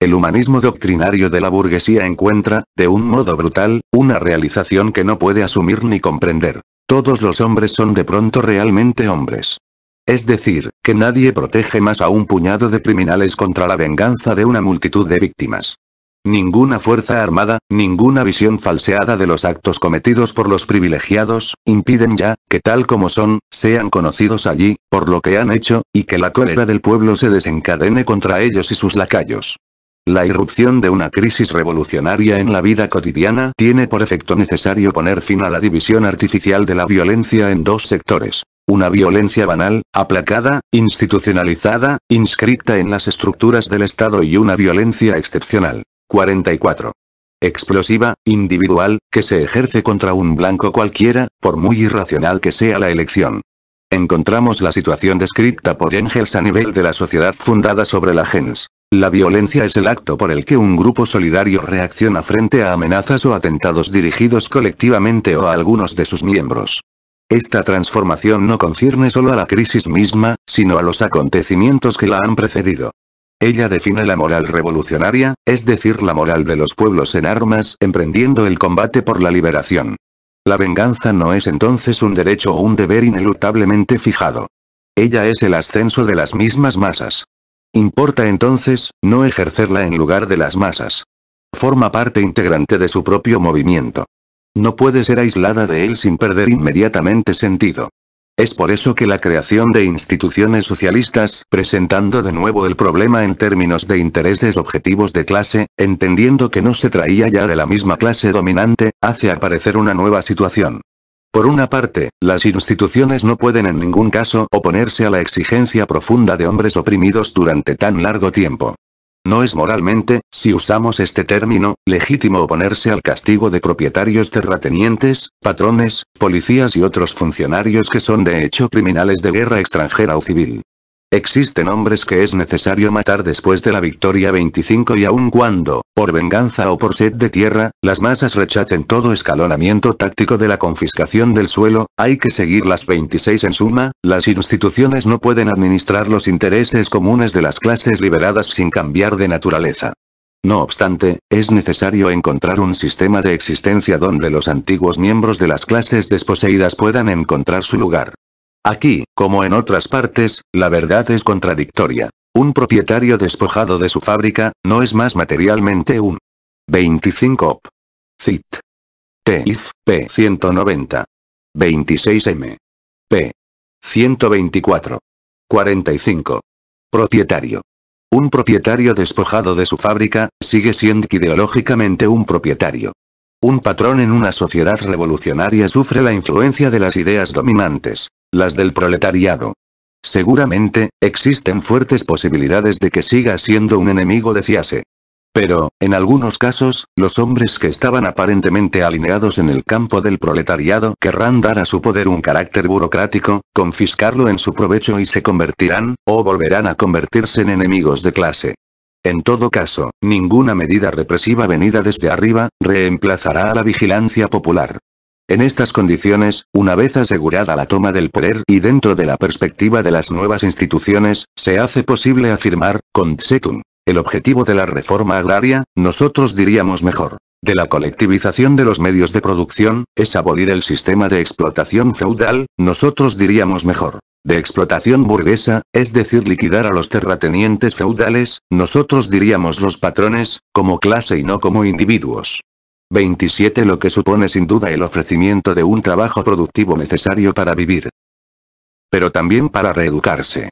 El humanismo doctrinario de la burguesía encuentra, de un modo brutal, una realización que no puede asumir ni comprender. Todos los hombres son de pronto realmente hombres. Es decir, que nadie protege más a un puñado de criminales contra la venganza de una multitud de víctimas. Ninguna fuerza armada, ninguna visión falseada de los actos cometidos por los privilegiados, impiden ya, que tal como son, sean conocidos allí, por lo que han hecho, y que la cólera del pueblo se desencadene contra ellos y sus lacayos. La irrupción de una crisis revolucionaria en la vida cotidiana tiene por efecto necesario poner fin a la división artificial de la violencia en dos sectores. Una violencia banal, aplacada, institucionalizada, inscrita en las estructuras del Estado y una violencia excepcional, 44. Explosiva, individual, que se ejerce contra un blanco cualquiera, por muy irracional que sea la elección. Encontramos la situación descrita por Engels a nivel de la sociedad fundada sobre la gens. La violencia es el acto por el que un grupo solidario reacciona frente a amenazas o atentados dirigidos colectivamente o a algunos de sus miembros. Esta transformación no concierne solo a la crisis misma, sino a los acontecimientos que la han precedido. Ella define la moral revolucionaria, es decir la moral de los pueblos en armas emprendiendo el combate por la liberación. La venganza no es entonces un derecho o un deber inelutablemente fijado. Ella es el ascenso de las mismas masas. Importa entonces, no ejercerla en lugar de las masas. Forma parte integrante de su propio movimiento. No puede ser aislada de él sin perder inmediatamente sentido. Es por eso que la creación de instituciones socialistas, presentando de nuevo el problema en términos de intereses objetivos de clase, entendiendo que no se traía ya de la misma clase dominante, hace aparecer una nueva situación. Por una parte, las instituciones no pueden en ningún caso oponerse a la exigencia profunda de hombres oprimidos durante tan largo tiempo. No es moralmente, si usamos este término, legítimo oponerse al castigo de propietarios terratenientes, patrones, policías y otros funcionarios que son de hecho criminales de guerra extranjera o civil. Existen hombres que es necesario matar después de la victoria 25 y aun cuando, por venganza o por sed de tierra, las masas rechacen todo escalonamiento táctico de la confiscación del suelo, hay que seguir las 26 en suma, las instituciones no pueden administrar los intereses comunes de las clases liberadas sin cambiar de naturaleza. No obstante, es necesario encontrar un sistema de existencia donde los antiguos miembros de las clases desposeídas puedan encontrar su lugar. Aquí, como en otras partes, la verdad es contradictoria. Un propietario despojado de su fábrica, no es más materialmente un 25 op. Cit. TIF, p. 190. 26M. p. 124. 45. Propietario. Un propietario despojado de su fábrica, sigue siendo ideológicamente un propietario. Un patrón en una sociedad revolucionaria sufre la influencia de las ideas dominantes. Las del proletariado. Seguramente, existen fuertes posibilidades de que siga siendo un enemigo de Ciase. Pero, en algunos casos, los hombres que estaban aparentemente alineados en el campo del proletariado querrán dar a su poder un carácter burocrático, confiscarlo en su provecho y se convertirán, o volverán a convertirse en enemigos de clase. En todo caso, ninguna medida represiva venida desde arriba, reemplazará a la vigilancia popular. En estas condiciones, una vez asegurada la toma del poder y dentro de la perspectiva de las nuevas instituciones, se hace posible afirmar, con Tsetum, el objetivo de la reforma agraria, nosotros diríamos mejor, de la colectivización de los medios de producción, es abolir el sistema de explotación feudal, nosotros diríamos mejor, de explotación burguesa, es decir liquidar a los terratenientes feudales, nosotros diríamos los patrones, como clase y no como individuos. 27 Lo que supone sin duda el ofrecimiento de un trabajo productivo necesario para vivir. Pero también para reeducarse.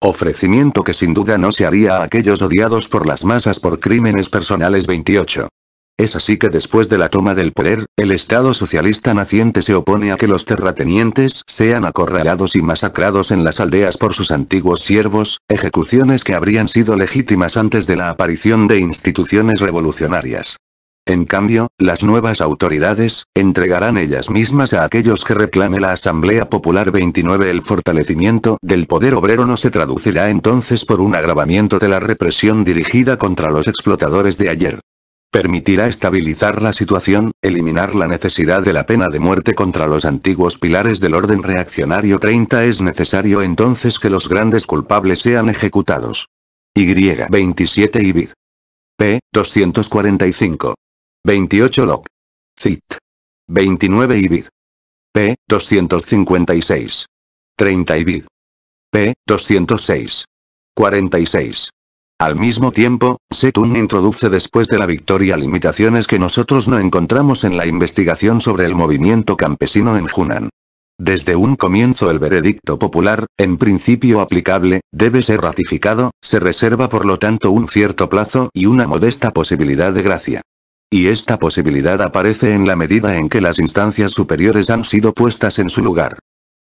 Ofrecimiento que sin duda no se haría a aquellos odiados por las masas por crímenes personales 28. Es así que después de la toma del poder, el Estado socialista naciente se opone a que los terratenientes sean acorralados y masacrados en las aldeas por sus antiguos siervos, ejecuciones que habrían sido legítimas antes de la aparición de instituciones revolucionarias. En cambio, las nuevas autoridades, entregarán ellas mismas a aquellos que reclame la Asamblea Popular 29. El fortalecimiento del poder obrero no se traducirá entonces por un agravamiento de la represión dirigida contra los explotadores de ayer. Permitirá estabilizar la situación, eliminar la necesidad de la pena de muerte contra los antiguos pilares del orden reaccionario 30. Es necesario entonces que los grandes culpables sean ejecutados. Y 27 y vid. P. 245. 28 Loc. Cit. 29 Ibid. P. 256. 30 Ibid. P. 206. 46. Al mismo tiempo, Setun introduce después de la victoria limitaciones que nosotros no encontramos en la investigación sobre el movimiento campesino en Hunan. Desde un comienzo el veredicto popular, en principio aplicable, debe ser ratificado, se reserva por lo tanto un cierto plazo y una modesta posibilidad de gracia. Y esta posibilidad aparece en la medida en que las instancias superiores han sido puestas en su lugar.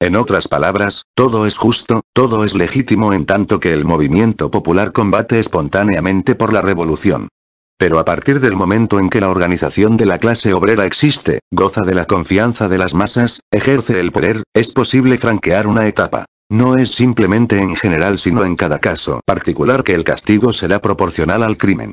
En otras palabras, todo es justo, todo es legítimo en tanto que el movimiento popular combate espontáneamente por la revolución. Pero a partir del momento en que la organización de la clase obrera existe, goza de la confianza de las masas, ejerce el poder, es posible franquear una etapa. No es simplemente en general sino en cada caso particular que el castigo será proporcional al crimen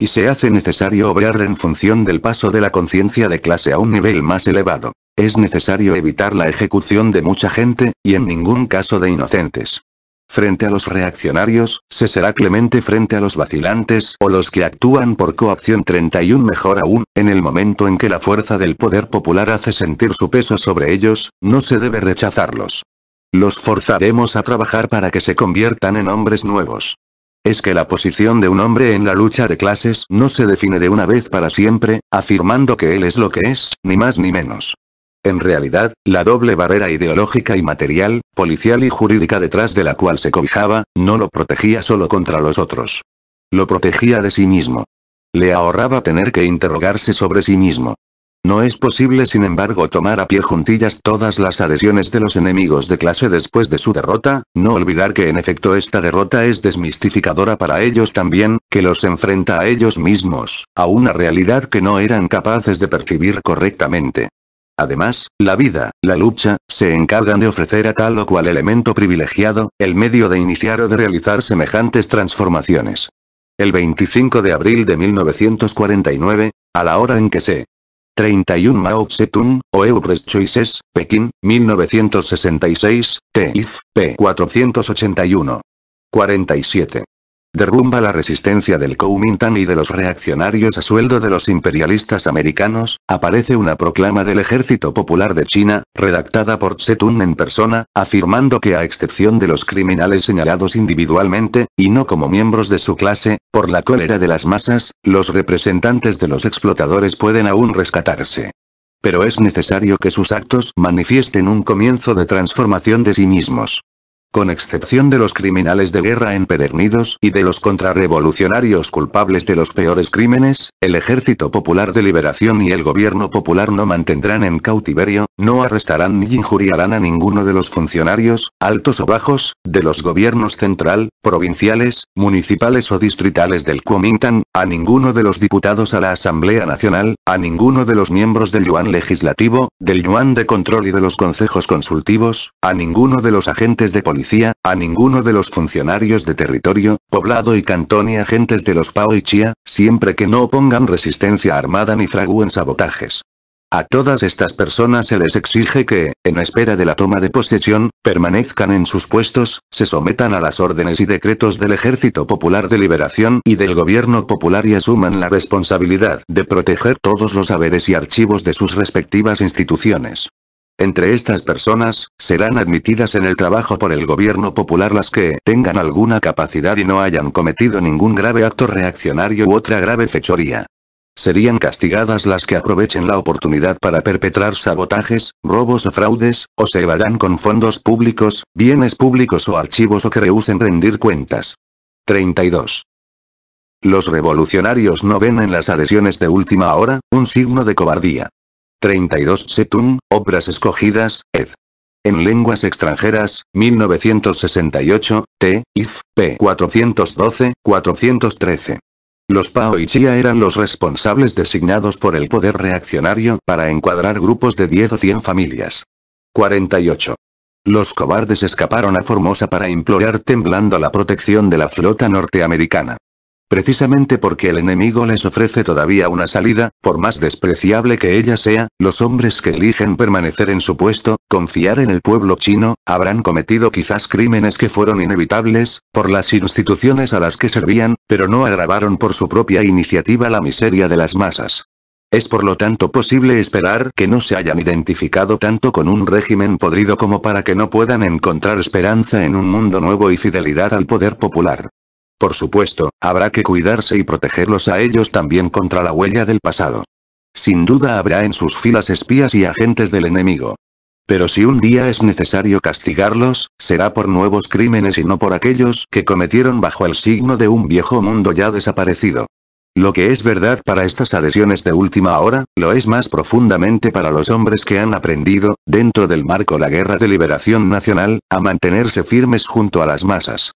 y se hace necesario obrar en función del paso de la conciencia de clase a un nivel más elevado. Es necesario evitar la ejecución de mucha gente, y en ningún caso de inocentes. Frente a los reaccionarios, se será clemente frente a los vacilantes o los que actúan por coacción 31 mejor aún, en el momento en que la fuerza del poder popular hace sentir su peso sobre ellos, no se debe rechazarlos. Los forzaremos a trabajar para que se conviertan en hombres nuevos es que la posición de un hombre en la lucha de clases no se define de una vez para siempre, afirmando que él es lo que es, ni más ni menos. En realidad, la doble barrera ideológica y material, policial y jurídica detrás de la cual se cobijaba, no lo protegía solo contra los otros. Lo protegía de sí mismo. Le ahorraba tener que interrogarse sobre sí mismo. No es posible sin embargo tomar a pie juntillas todas las adhesiones de los enemigos de clase después de su derrota, no olvidar que en efecto esta derrota es desmistificadora para ellos también, que los enfrenta a ellos mismos, a una realidad que no eran capaces de percibir correctamente. Además, la vida, la lucha, se encargan de ofrecer a tal o cual elemento privilegiado, el medio de iniciar o de realizar semejantes transformaciones. El 25 de abril de 1949, a la hora en que se 31 Mao Tse-tung, Oeuvres Choices, Pekín, 1966, TIF, p. 481. 47 derrumba la resistencia del Kuomintang y de los reaccionarios a sueldo de los imperialistas americanos, aparece una proclama del Ejército Popular de China, redactada por Zetun en persona, afirmando que a excepción de los criminales señalados individualmente, y no como miembros de su clase, por la cólera de las masas, los representantes de los explotadores pueden aún rescatarse. Pero es necesario que sus actos manifiesten un comienzo de transformación de sí mismos con excepción de los criminales de guerra empedernidos y de los contrarrevolucionarios culpables de los peores crímenes, el Ejército Popular de Liberación y el Gobierno Popular no mantendrán en cautiverio, no arrestarán ni injuriarán a ninguno de los funcionarios, altos o bajos, de los gobiernos central, provinciales, municipales o distritales del Kuomintang, a ninguno de los diputados a la Asamblea Nacional, a ninguno de los miembros del Yuan Legislativo, del Yuan de Control y de los consejos consultivos, a ninguno de los agentes de policía a ninguno de los funcionarios de territorio, poblado y cantón y agentes de los PAO y Chia, siempre que no opongan resistencia armada ni fraguen sabotajes. A todas estas personas se les exige que, en espera de la toma de posesión, permanezcan en sus puestos, se sometan a las órdenes y decretos del Ejército Popular de Liberación y del Gobierno Popular y asuman la responsabilidad de proteger todos los saberes y archivos de sus respectivas instituciones. Entre estas personas, serán admitidas en el trabajo por el gobierno popular las que tengan alguna capacidad y no hayan cometido ningún grave acto reaccionario u otra grave fechoría. Serían castigadas las que aprovechen la oportunidad para perpetrar sabotajes, robos o fraudes, o se evadan con fondos públicos, bienes públicos o archivos o que rehusen rendir cuentas. 32. Los revolucionarios no ven en las adhesiones de última hora, un signo de cobardía. 32 Setún, Obras Escogidas, ed. En lenguas extranjeras, 1968, T. IF, p. 412, 413. Los Pao y Chia eran los responsables designados por el poder reaccionario para encuadrar grupos de 10 o 100 familias. 48. Los cobardes escaparon a Formosa para implorar temblando la protección de la flota norteamericana. Precisamente porque el enemigo les ofrece todavía una salida, por más despreciable que ella sea, los hombres que eligen permanecer en su puesto, confiar en el pueblo chino, habrán cometido quizás crímenes que fueron inevitables, por las instituciones a las que servían, pero no agravaron por su propia iniciativa la miseria de las masas. Es por lo tanto posible esperar que no se hayan identificado tanto con un régimen podrido como para que no puedan encontrar esperanza en un mundo nuevo y fidelidad al poder popular. Por supuesto, habrá que cuidarse y protegerlos a ellos también contra la huella del pasado. Sin duda habrá en sus filas espías y agentes del enemigo. Pero si un día es necesario castigarlos, será por nuevos crímenes y no por aquellos que cometieron bajo el signo de un viejo mundo ya desaparecido. Lo que es verdad para estas adhesiones de última hora, lo es más profundamente para los hombres que han aprendido, dentro del marco la guerra de liberación nacional, a mantenerse firmes junto a las masas.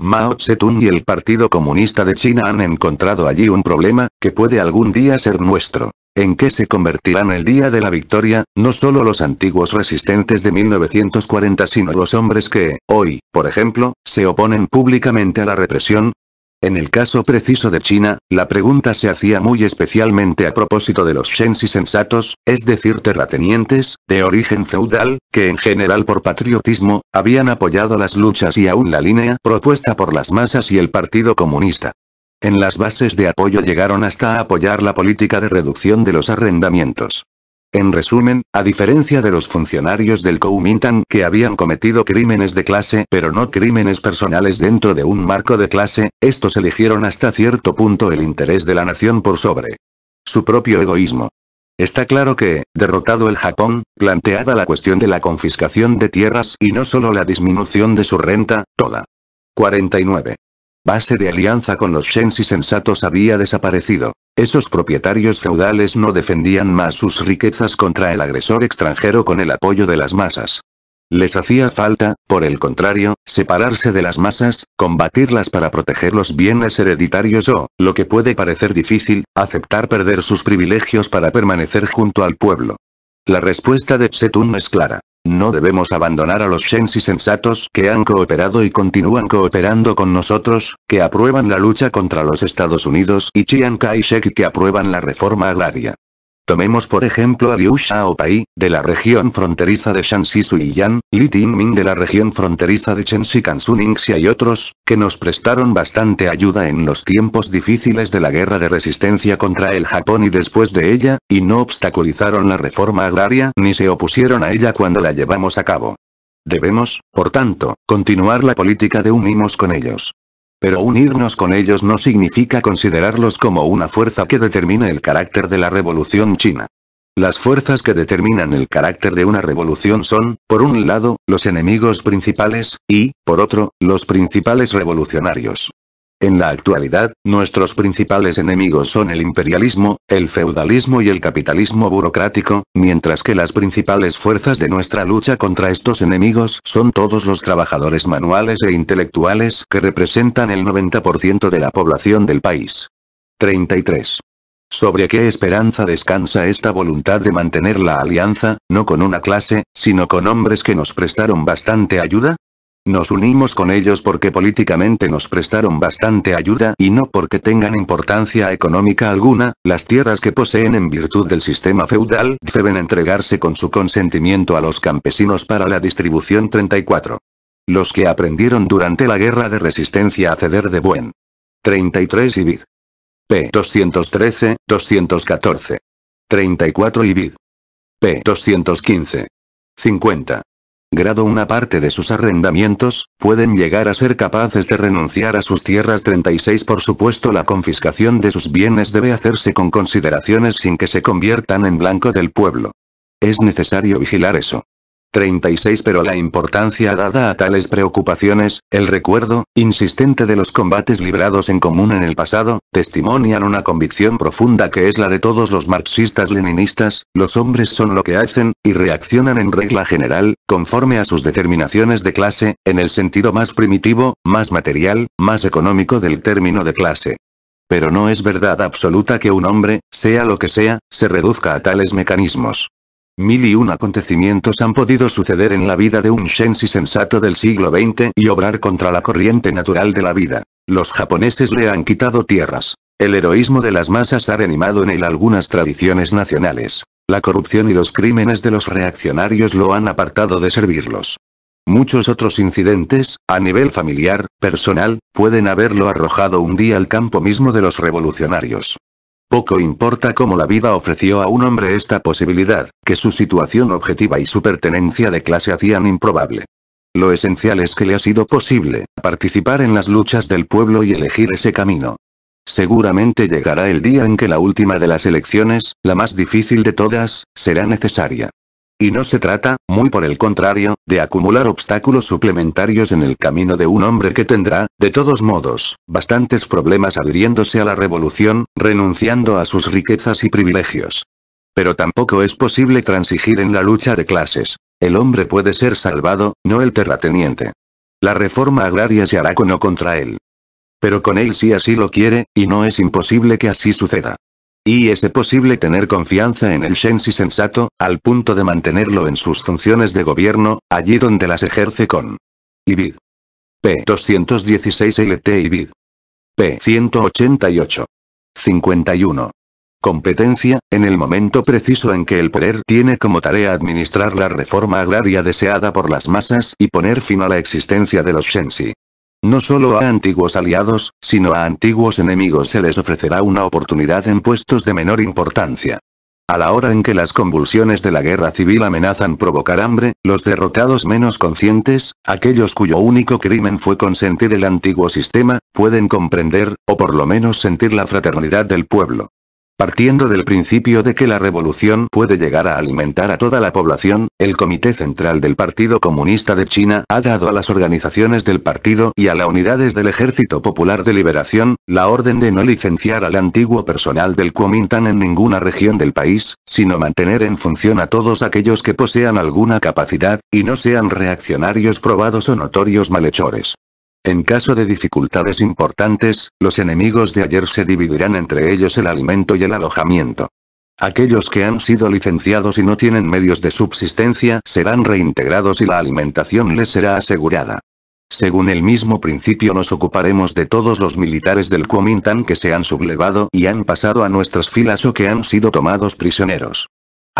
Mao Zedong y el Partido Comunista de China han encontrado allí un problema, que puede algún día ser nuestro. ¿En qué se convertirán el día de la victoria, no solo los antiguos resistentes de 1940 sino los hombres que, hoy, por ejemplo, se oponen públicamente a la represión, en el caso preciso de China, la pregunta se hacía muy especialmente a propósito de los shensi sensatos, es decir terratenientes, de origen feudal, que en general por patriotismo, habían apoyado las luchas y aún la línea propuesta por las masas y el Partido Comunista. En las bases de apoyo llegaron hasta a apoyar la política de reducción de los arrendamientos. En resumen, a diferencia de los funcionarios del Kuomintang que habían cometido crímenes de clase pero no crímenes personales dentro de un marco de clase, estos eligieron hasta cierto punto el interés de la nación por sobre su propio egoísmo. Está claro que, derrotado el Japón, planteada la cuestión de la confiscación de tierras y no solo la disminución de su renta, toda. 49. Base de alianza con los Shensi sensatos había desaparecido. Esos propietarios feudales no defendían más sus riquezas contra el agresor extranjero con el apoyo de las masas. Les hacía falta, por el contrario, separarse de las masas, combatirlas para proteger los bienes hereditarios o, lo que puede parecer difícil, aceptar perder sus privilegios para permanecer junto al pueblo. La respuesta de no es clara. No debemos abandonar a los Shensi sensatos que han cooperado y continúan cooperando con nosotros, que aprueban la lucha contra los Estados Unidos y Chiang Kai-shek que aprueban la reforma agraria. Tomemos por ejemplo a Liu Xiaopai, de la región fronteriza de Shanxi Suiyan, Li Tingming de la región fronteriza de Chenxi Kansuningxia y otros, que nos prestaron bastante ayuda en los tiempos difíciles de la guerra de resistencia contra el Japón y después de ella, y no obstaculizaron la reforma agraria ni se opusieron a ella cuando la llevamos a cabo. Debemos, por tanto, continuar la política de unimos con ellos. Pero unirnos con ellos no significa considerarlos como una fuerza que determine el carácter de la revolución china. Las fuerzas que determinan el carácter de una revolución son, por un lado, los enemigos principales, y, por otro, los principales revolucionarios. En la actualidad, nuestros principales enemigos son el imperialismo, el feudalismo y el capitalismo burocrático, mientras que las principales fuerzas de nuestra lucha contra estos enemigos son todos los trabajadores manuales e intelectuales que representan el 90% de la población del país. 33. ¿Sobre qué esperanza descansa esta voluntad de mantener la alianza, no con una clase, sino con hombres que nos prestaron bastante ayuda? Nos unimos con ellos porque políticamente nos prestaron bastante ayuda y no porque tengan importancia económica alguna, las tierras que poseen en virtud del sistema feudal deben entregarse con su consentimiento a los campesinos para la distribución 34. Los que aprendieron durante la guerra de resistencia a ceder de buen. 33 y vid. P. 213, 214. 34 y vid. P. 215. 50 grado una parte de sus arrendamientos, pueden llegar a ser capaces de renunciar a sus tierras 36 Por supuesto la confiscación de sus bienes debe hacerse con consideraciones sin que se conviertan en blanco del pueblo. Es necesario vigilar eso. 36 Pero la importancia dada a tales preocupaciones, el recuerdo, insistente de los combates librados en común en el pasado, testimonian una convicción profunda que es la de todos los marxistas-leninistas, los hombres son lo que hacen, y reaccionan en regla general, conforme a sus determinaciones de clase, en el sentido más primitivo, más material, más económico del término de clase. Pero no es verdad absoluta que un hombre, sea lo que sea, se reduzca a tales mecanismos. Mil y un acontecimientos han podido suceder en la vida de un Shensi sensato del siglo XX y obrar contra la corriente natural de la vida. Los japoneses le han quitado tierras. El heroísmo de las masas ha reanimado en él algunas tradiciones nacionales. La corrupción y los crímenes de los reaccionarios lo han apartado de servirlos. Muchos otros incidentes, a nivel familiar, personal, pueden haberlo arrojado un día al campo mismo de los revolucionarios. Poco importa cómo la vida ofreció a un hombre esta posibilidad, que su situación objetiva y su pertenencia de clase hacían improbable. Lo esencial es que le ha sido posible, participar en las luchas del pueblo y elegir ese camino. Seguramente llegará el día en que la última de las elecciones, la más difícil de todas, será necesaria. Y no se trata, muy por el contrario, de acumular obstáculos suplementarios en el camino de un hombre que tendrá, de todos modos, bastantes problemas adhiriéndose a la revolución, renunciando a sus riquezas y privilegios. Pero tampoco es posible transigir en la lucha de clases. El hombre puede ser salvado, no el terrateniente. La reforma agraria se hará con o contra él. Pero con él sí así lo quiere, y no es imposible que así suceda. Y es posible tener confianza en el Shensi sensato, al punto de mantenerlo en sus funciones de gobierno, allí donde las ejerce con IBID. P216 LT IBID. P188. 51. Competencia, en el momento preciso en que el poder tiene como tarea administrar la reforma agraria deseada por las masas y poner fin a la existencia de los Shensi. No solo a antiguos aliados, sino a antiguos enemigos se les ofrecerá una oportunidad en puestos de menor importancia. A la hora en que las convulsiones de la guerra civil amenazan provocar hambre, los derrotados menos conscientes, aquellos cuyo único crimen fue consentir el antiguo sistema, pueden comprender, o por lo menos sentir la fraternidad del pueblo. Partiendo del principio de que la revolución puede llegar a alimentar a toda la población, el Comité Central del Partido Comunista de China ha dado a las organizaciones del partido y a las unidades del Ejército Popular de Liberación, la orden de no licenciar al antiguo personal del Kuomintang en ninguna región del país, sino mantener en función a todos aquellos que posean alguna capacidad, y no sean reaccionarios probados o notorios malhechores. En caso de dificultades importantes, los enemigos de ayer se dividirán entre ellos el alimento y el alojamiento. Aquellos que han sido licenciados y no tienen medios de subsistencia serán reintegrados y la alimentación les será asegurada. Según el mismo principio nos ocuparemos de todos los militares del Kuomintang que se han sublevado y han pasado a nuestras filas o que han sido tomados prisioneros.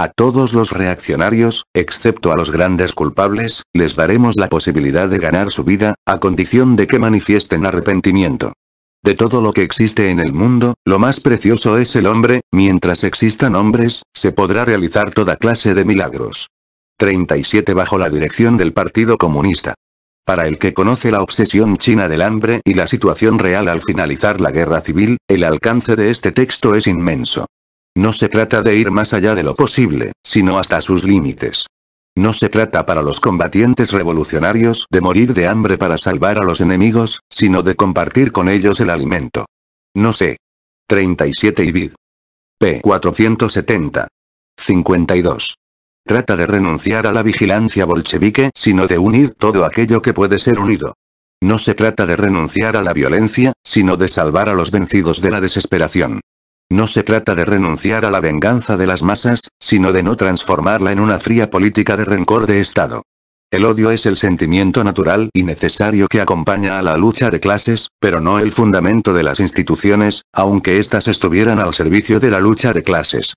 A todos los reaccionarios, excepto a los grandes culpables, les daremos la posibilidad de ganar su vida, a condición de que manifiesten arrepentimiento. De todo lo que existe en el mundo, lo más precioso es el hombre, mientras existan hombres, se podrá realizar toda clase de milagros. 37 bajo la dirección del Partido Comunista. Para el que conoce la obsesión china del hambre y la situación real al finalizar la guerra civil, el alcance de este texto es inmenso. No se trata de ir más allá de lo posible, sino hasta sus límites. No se trata para los combatientes revolucionarios de morir de hambre para salvar a los enemigos, sino de compartir con ellos el alimento. No sé. 37 y vid. P. 470. 52. Trata de renunciar a la vigilancia bolchevique, sino de unir todo aquello que puede ser unido. No se trata de renunciar a la violencia, sino de salvar a los vencidos de la desesperación. No se trata de renunciar a la venganza de las masas, sino de no transformarla en una fría política de rencor de Estado. El odio es el sentimiento natural y necesario que acompaña a la lucha de clases, pero no el fundamento de las instituciones, aunque éstas estuvieran al servicio de la lucha de clases.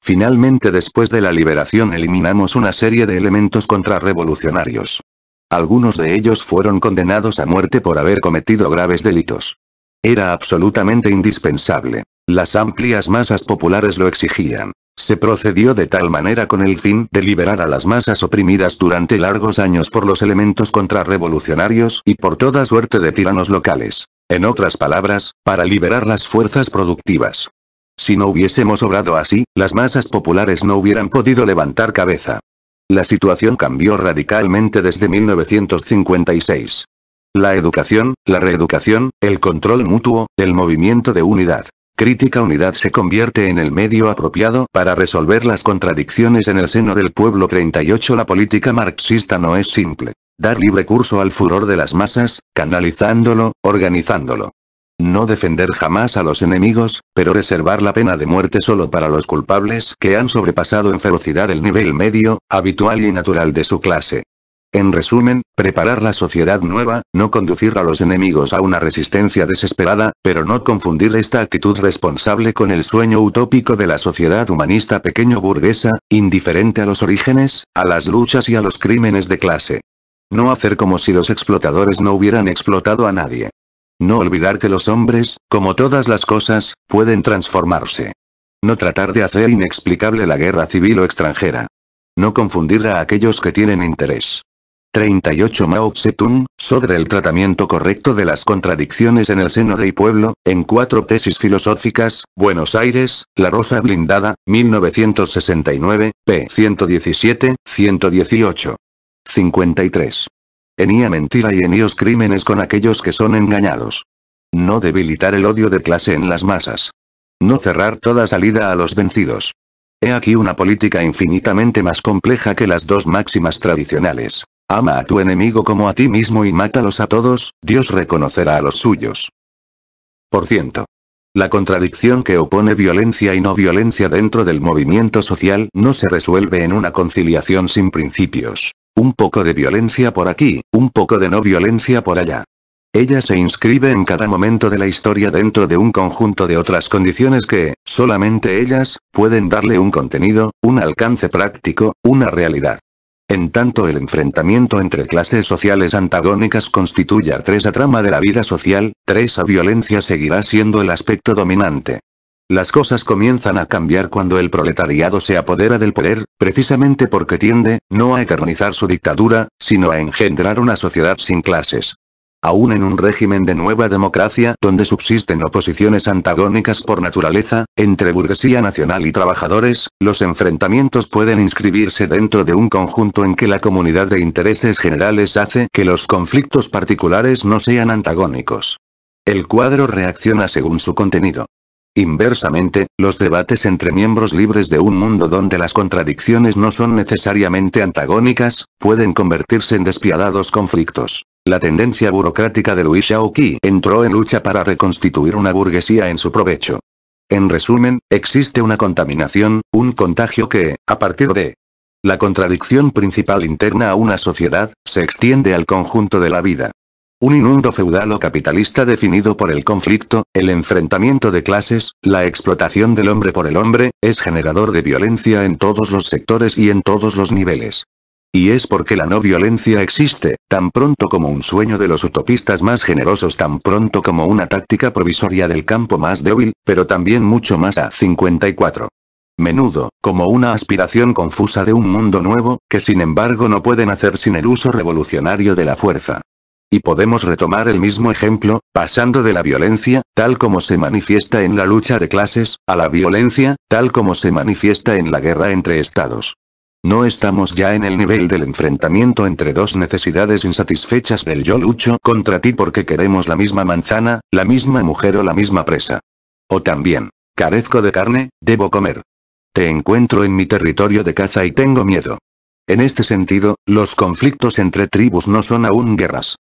Finalmente después de la liberación eliminamos una serie de elementos contrarrevolucionarios. Algunos de ellos fueron condenados a muerte por haber cometido graves delitos. Era absolutamente indispensable las amplias masas populares lo exigían. Se procedió de tal manera con el fin de liberar a las masas oprimidas durante largos años por los elementos contrarrevolucionarios y por toda suerte de tiranos locales. En otras palabras, para liberar las fuerzas productivas. Si no hubiésemos obrado así, las masas populares no hubieran podido levantar cabeza. La situación cambió radicalmente desde 1956. La educación, la reeducación, el control mutuo, el movimiento de unidad, Crítica unidad se convierte en el medio apropiado para resolver las contradicciones en el seno del pueblo 38 La política marxista no es simple. Dar libre curso al furor de las masas, canalizándolo, organizándolo. No defender jamás a los enemigos, pero reservar la pena de muerte solo para los culpables que han sobrepasado en ferocidad el nivel medio, habitual y natural de su clase. En resumen, preparar la sociedad nueva, no conducir a los enemigos a una resistencia desesperada, pero no confundir esta actitud responsable con el sueño utópico de la sociedad humanista pequeño burguesa, indiferente a los orígenes, a las luchas y a los crímenes de clase. No hacer como si los explotadores no hubieran explotado a nadie. No olvidar que los hombres, como todas las cosas, pueden transformarse. No tratar de hacer inexplicable la guerra civil o extranjera. No confundir a aquellos que tienen interés 38 Mao tse sobre el tratamiento correcto de las contradicciones en el seno de y pueblo, en cuatro tesis filosóficas, Buenos Aires, La Rosa Blindada, 1969, p. 117, 118. 53. Enía mentira y eníos crímenes con aquellos que son engañados. No debilitar el odio de clase en las masas. No cerrar toda salida a los vencidos. He aquí una política infinitamente más compleja que las dos máximas tradicionales. Ama a tu enemigo como a ti mismo y mátalos a todos, Dios reconocerá a los suyos. Por ciento. La contradicción que opone violencia y no violencia dentro del movimiento social no se resuelve en una conciliación sin principios. Un poco de violencia por aquí, un poco de no violencia por allá. Ella se inscribe en cada momento de la historia dentro de un conjunto de otras condiciones que, solamente ellas, pueden darle un contenido, un alcance práctico, una realidad. En tanto el enfrentamiento entre clases sociales antagónicas constituya tres a trama de la vida social, tres a violencia seguirá siendo el aspecto dominante. Las cosas comienzan a cambiar cuando el proletariado se apodera del poder, precisamente porque tiende, no a eternizar su dictadura, sino a engendrar una sociedad sin clases. Aún en un régimen de nueva democracia donde subsisten oposiciones antagónicas por naturaleza, entre burguesía nacional y trabajadores, los enfrentamientos pueden inscribirse dentro de un conjunto en que la comunidad de intereses generales hace que los conflictos particulares no sean antagónicos. El cuadro reacciona según su contenido. Inversamente, los debates entre miembros libres de un mundo donde las contradicciones no son necesariamente antagónicas, pueden convertirse en despiadados conflictos. La tendencia burocrática de Luis Xiaoqi entró en lucha para reconstituir una burguesía en su provecho. En resumen, existe una contaminación, un contagio que, a partir de la contradicción principal interna a una sociedad, se extiende al conjunto de la vida. Un inundo feudal o capitalista definido por el conflicto, el enfrentamiento de clases, la explotación del hombre por el hombre, es generador de violencia en todos los sectores y en todos los niveles. Y es porque la no violencia existe, tan pronto como un sueño de los utopistas más generosos, tan pronto como una táctica provisoria del campo más débil, pero también mucho más a 54. Menudo, como una aspiración confusa de un mundo nuevo, que sin embargo no pueden hacer sin el uso revolucionario de la fuerza. Y podemos retomar el mismo ejemplo, pasando de la violencia, tal como se manifiesta en la lucha de clases, a la violencia, tal como se manifiesta en la guerra entre estados. No estamos ya en el nivel del enfrentamiento entre dos necesidades insatisfechas del yo lucho contra ti porque queremos la misma manzana, la misma mujer o la misma presa. O también, carezco de carne, debo comer. Te encuentro en mi territorio de caza y tengo miedo. En este sentido, los conflictos entre tribus no son aún guerras.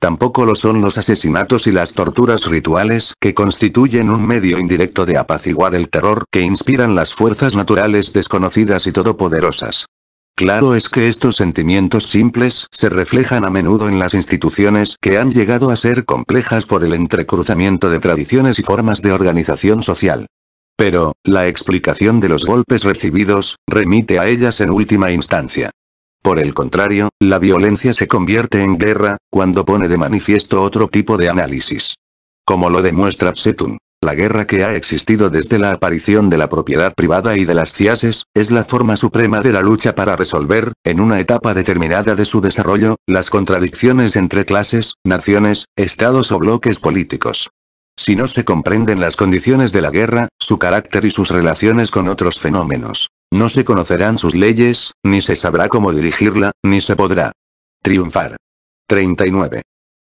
Tampoco lo son los asesinatos y las torturas rituales que constituyen un medio indirecto de apaciguar el terror que inspiran las fuerzas naturales desconocidas y todopoderosas. Claro es que estos sentimientos simples se reflejan a menudo en las instituciones que han llegado a ser complejas por el entrecruzamiento de tradiciones y formas de organización social. Pero, la explicación de los golpes recibidos, remite a ellas en última instancia. Por el contrario, la violencia se convierte en guerra, cuando pone de manifiesto otro tipo de análisis. Como lo demuestra Psetun, la guerra que ha existido desde la aparición de la propiedad privada y de las ciases, es la forma suprema de la lucha para resolver, en una etapa determinada de su desarrollo, las contradicciones entre clases, naciones, estados o bloques políticos. Si no se comprenden las condiciones de la guerra, su carácter y sus relaciones con otros fenómenos, no se conocerán sus leyes, ni se sabrá cómo dirigirla, ni se podrá triunfar. 39.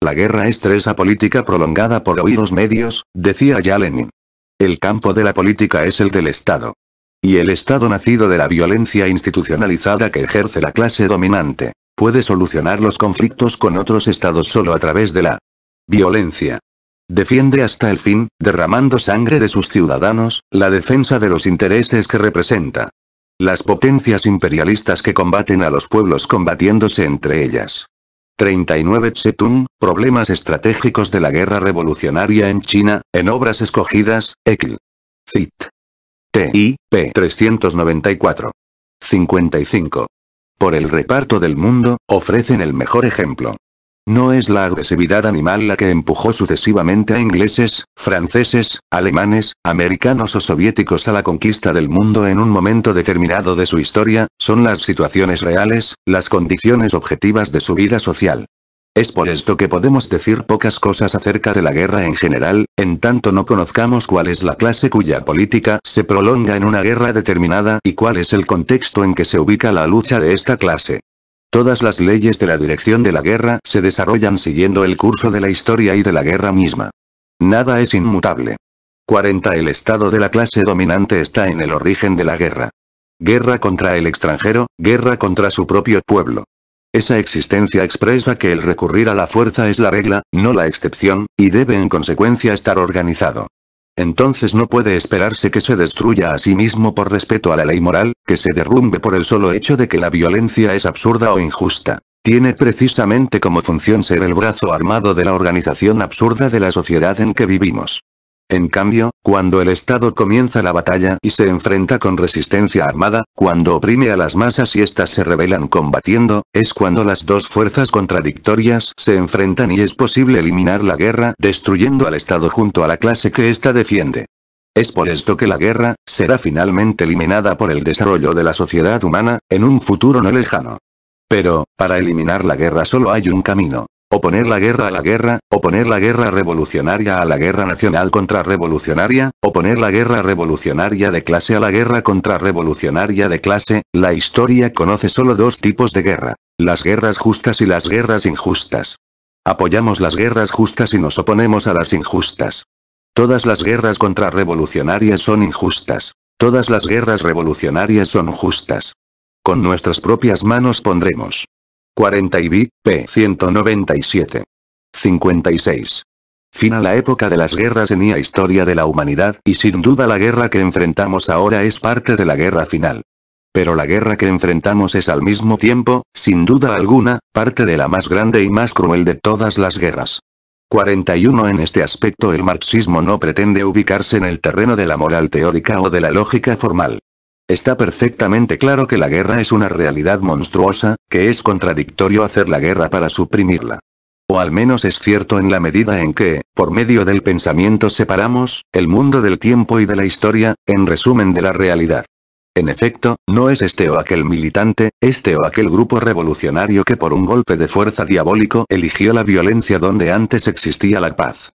La guerra es tresa política prolongada por oídos medios, decía ya Lenin. El campo de la política es el del Estado. Y el Estado nacido de la violencia institucionalizada que ejerce la clase dominante, puede solucionar los conflictos con otros estados solo a través de la violencia. Defiende hasta el fin, derramando sangre de sus ciudadanos, la defensa de los intereses que representa. Las potencias imperialistas que combaten a los pueblos combatiéndose entre ellas. 39 chetung Problemas estratégicos de la guerra revolucionaria en China, en obras escogidas, ECL. CIT. TIP 394. 55. Por el reparto del mundo, ofrecen el mejor ejemplo. No es la agresividad animal la que empujó sucesivamente a ingleses, franceses, alemanes, americanos o soviéticos a la conquista del mundo en un momento determinado de su historia, son las situaciones reales, las condiciones objetivas de su vida social. Es por esto que podemos decir pocas cosas acerca de la guerra en general, en tanto no conozcamos cuál es la clase cuya política se prolonga en una guerra determinada y cuál es el contexto en que se ubica la lucha de esta clase. Todas las leyes de la dirección de la guerra se desarrollan siguiendo el curso de la historia y de la guerra misma. Nada es inmutable. 40. El estado de la clase dominante está en el origen de la guerra. Guerra contra el extranjero, guerra contra su propio pueblo. Esa existencia expresa que el recurrir a la fuerza es la regla, no la excepción, y debe en consecuencia estar organizado. Entonces no puede esperarse que se destruya a sí mismo por respeto a la ley moral, que se derrumbe por el solo hecho de que la violencia es absurda o injusta. Tiene precisamente como función ser el brazo armado de la organización absurda de la sociedad en que vivimos. En cambio, cuando el Estado comienza la batalla y se enfrenta con resistencia armada, cuando oprime a las masas y éstas se rebelan combatiendo, es cuando las dos fuerzas contradictorias se enfrentan y es posible eliminar la guerra destruyendo al Estado junto a la clase que ésta defiende. Es por esto que la guerra será finalmente eliminada por el desarrollo de la sociedad humana, en un futuro no lejano. Pero, para eliminar la guerra solo hay un camino. Oponer la guerra a la guerra, oponer la guerra revolucionaria a la guerra nacional contrarrevolucionaria, oponer la guerra revolucionaria de clase a la guerra contrarrevolucionaria de clase, la historia conoce solo dos tipos de guerra, las guerras justas y las guerras injustas. Apoyamos las guerras justas y nos oponemos a las injustas. Todas las guerras contrarrevolucionarias son injustas. Todas las guerras revolucionarias son justas. Con nuestras propias manos pondremos 40 y B, p. 197. 56. Fin a la época de las guerras en historia de la humanidad, y sin duda la guerra que enfrentamos ahora es parte de la guerra final. Pero la guerra que enfrentamos es al mismo tiempo, sin duda alguna, parte de la más grande y más cruel de todas las guerras. 41 En este aspecto el marxismo no pretende ubicarse en el terreno de la moral teórica o de la lógica formal. Está perfectamente claro que la guerra es una realidad monstruosa, que es contradictorio hacer la guerra para suprimirla. O al menos es cierto en la medida en que, por medio del pensamiento separamos, el mundo del tiempo y de la historia, en resumen de la realidad. En efecto, no es este o aquel militante, este o aquel grupo revolucionario que por un golpe de fuerza diabólico eligió la violencia donde antes existía la paz.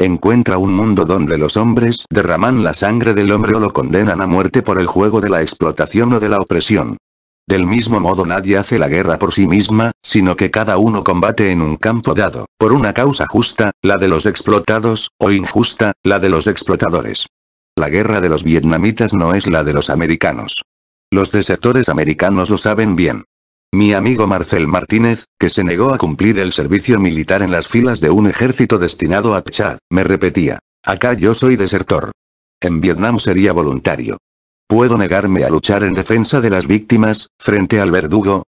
Encuentra un mundo donde los hombres derraman la sangre del hombre o lo condenan a muerte por el juego de la explotación o de la opresión. Del mismo modo nadie hace la guerra por sí misma, sino que cada uno combate en un campo dado, por una causa justa, la de los explotados, o injusta, la de los explotadores. La guerra de los vietnamitas no es la de los americanos. Los desertores americanos lo saben bien. Mi amigo Marcel Martínez, que se negó a cumplir el servicio militar en las filas de un ejército destinado a Chad, me repetía. Acá yo soy desertor. En Vietnam sería voluntario. ¿Puedo negarme a luchar en defensa de las víctimas, frente al verdugo?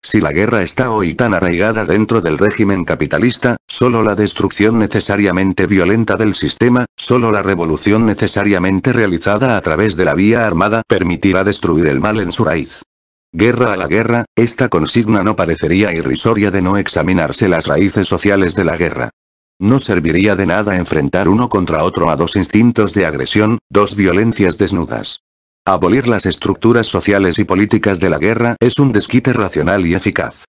Si la guerra está hoy tan arraigada dentro del régimen capitalista, solo la destrucción necesariamente violenta del sistema, solo la revolución necesariamente realizada a través de la vía armada permitirá destruir el mal en su raíz. Guerra a la guerra, esta consigna no parecería irrisoria de no examinarse las raíces sociales de la guerra. No serviría de nada enfrentar uno contra otro a dos instintos de agresión, dos violencias desnudas. Abolir las estructuras sociales y políticas de la guerra es un desquite racional y eficaz.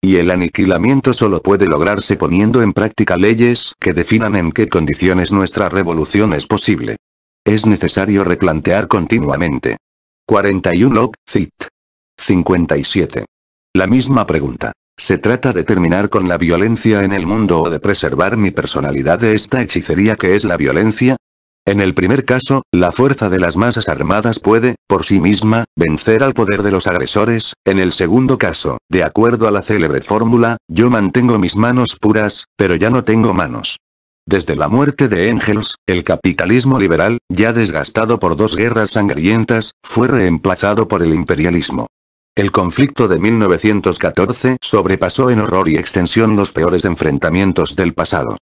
Y el aniquilamiento solo puede lograrse poniendo en práctica leyes que definan en qué condiciones nuestra revolución es posible. Es necesario replantear continuamente. 41 Locke, Cit. 57. La misma pregunta. ¿Se trata de terminar con la violencia en el mundo o de preservar mi personalidad de esta hechicería que es la violencia? En el primer caso, la fuerza de las masas armadas puede, por sí misma, vencer al poder de los agresores, en el segundo caso, de acuerdo a la célebre fórmula, yo mantengo mis manos puras, pero ya no tengo manos. Desde la muerte de Engels, el capitalismo liberal, ya desgastado por dos guerras sangrientas, fue reemplazado por el imperialismo. El conflicto de 1914 sobrepasó en horror y extensión los peores enfrentamientos del pasado.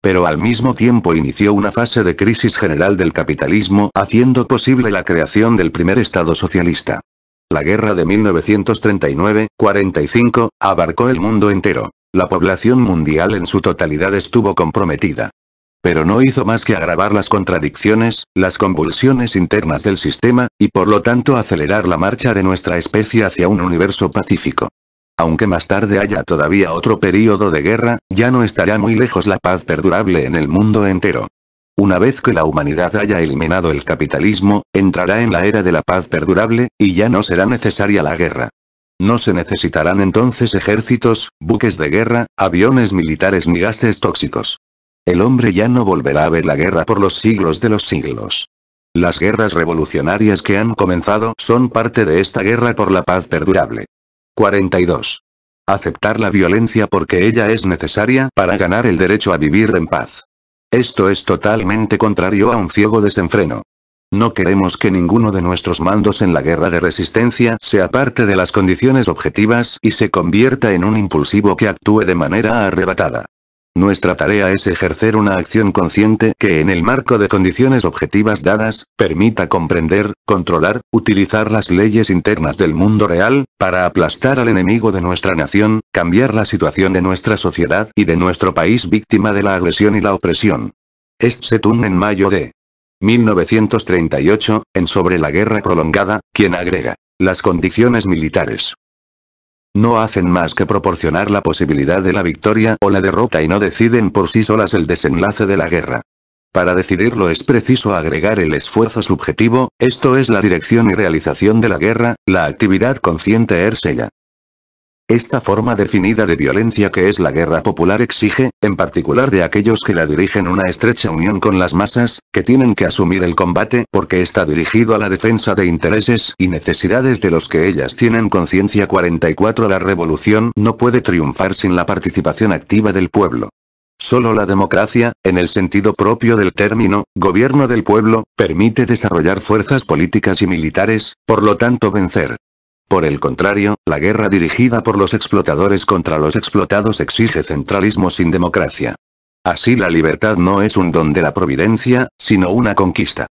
Pero al mismo tiempo inició una fase de crisis general del capitalismo haciendo posible la creación del primer Estado socialista. La guerra de 1939-45 abarcó el mundo entero. La población mundial en su totalidad estuvo comprometida pero no hizo más que agravar las contradicciones, las convulsiones internas del sistema, y por lo tanto acelerar la marcha de nuestra especie hacia un universo pacífico. Aunque más tarde haya todavía otro período de guerra, ya no estará muy lejos la paz perdurable en el mundo entero. Una vez que la humanidad haya eliminado el capitalismo, entrará en la era de la paz perdurable, y ya no será necesaria la guerra. No se necesitarán entonces ejércitos, buques de guerra, aviones militares ni gases tóxicos. El hombre ya no volverá a ver la guerra por los siglos de los siglos. Las guerras revolucionarias que han comenzado son parte de esta guerra por la paz perdurable. 42. Aceptar la violencia porque ella es necesaria para ganar el derecho a vivir en paz. Esto es totalmente contrario a un ciego desenfreno. No queremos que ninguno de nuestros mandos en la guerra de resistencia sea parte de las condiciones objetivas y se convierta en un impulsivo que actúe de manera arrebatada. Nuestra tarea es ejercer una acción consciente que en el marco de condiciones objetivas dadas, permita comprender, controlar, utilizar las leyes internas del mundo real, para aplastar al enemigo de nuestra nación, cambiar la situación de nuestra sociedad y de nuestro país víctima de la agresión y la opresión. Est Setun en mayo de 1938, en Sobre la guerra prolongada, quien agrega, las condiciones militares no hacen más que proporcionar la posibilidad de la victoria o la derrota y no deciden por sí solas el desenlace de la guerra. Para decidirlo es preciso agregar el esfuerzo subjetivo, esto es la dirección y realización de la guerra, la actividad consciente ersella. Esta forma definida de violencia que es la guerra popular exige, en particular de aquellos que la dirigen una estrecha unión con las masas, que tienen que asumir el combate porque está dirigido a la defensa de intereses y necesidades de los que ellas tienen conciencia 44 La revolución no puede triunfar sin la participación activa del pueblo. Solo la democracia, en el sentido propio del término, gobierno del pueblo, permite desarrollar fuerzas políticas y militares, por lo tanto vencer. Por el contrario, la guerra dirigida por los explotadores contra los explotados exige centralismo sin democracia. Así la libertad no es un don de la providencia, sino una conquista.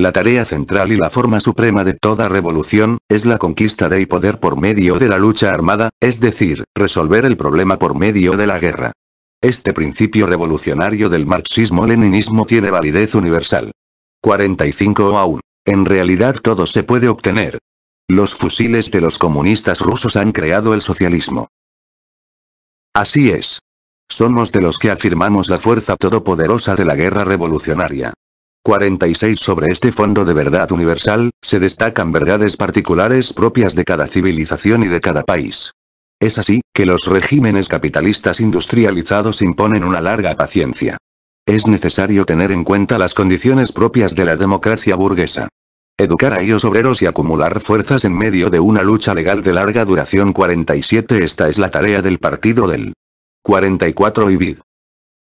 La tarea central y la forma suprema de toda revolución, es la conquista de y poder por medio de la lucha armada, es decir, resolver el problema por medio de la guerra. Este principio revolucionario del marxismo-leninismo tiene validez universal. 45 aún. En realidad todo se puede obtener, los fusiles de los comunistas rusos han creado el socialismo. Así es. Somos de los que afirmamos la fuerza todopoderosa de la guerra revolucionaria. 46 Sobre este fondo de verdad universal, se destacan verdades particulares propias de cada civilización y de cada país. Es así, que los regímenes capitalistas industrializados imponen una larga paciencia. Es necesario tener en cuenta las condiciones propias de la democracia burguesa. Educar a ellos obreros y acumular fuerzas en medio de una lucha legal de larga duración 47 Esta es la tarea del partido del 44 y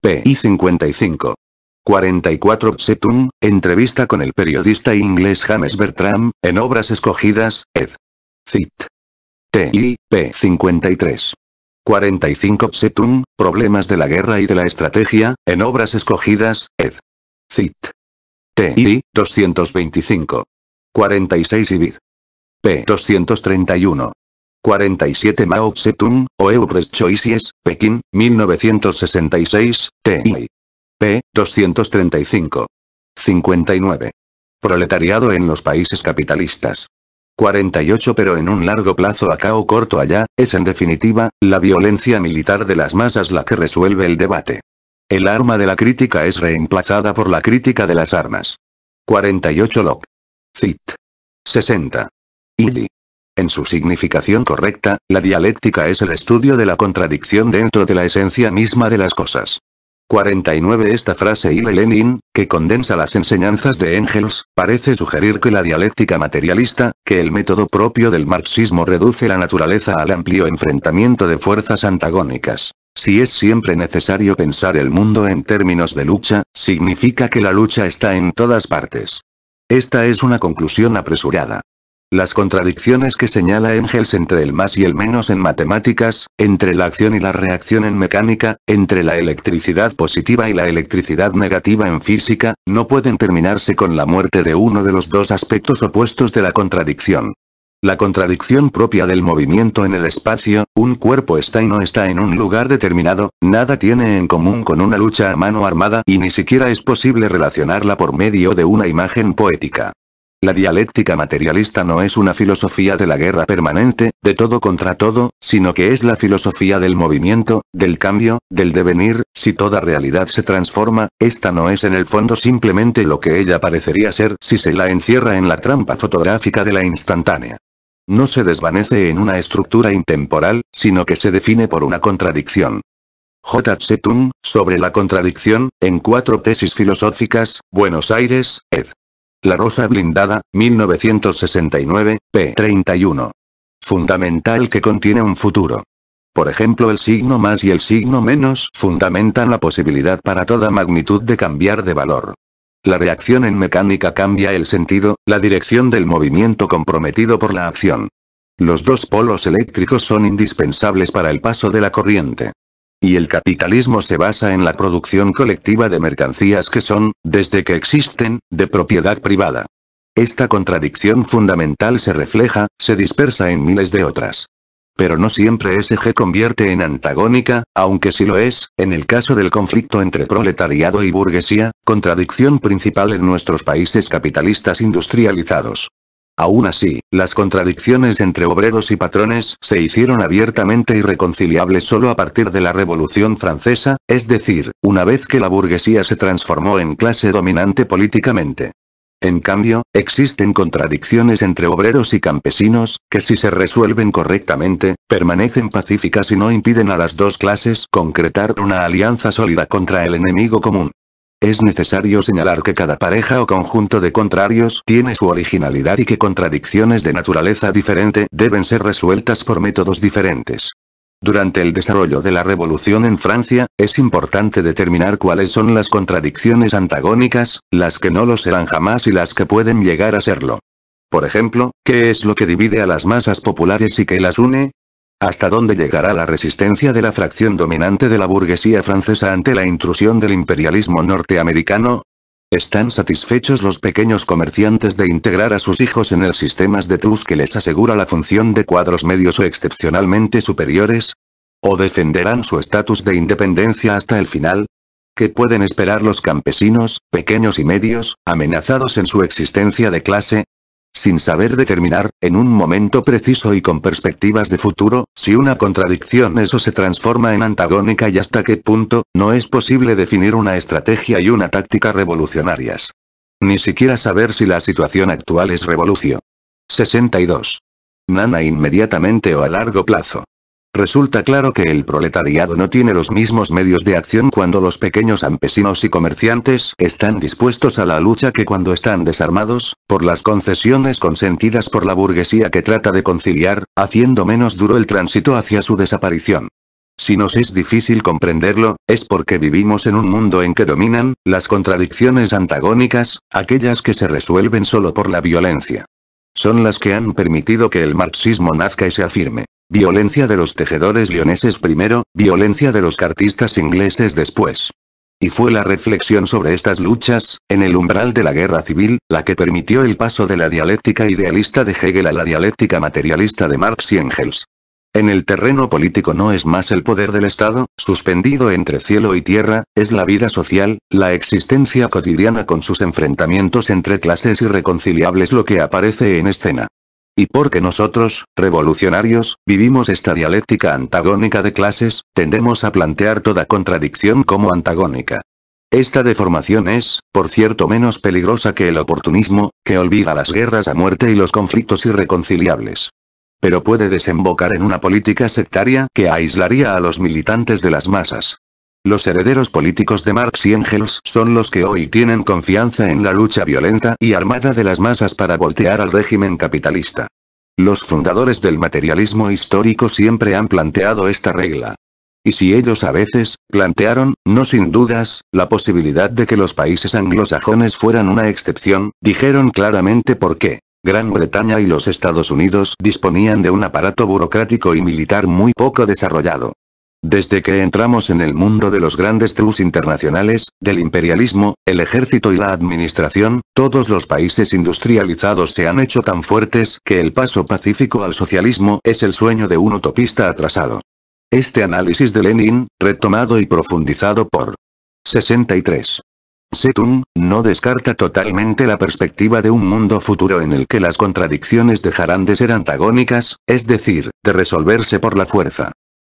P. PI 55. 44 setum entrevista con el periodista inglés James Bertram, en Obras Escogidas, ed. Cit. TI, p. 53. 45 setum Problemas de la Guerra y de la Estrategia, en Obras Escogidas, ed. Cit. TI, 225. 46 Ibid. p. 231. 47 Mao tse o Eupres Choisies, Pekín, 1966, T.I. p. 235. 59. Proletariado en los países capitalistas. 48 pero en un largo plazo acá o corto allá, es en definitiva, la violencia militar de las masas la que resuelve el debate. El arma de la crítica es reemplazada por la crítica de las armas. 48 Locke. Cit. 60. En su significación correcta, la dialéctica es el estudio de la contradicción dentro de la esencia misma de las cosas. 49 Esta frase Ile Lenin, que condensa las enseñanzas de Engels, parece sugerir que la dialéctica materialista, que el método propio del marxismo reduce la naturaleza al amplio enfrentamiento de fuerzas antagónicas. Si es siempre necesario pensar el mundo en términos de lucha, significa que la lucha está en todas partes. Esta es una conclusión apresurada. Las contradicciones que señala Engels entre el más y el menos en matemáticas, entre la acción y la reacción en mecánica, entre la electricidad positiva y la electricidad negativa en física, no pueden terminarse con la muerte de uno de los dos aspectos opuestos de la contradicción. La contradicción propia del movimiento en el espacio, un cuerpo está y no está en un lugar determinado, nada tiene en común con una lucha a mano armada y ni siquiera es posible relacionarla por medio de una imagen poética. La dialéctica materialista no es una filosofía de la guerra permanente, de todo contra todo, sino que es la filosofía del movimiento, del cambio, del devenir, si toda realidad se transforma, esta no es en el fondo simplemente lo que ella parecería ser si se la encierra en la trampa fotográfica de la instantánea. No se desvanece en una estructura intemporal, sino que se define por una contradicción. J. sobre la contradicción, en cuatro tesis filosóficas, Buenos Aires, ed. La Rosa Blindada, 1969, p. 31. Fundamental que contiene un futuro. Por ejemplo, el signo más y el signo menos fundamentan la posibilidad para toda magnitud de cambiar de valor. La reacción en mecánica cambia el sentido, la dirección del movimiento comprometido por la acción. Los dos polos eléctricos son indispensables para el paso de la corriente. Y el capitalismo se basa en la producción colectiva de mercancías que son, desde que existen, de propiedad privada. Esta contradicción fundamental se refleja, se dispersa en miles de otras pero no siempre ese G convierte en antagónica, aunque sí lo es, en el caso del conflicto entre proletariado y burguesía, contradicción principal en nuestros países capitalistas industrializados. Aún así, las contradicciones entre obreros y patrones se hicieron abiertamente irreconciliables solo a partir de la Revolución Francesa, es decir, una vez que la burguesía se transformó en clase dominante políticamente. En cambio, existen contradicciones entre obreros y campesinos, que si se resuelven correctamente, permanecen pacíficas y no impiden a las dos clases concretar una alianza sólida contra el enemigo común. Es necesario señalar que cada pareja o conjunto de contrarios tiene su originalidad y que contradicciones de naturaleza diferente deben ser resueltas por métodos diferentes. Durante el desarrollo de la revolución en Francia, es importante determinar cuáles son las contradicciones antagónicas, las que no lo serán jamás y las que pueden llegar a serlo. Por ejemplo, ¿qué es lo que divide a las masas populares y que las une? ¿Hasta dónde llegará la resistencia de la fracción dominante de la burguesía francesa ante la intrusión del imperialismo norteamericano? Están satisfechos los pequeños comerciantes de integrar a sus hijos en el sistema de TUS que les asegura la función de cuadros medios o excepcionalmente superiores? ¿O defenderán su estatus de independencia hasta el final? ¿Qué pueden esperar los campesinos, pequeños y medios, amenazados en su existencia de clase, sin saber determinar, en un momento preciso y con perspectivas de futuro, si una contradicción eso se transforma en antagónica y hasta qué punto, no es posible definir una estrategia y una táctica revolucionarias. Ni siquiera saber si la situación actual es revolución. 62. Nana inmediatamente o a largo plazo. Resulta claro que el proletariado no tiene los mismos medios de acción cuando los pequeños campesinos y comerciantes están dispuestos a la lucha que cuando están desarmados, por las concesiones consentidas por la burguesía que trata de conciliar, haciendo menos duro el tránsito hacia su desaparición. Si nos es difícil comprenderlo, es porque vivimos en un mundo en que dominan, las contradicciones antagónicas, aquellas que se resuelven solo por la violencia. Son las que han permitido que el marxismo nazca y se afirme. Violencia de los tejedores leoneses primero, violencia de los cartistas ingleses después. Y fue la reflexión sobre estas luchas, en el umbral de la guerra civil, la que permitió el paso de la dialéctica idealista de Hegel a la dialéctica materialista de Marx y Engels. En el terreno político no es más el poder del Estado, suspendido entre cielo y tierra, es la vida social, la existencia cotidiana con sus enfrentamientos entre clases irreconciliables lo que aparece en escena. Y porque nosotros, revolucionarios, vivimos esta dialéctica antagónica de clases, tendemos a plantear toda contradicción como antagónica. Esta deformación es, por cierto, menos peligrosa que el oportunismo, que olvida las guerras a muerte y los conflictos irreconciliables. Pero puede desembocar en una política sectaria que aislaría a los militantes de las masas. Los herederos políticos de Marx y Engels son los que hoy tienen confianza en la lucha violenta y armada de las masas para voltear al régimen capitalista. Los fundadores del materialismo histórico siempre han planteado esta regla. Y si ellos a veces, plantearon, no sin dudas, la posibilidad de que los países anglosajones fueran una excepción, dijeron claramente por qué. Gran Bretaña y los Estados Unidos disponían de un aparato burocrático y militar muy poco desarrollado. Desde que entramos en el mundo de los grandes trus internacionales, del imperialismo, el ejército y la administración, todos los países industrializados se han hecho tan fuertes que el paso pacífico al socialismo es el sueño de un utopista atrasado. Este análisis de Lenin, retomado y profundizado por 63. Setun, no descarta totalmente la perspectiva de un mundo futuro en el que las contradicciones dejarán de ser antagónicas, es decir, de resolverse por la fuerza.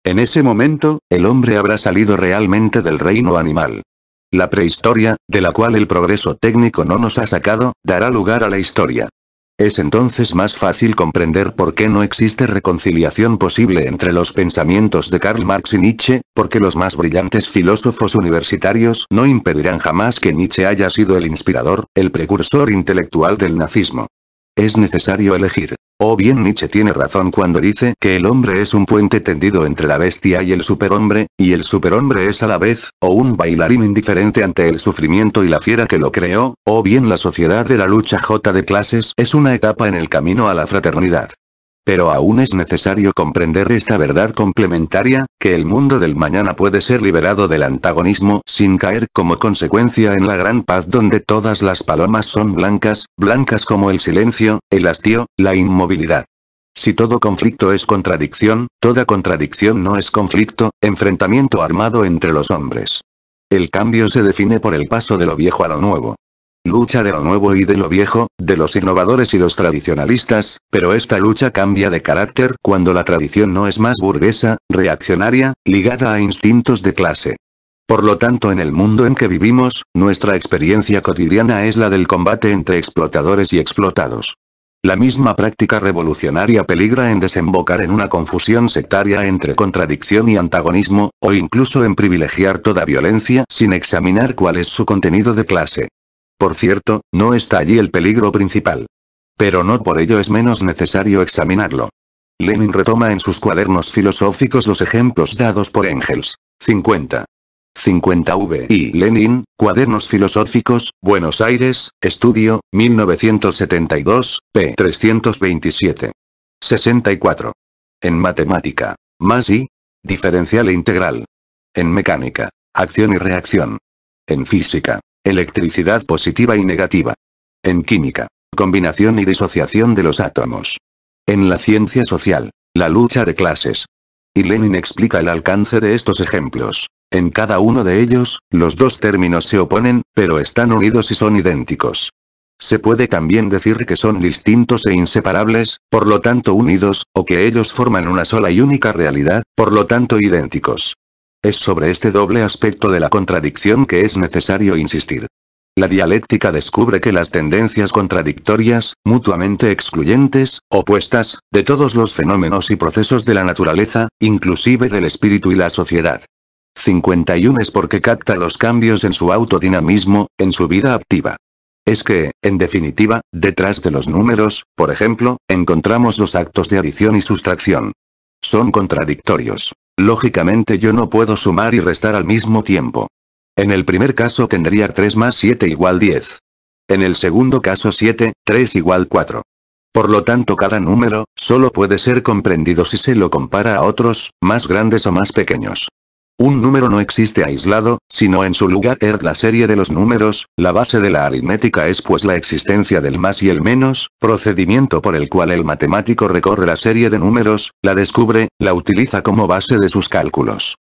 En ese momento, el hombre habrá salido realmente del reino animal. La prehistoria, de la cual el progreso técnico no nos ha sacado, dará lugar a la historia. Es entonces más fácil comprender por qué no existe reconciliación posible entre los pensamientos de Karl Marx y Nietzsche, porque los más brillantes filósofos universitarios no impedirán jamás que Nietzsche haya sido el inspirador, el precursor intelectual del nazismo. Es necesario elegir. O oh, bien Nietzsche tiene razón cuando dice que el hombre es un puente tendido entre la bestia y el superhombre, y el superhombre es a la vez, o un bailarín indiferente ante el sufrimiento y la fiera que lo creó, o oh, bien la sociedad de la lucha J de clases es una etapa en el camino a la fraternidad. Pero aún es necesario comprender esta verdad complementaria, que el mundo del mañana puede ser liberado del antagonismo sin caer como consecuencia en la gran paz donde todas las palomas son blancas, blancas como el silencio, el hastío, la inmovilidad. Si todo conflicto es contradicción, toda contradicción no es conflicto, enfrentamiento armado entre los hombres. El cambio se define por el paso de lo viejo a lo nuevo. Lucha de lo nuevo y de lo viejo, de los innovadores y los tradicionalistas, pero esta lucha cambia de carácter cuando la tradición no es más burguesa, reaccionaria, ligada a instintos de clase. Por lo tanto en el mundo en que vivimos, nuestra experiencia cotidiana es la del combate entre explotadores y explotados. La misma práctica revolucionaria peligra en desembocar en una confusión sectaria entre contradicción y antagonismo, o incluso en privilegiar toda violencia sin examinar cuál es su contenido de clase. Por cierto, no está allí el peligro principal. Pero no por ello es menos necesario examinarlo. Lenin retoma en sus cuadernos filosóficos los ejemplos dados por Engels. 50. 50V y Lenin, Cuadernos Filosóficos, Buenos Aires, Estudio, 1972, p. 327. 64. En matemática. Más y. Diferencial e integral. En mecánica. Acción y reacción. En física. Electricidad positiva y negativa. En química. Combinación y disociación de los átomos. En la ciencia social. La lucha de clases. Y Lenin explica el alcance de estos ejemplos. En cada uno de ellos, los dos términos se oponen, pero están unidos y son idénticos. Se puede también decir que son distintos e inseparables, por lo tanto unidos, o que ellos forman una sola y única realidad, por lo tanto idénticos. Es sobre este doble aspecto de la contradicción que es necesario insistir. La dialéctica descubre que las tendencias contradictorias, mutuamente excluyentes, opuestas, de todos los fenómenos y procesos de la naturaleza, inclusive del espíritu y la sociedad. 51 es porque capta los cambios en su autodinamismo, en su vida activa. Es que, en definitiva, detrás de los números, por ejemplo, encontramos los actos de adición y sustracción. Son contradictorios. Lógicamente yo no puedo sumar y restar al mismo tiempo. En el primer caso tendría 3 más 7 igual 10. En el segundo caso 7, 3 igual 4. Por lo tanto cada número, solo puede ser comprendido si se lo compara a otros, más grandes o más pequeños. Un número no existe aislado, sino en su lugar es la serie de los números, la base de la aritmética es pues la existencia del más y el menos, procedimiento por el cual el matemático recorre la serie de números, la descubre, la utiliza como base de sus cálculos.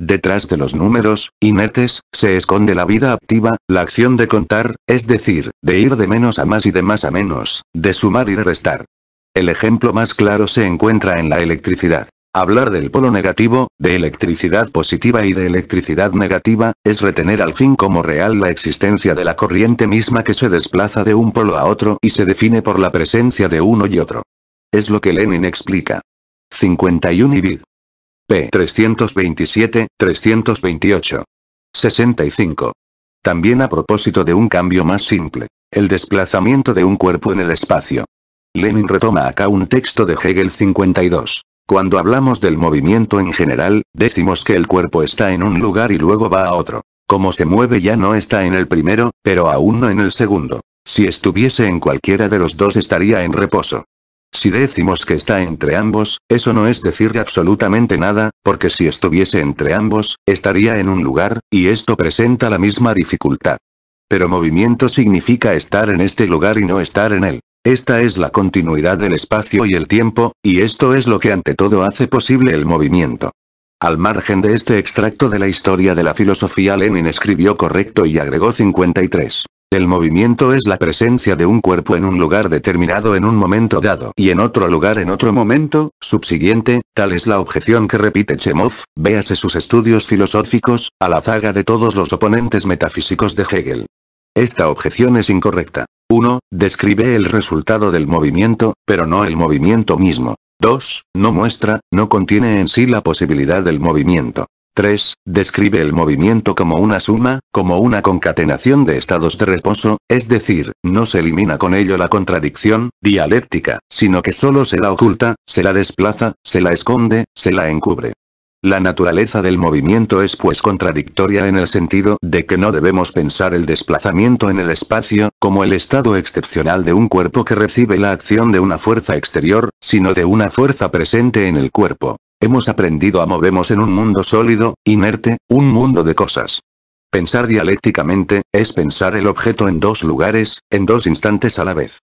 Detrás de los números, inertes, se esconde la vida activa, la acción de contar, es decir, de ir de menos a más y de más a menos, de sumar y de restar. El ejemplo más claro se encuentra en la electricidad. Hablar del polo negativo, de electricidad positiva y de electricidad negativa, es retener al fin como real la existencia de la corriente misma que se desplaza de un polo a otro y se define por la presencia de uno y otro. Es lo que Lenin explica. 51 y vid. p. 327, 328. 65. También a propósito de un cambio más simple. El desplazamiento de un cuerpo en el espacio. Lenin retoma acá un texto de Hegel 52. Cuando hablamos del movimiento en general, decimos que el cuerpo está en un lugar y luego va a otro. Como se mueve ya no está en el primero, pero aún no en el segundo. Si estuviese en cualquiera de los dos estaría en reposo. Si decimos que está entre ambos, eso no es decir absolutamente nada, porque si estuviese entre ambos, estaría en un lugar, y esto presenta la misma dificultad. Pero movimiento significa estar en este lugar y no estar en él. Esta es la continuidad del espacio y el tiempo, y esto es lo que ante todo hace posible el movimiento. Al margen de este extracto de la historia de la filosofía Lenin escribió correcto y agregó 53. El movimiento es la presencia de un cuerpo en un lugar determinado en un momento dado y en otro lugar en otro momento, subsiguiente, tal es la objeción que repite Chemov, véase sus estudios filosóficos, a la zaga de todos los oponentes metafísicos de Hegel. Esta objeción es incorrecta. 1. Describe el resultado del movimiento, pero no el movimiento mismo. 2. No muestra, no contiene en sí la posibilidad del movimiento. 3. Describe el movimiento como una suma, como una concatenación de estados de reposo, es decir, no se elimina con ello la contradicción, dialéctica, sino que solo se la oculta, se la desplaza, se la esconde, se la encubre. La naturaleza del movimiento es pues contradictoria en el sentido de que no debemos pensar el desplazamiento en el espacio, como el estado excepcional de un cuerpo que recibe la acción de una fuerza exterior, sino de una fuerza presente en el cuerpo. Hemos aprendido a movemos en un mundo sólido, inerte, un mundo de cosas. Pensar dialécticamente, es pensar el objeto en dos lugares, en dos instantes a la vez.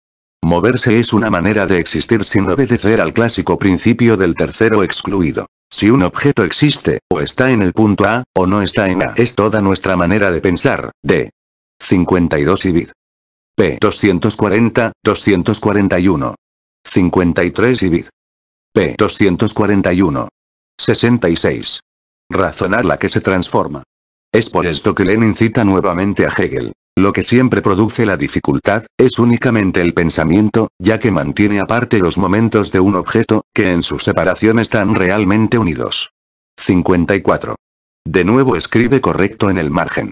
Moverse es una manera de existir sin obedecer al clásico principio del tercero excluido. Si un objeto existe, o está en el punto A, o no está en A, es toda nuestra manera de pensar, D. 52 y vid. P 240, 241. 53 y vid. P 241. 66. Razonar la que se transforma. Es por esto que Lenin cita nuevamente a Hegel. Lo que siempre produce la dificultad, es únicamente el pensamiento, ya que mantiene aparte los momentos de un objeto, que en su separación están realmente unidos. 54. De nuevo escribe correcto en el margen.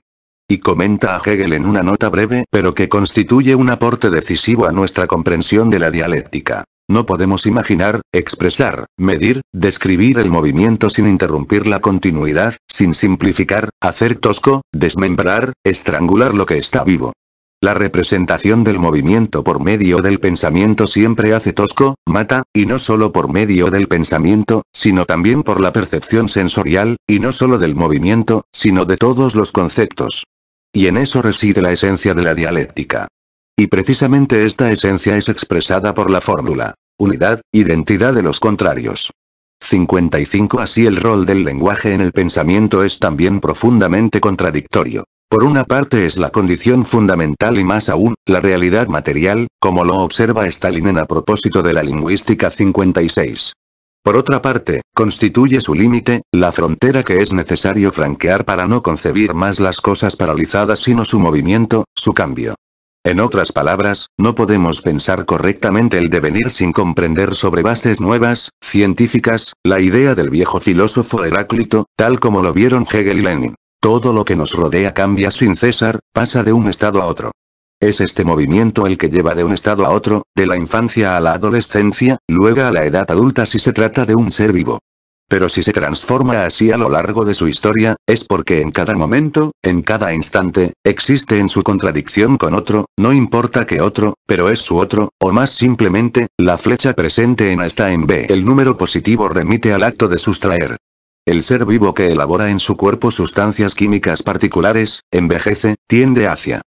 Y comenta a Hegel en una nota breve pero que constituye un aporte decisivo a nuestra comprensión de la dialéctica. No podemos imaginar, expresar, medir, describir el movimiento sin interrumpir la continuidad, sin simplificar, hacer tosco, desmembrar, estrangular lo que está vivo. La representación del movimiento por medio del pensamiento siempre hace tosco, mata, y no solo por medio del pensamiento, sino también por la percepción sensorial, y no solo del movimiento, sino de todos los conceptos. Y en eso reside la esencia de la dialéctica. Y precisamente esta esencia es expresada por la fórmula unidad, identidad de los contrarios. 55 Así el rol del lenguaje en el pensamiento es también profundamente contradictorio. Por una parte es la condición fundamental y más aún, la realidad material, como lo observa Stalin en a propósito de la lingüística 56. Por otra parte, constituye su límite, la frontera que es necesario franquear para no concebir más las cosas paralizadas sino su movimiento, su cambio. En otras palabras, no podemos pensar correctamente el devenir sin comprender sobre bases nuevas, científicas, la idea del viejo filósofo Heráclito, tal como lo vieron Hegel y Lenin. Todo lo que nos rodea cambia sin cesar, pasa de un estado a otro. Es este movimiento el que lleva de un estado a otro, de la infancia a la adolescencia, luego a la edad adulta si se trata de un ser vivo. Pero si se transforma así a lo largo de su historia, es porque en cada momento, en cada instante, existe en su contradicción con otro, no importa que otro, pero es su otro, o más simplemente, la flecha presente en A está en B. El número positivo remite al acto de sustraer. El ser vivo que elabora en su cuerpo sustancias químicas particulares, envejece, tiende hacia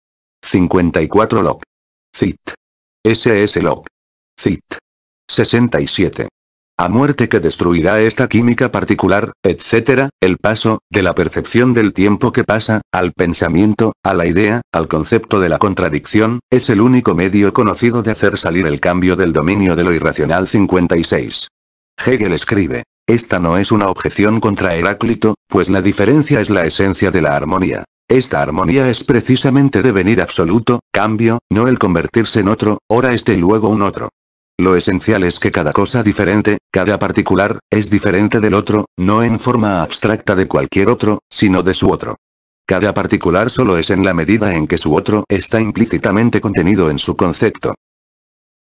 54 Loc. Cit. SS Loc. Cit. 67 a muerte que destruirá esta química particular, etc., el paso, de la percepción del tiempo que pasa, al pensamiento, a la idea, al concepto de la contradicción, es el único medio conocido de hacer salir el cambio del dominio de lo irracional 56. Hegel escribe, esta no es una objeción contra Heráclito, pues la diferencia es la esencia de la armonía. Esta armonía es precisamente devenir absoluto, cambio, no el convertirse en otro, ahora este y luego un otro. Lo esencial es que cada cosa diferente, cada particular, es diferente del otro, no en forma abstracta de cualquier otro, sino de su otro. Cada particular solo es en la medida en que su otro está implícitamente contenido en su concepto.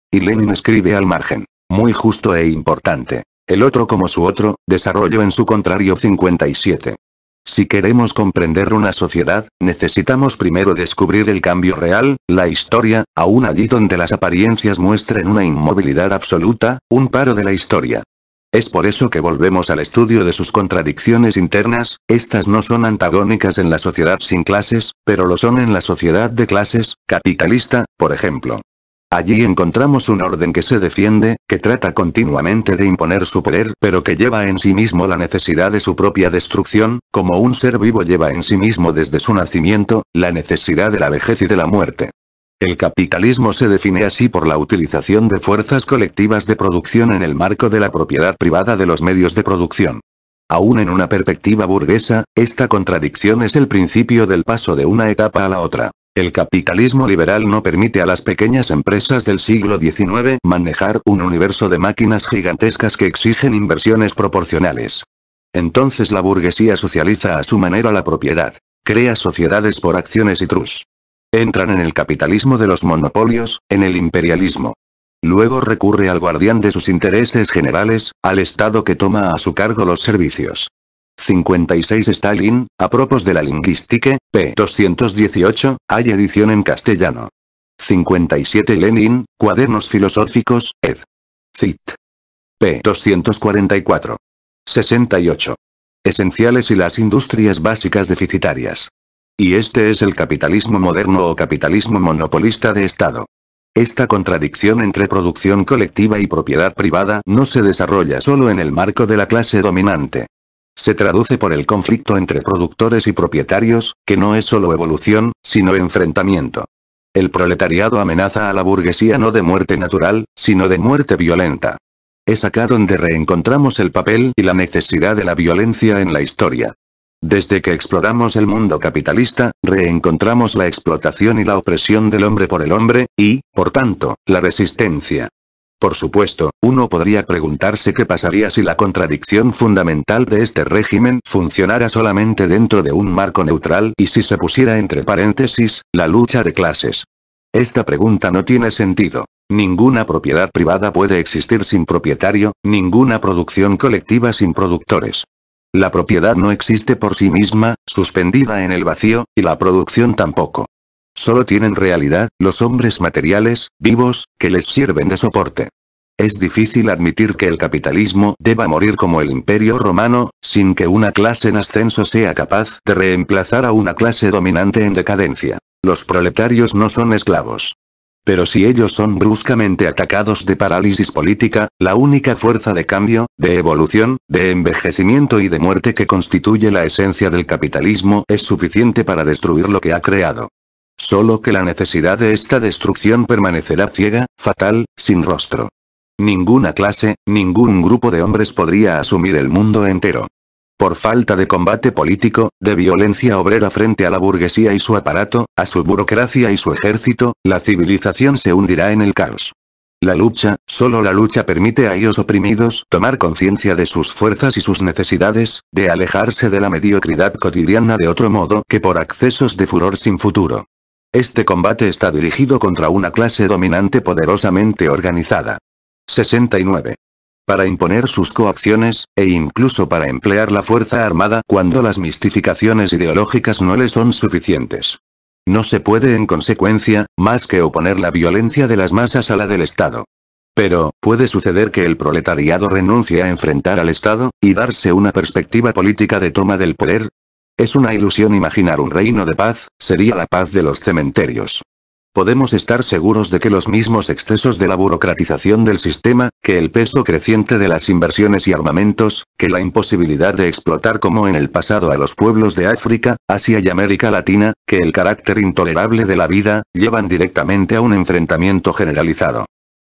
Y Lenin escribe al margen. Muy justo e importante. El otro como su otro, desarrollo en su contrario 57. Si queremos comprender una sociedad, necesitamos primero descubrir el cambio real, la historia, aún allí donde las apariencias muestren una inmovilidad absoluta, un paro de la historia. Es por eso que volvemos al estudio de sus contradicciones internas, estas no son antagónicas en la sociedad sin clases, pero lo son en la sociedad de clases, capitalista, por ejemplo. Allí encontramos un orden que se defiende, que trata continuamente de imponer su poder pero que lleva en sí mismo la necesidad de su propia destrucción, como un ser vivo lleva en sí mismo desde su nacimiento, la necesidad de la vejez y de la muerte. El capitalismo se define así por la utilización de fuerzas colectivas de producción en el marco de la propiedad privada de los medios de producción. Aún en una perspectiva burguesa, esta contradicción es el principio del paso de una etapa a la otra. El capitalismo liberal no permite a las pequeñas empresas del siglo XIX manejar un universo de máquinas gigantescas que exigen inversiones proporcionales. Entonces la burguesía socializa a su manera la propiedad, crea sociedades por acciones y trus. Entran en el capitalismo de los monopolios, en el imperialismo. Luego recurre al guardián de sus intereses generales, al Estado que toma a su cargo los servicios. 56 Stalin, a propos de la lingüística, p. 218, hay edición en castellano. 57 Lenin, Cuadernos Filosóficos, ed. Cit. p. 244. 68. Esenciales y las industrias básicas deficitarias. Y este es el capitalismo moderno o capitalismo monopolista de Estado. Esta contradicción entre producción colectiva y propiedad privada no se desarrolla solo en el marco de la clase dominante se traduce por el conflicto entre productores y propietarios, que no es solo evolución, sino enfrentamiento. El proletariado amenaza a la burguesía no de muerte natural, sino de muerte violenta. Es acá donde reencontramos el papel y la necesidad de la violencia en la historia. Desde que exploramos el mundo capitalista, reencontramos la explotación y la opresión del hombre por el hombre, y, por tanto, la resistencia. Por supuesto, uno podría preguntarse qué pasaría si la contradicción fundamental de este régimen funcionara solamente dentro de un marco neutral y si se pusiera entre paréntesis, la lucha de clases. Esta pregunta no tiene sentido. Ninguna propiedad privada puede existir sin propietario, ninguna producción colectiva sin productores. La propiedad no existe por sí misma, suspendida en el vacío, y la producción tampoco. Solo tienen realidad, los hombres materiales, vivos, que les sirven de soporte. Es difícil admitir que el capitalismo deba morir como el imperio romano, sin que una clase en ascenso sea capaz de reemplazar a una clase dominante en decadencia. Los proletarios no son esclavos. Pero si ellos son bruscamente atacados de parálisis política, la única fuerza de cambio, de evolución, de envejecimiento y de muerte que constituye la esencia del capitalismo es suficiente para destruir lo que ha creado. Solo que la necesidad de esta destrucción permanecerá ciega, fatal, sin rostro. Ninguna clase, ningún grupo de hombres podría asumir el mundo entero. Por falta de combate político, de violencia obrera frente a la burguesía y su aparato, a su burocracia y su ejército, la civilización se hundirá en el caos. La lucha, solo la lucha permite a ellos oprimidos tomar conciencia de sus fuerzas y sus necesidades, de alejarse de la mediocridad cotidiana de otro modo que por accesos de furor sin futuro. Este combate está dirigido contra una clase dominante poderosamente organizada. 69. Para imponer sus coacciones, e incluso para emplear la fuerza armada cuando las mistificaciones ideológicas no le son suficientes. No se puede en consecuencia, más que oponer la violencia de las masas a la del Estado. Pero, puede suceder que el proletariado renuncie a enfrentar al Estado, y darse una perspectiva política de toma del poder, es una ilusión imaginar un reino de paz, sería la paz de los cementerios. Podemos estar seguros de que los mismos excesos de la burocratización del sistema, que el peso creciente de las inversiones y armamentos, que la imposibilidad de explotar como en el pasado a los pueblos de África, Asia y América Latina, que el carácter intolerable de la vida, llevan directamente a un enfrentamiento generalizado.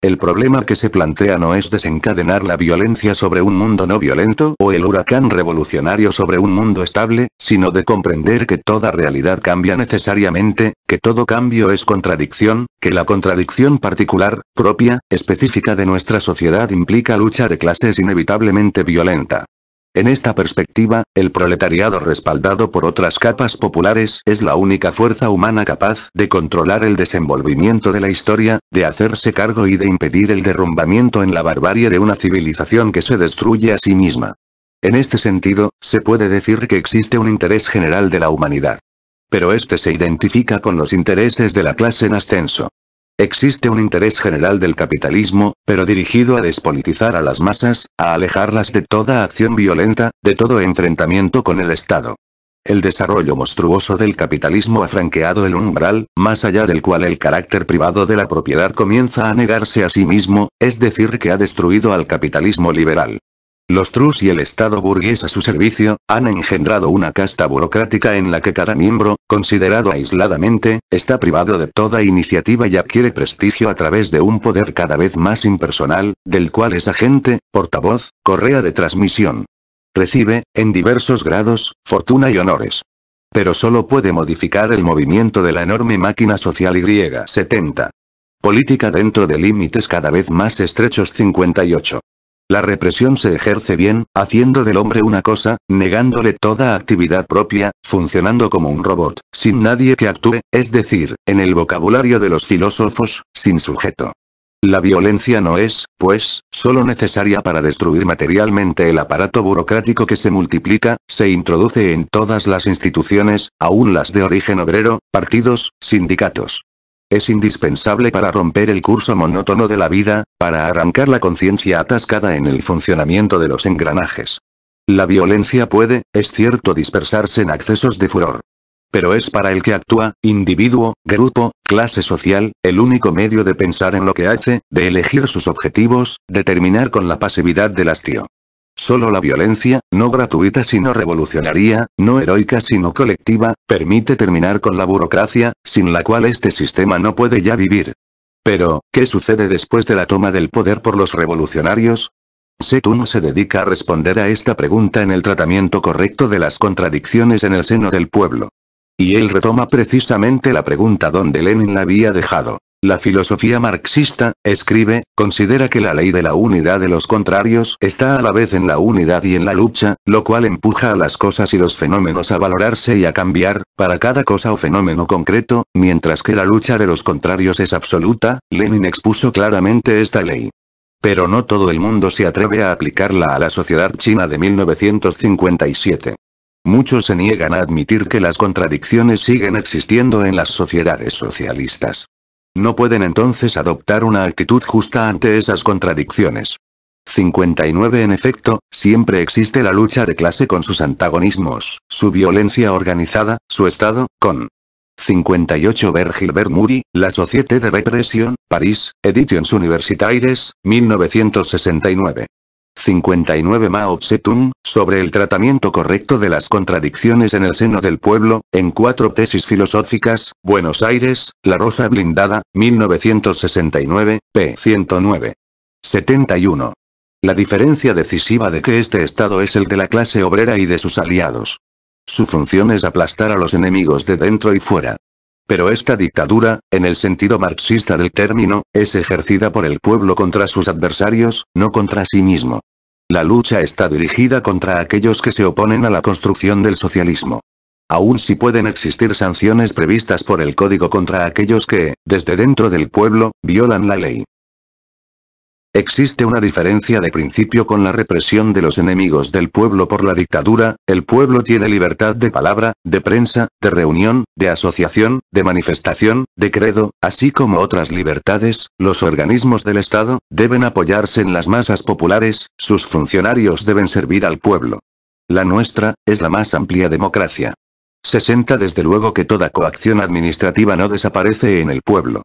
El problema que se plantea no es desencadenar la violencia sobre un mundo no violento o el huracán revolucionario sobre un mundo estable, sino de comprender que toda realidad cambia necesariamente, que todo cambio es contradicción, que la contradicción particular, propia, específica de nuestra sociedad implica lucha de clases inevitablemente violenta. En esta perspectiva, el proletariado respaldado por otras capas populares es la única fuerza humana capaz de controlar el desenvolvimiento de la historia, de hacerse cargo y de impedir el derrumbamiento en la barbarie de una civilización que se destruye a sí misma. En este sentido, se puede decir que existe un interés general de la humanidad. Pero este se identifica con los intereses de la clase en ascenso. Existe un interés general del capitalismo, pero dirigido a despolitizar a las masas, a alejarlas de toda acción violenta, de todo enfrentamiento con el Estado. El desarrollo monstruoso del capitalismo ha franqueado el umbral, más allá del cual el carácter privado de la propiedad comienza a negarse a sí mismo, es decir que ha destruido al capitalismo liberal. Los Trus y el Estado burgués a su servicio, han engendrado una casta burocrática en la que cada miembro, considerado aisladamente, está privado de toda iniciativa y adquiere prestigio a través de un poder cada vez más impersonal, del cual es agente, portavoz, correa de transmisión. Recibe, en diversos grados, fortuna y honores. Pero solo puede modificar el movimiento de la enorme máquina social Y70. Política dentro de límites cada vez más estrechos 58. La represión se ejerce bien, haciendo del hombre una cosa, negándole toda actividad propia, funcionando como un robot, sin nadie que actúe, es decir, en el vocabulario de los filósofos, sin sujeto. La violencia no es, pues, solo necesaria para destruir materialmente el aparato burocrático que se multiplica, se introduce en todas las instituciones, aún las de origen obrero, partidos, sindicatos, es indispensable para romper el curso monótono de la vida, para arrancar la conciencia atascada en el funcionamiento de los engranajes. La violencia puede, es cierto, dispersarse en accesos de furor. Pero es para el que actúa, individuo, grupo, clase social, el único medio de pensar en lo que hace, de elegir sus objetivos, de terminar con la pasividad del hastío. Solo la violencia, no gratuita sino revolucionaria, no heroica sino colectiva, permite terminar con la burocracia, sin la cual este sistema no puede ya vivir. Pero, ¿qué sucede después de la toma del poder por los revolucionarios? Setun se dedica a responder a esta pregunta en el tratamiento correcto de las contradicciones en el seno del pueblo. Y él retoma precisamente la pregunta donde Lenin la había dejado. La filosofía marxista, escribe, considera que la ley de la unidad de los contrarios está a la vez en la unidad y en la lucha, lo cual empuja a las cosas y los fenómenos a valorarse y a cambiar, para cada cosa o fenómeno concreto, mientras que la lucha de los contrarios es absoluta, Lenin expuso claramente esta ley. Pero no todo el mundo se atreve a aplicarla a la sociedad china de 1957. Muchos se niegan a admitir que las contradicciones siguen existiendo en las sociedades socialistas. No pueden entonces adoptar una actitud justa ante esas contradicciones. 59 En efecto, siempre existe la lucha de clase con sus antagonismos, su violencia organizada, su Estado, con 58 Gilbert Bermuri, La Société de Represión, París, Editions Universitaires, 1969. 59 Mao tse sobre el tratamiento correcto de las contradicciones en el seno del pueblo, en cuatro tesis filosóficas, Buenos Aires, La Rosa Blindada, 1969, p. 109. 71. La diferencia decisiva de que este Estado es el de la clase obrera y de sus aliados. Su función es aplastar a los enemigos de dentro y fuera. Pero esta dictadura, en el sentido marxista del término, es ejercida por el pueblo contra sus adversarios, no contra sí mismo. La lucha está dirigida contra aquellos que se oponen a la construcción del socialismo. Aún si pueden existir sanciones previstas por el código contra aquellos que, desde dentro del pueblo, violan la ley. Existe una diferencia de principio con la represión de los enemigos del pueblo por la dictadura, el pueblo tiene libertad de palabra, de prensa, de reunión, de asociación, de manifestación, de credo, así como otras libertades, los organismos del Estado, deben apoyarse en las masas populares, sus funcionarios deben servir al pueblo. La nuestra, es la más amplia democracia. 60 Desde luego que toda coacción administrativa no desaparece en el pueblo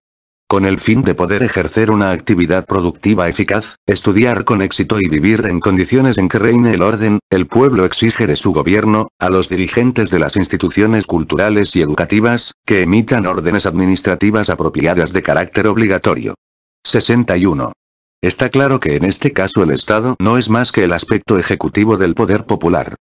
con el fin de poder ejercer una actividad productiva eficaz, estudiar con éxito y vivir en condiciones en que reine el orden, el pueblo exige de su gobierno, a los dirigentes de las instituciones culturales y educativas, que emitan órdenes administrativas apropiadas de carácter obligatorio. 61. Está claro que en este caso el Estado no es más que el aspecto ejecutivo del poder popular.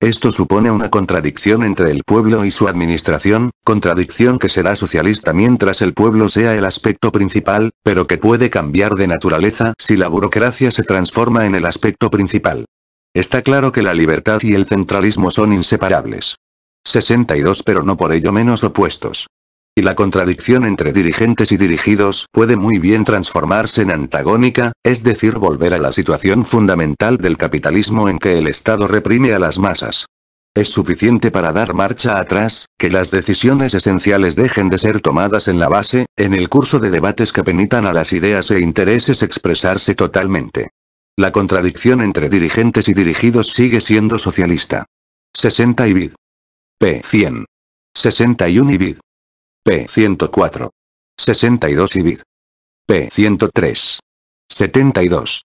Esto supone una contradicción entre el pueblo y su administración, contradicción que será socialista mientras el pueblo sea el aspecto principal, pero que puede cambiar de naturaleza si la burocracia se transforma en el aspecto principal. Está claro que la libertad y el centralismo son inseparables. 62 pero no por ello menos opuestos y la contradicción entre dirigentes y dirigidos puede muy bien transformarse en antagónica, es decir volver a la situación fundamental del capitalismo en que el Estado reprime a las masas. Es suficiente para dar marcha atrás, que las decisiones esenciales dejen de ser tomadas en la base, en el curso de debates que permitan a las ideas e intereses expresarse totalmente. La contradicción entre dirigentes y dirigidos sigue siendo socialista. 60 y bid. p. 100. 61 y bid. P104. 62 y vid. P103. 72.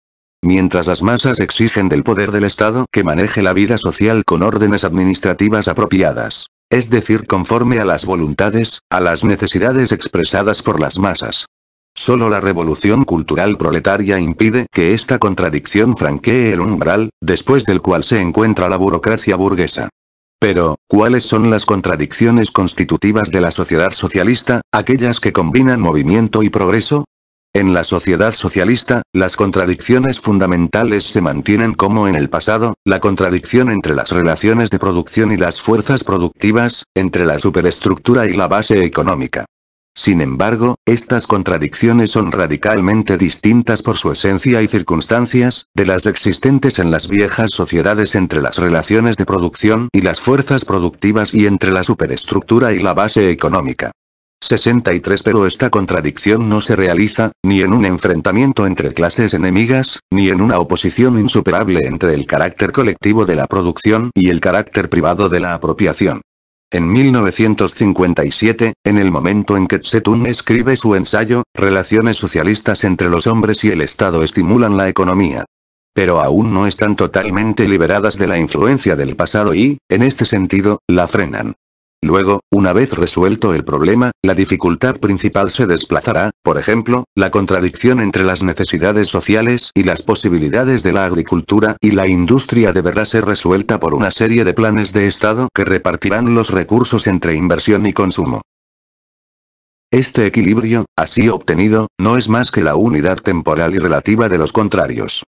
Mientras las masas exigen del poder del Estado que maneje la vida social con órdenes administrativas apropiadas, es decir, conforme a las voluntades, a las necesidades expresadas por las masas. Solo la revolución cultural proletaria impide que esta contradicción franquee el umbral, después del cual se encuentra la burocracia burguesa. Pero, ¿cuáles son las contradicciones constitutivas de la sociedad socialista, aquellas que combinan movimiento y progreso? En la sociedad socialista, las contradicciones fundamentales se mantienen como en el pasado, la contradicción entre las relaciones de producción y las fuerzas productivas, entre la superestructura y la base económica. Sin embargo, estas contradicciones son radicalmente distintas por su esencia y circunstancias, de las existentes en las viejas sociedades entre las relaciones de producción y las fuerzas productivas y entre la superestructura y la base económica. 63 Pero esta contradicción no se realiza, ni en un enfrentamiento entre clases enemigas, ni en una oposición insuperable entre el carácter colectivo de la producción y el carácter privado de la apropiación. En 1957, en el momento en que Tsetun escribe su ensayo, Relaciones socialistas entre los hombres y el Estado estimulan la economía. Pero aún no están totalmente liberadas de la influencia del pasado y, en este sentido, la frenan. Luego, una vez resuelto el problema, la dificultad principal se desplazará, por ejemplo, la contradicción entre las necesidades sociales y las posibilidades de la agricultura y la industria deberá ser resuelta por una serie de planes de Estado que repartirán los recursos entre inversión y consumo. Este equilibrio, así obtenido, no es más que la unidad temporal y relativa de los contrarios.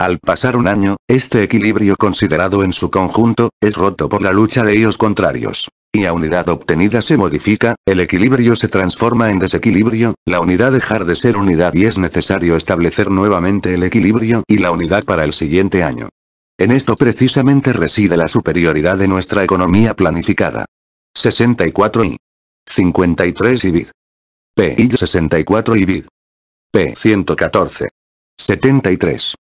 Al pasar un año, este equilibrio considerado en su conjunto, es roto por la lucha de ellos contrarios y a unidad obtenida se modifica, el equilibrio se transforma en desequilibrio, la unidad dejar de ser unidad y es necesario establecer nuevamente el equilibrio y la unidad para el siguiente año. En esto precisamente reside la superioridad de nuestra economía planificada. 64 y 53 y bid. p 64 y bid. P 114. 73.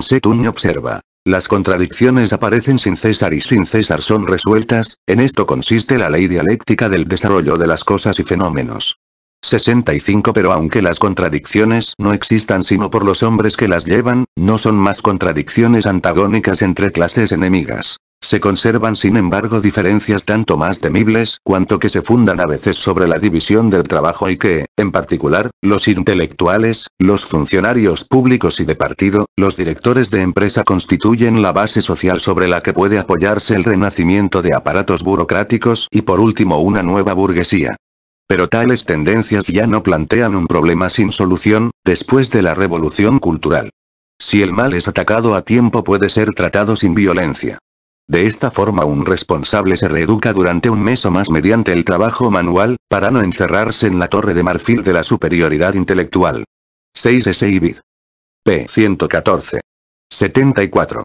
Setun observa. Las contradicciones aparecen sin César y sin César son resueltas, en esto consiste la ley dialéctica del desarrollo de las cosas y fenómenos. 65 Pero aunque las contradicciones no existan sino por los hombres que las llevan, no son más contradicciones antagónicas entre clases enemigas. Se conservan sin embargo diferencias tanto más temibles cuanto que se fundan a veces sobre la división del trabajo y que, en particular, los intelectuales, los funcionarios públicos y de partido, los directores de empresa constituyen la base social sobre la que puede apoyarse el renacimiento de aparatos burocráticos y por último una nueva burguesía. Pero tales tendencias ya no plantean un problema sin solución, después de la revolución cultural. Si el mal es atacado a tiempo puede ser tratado sin violencia. De esta forma un responsable se reeduca durante un mes o más mediante el trabajo manual, para no encerrarse en la torre de marfil de la superioridad intelectual. 6 S. Ibid. p. 114. 74.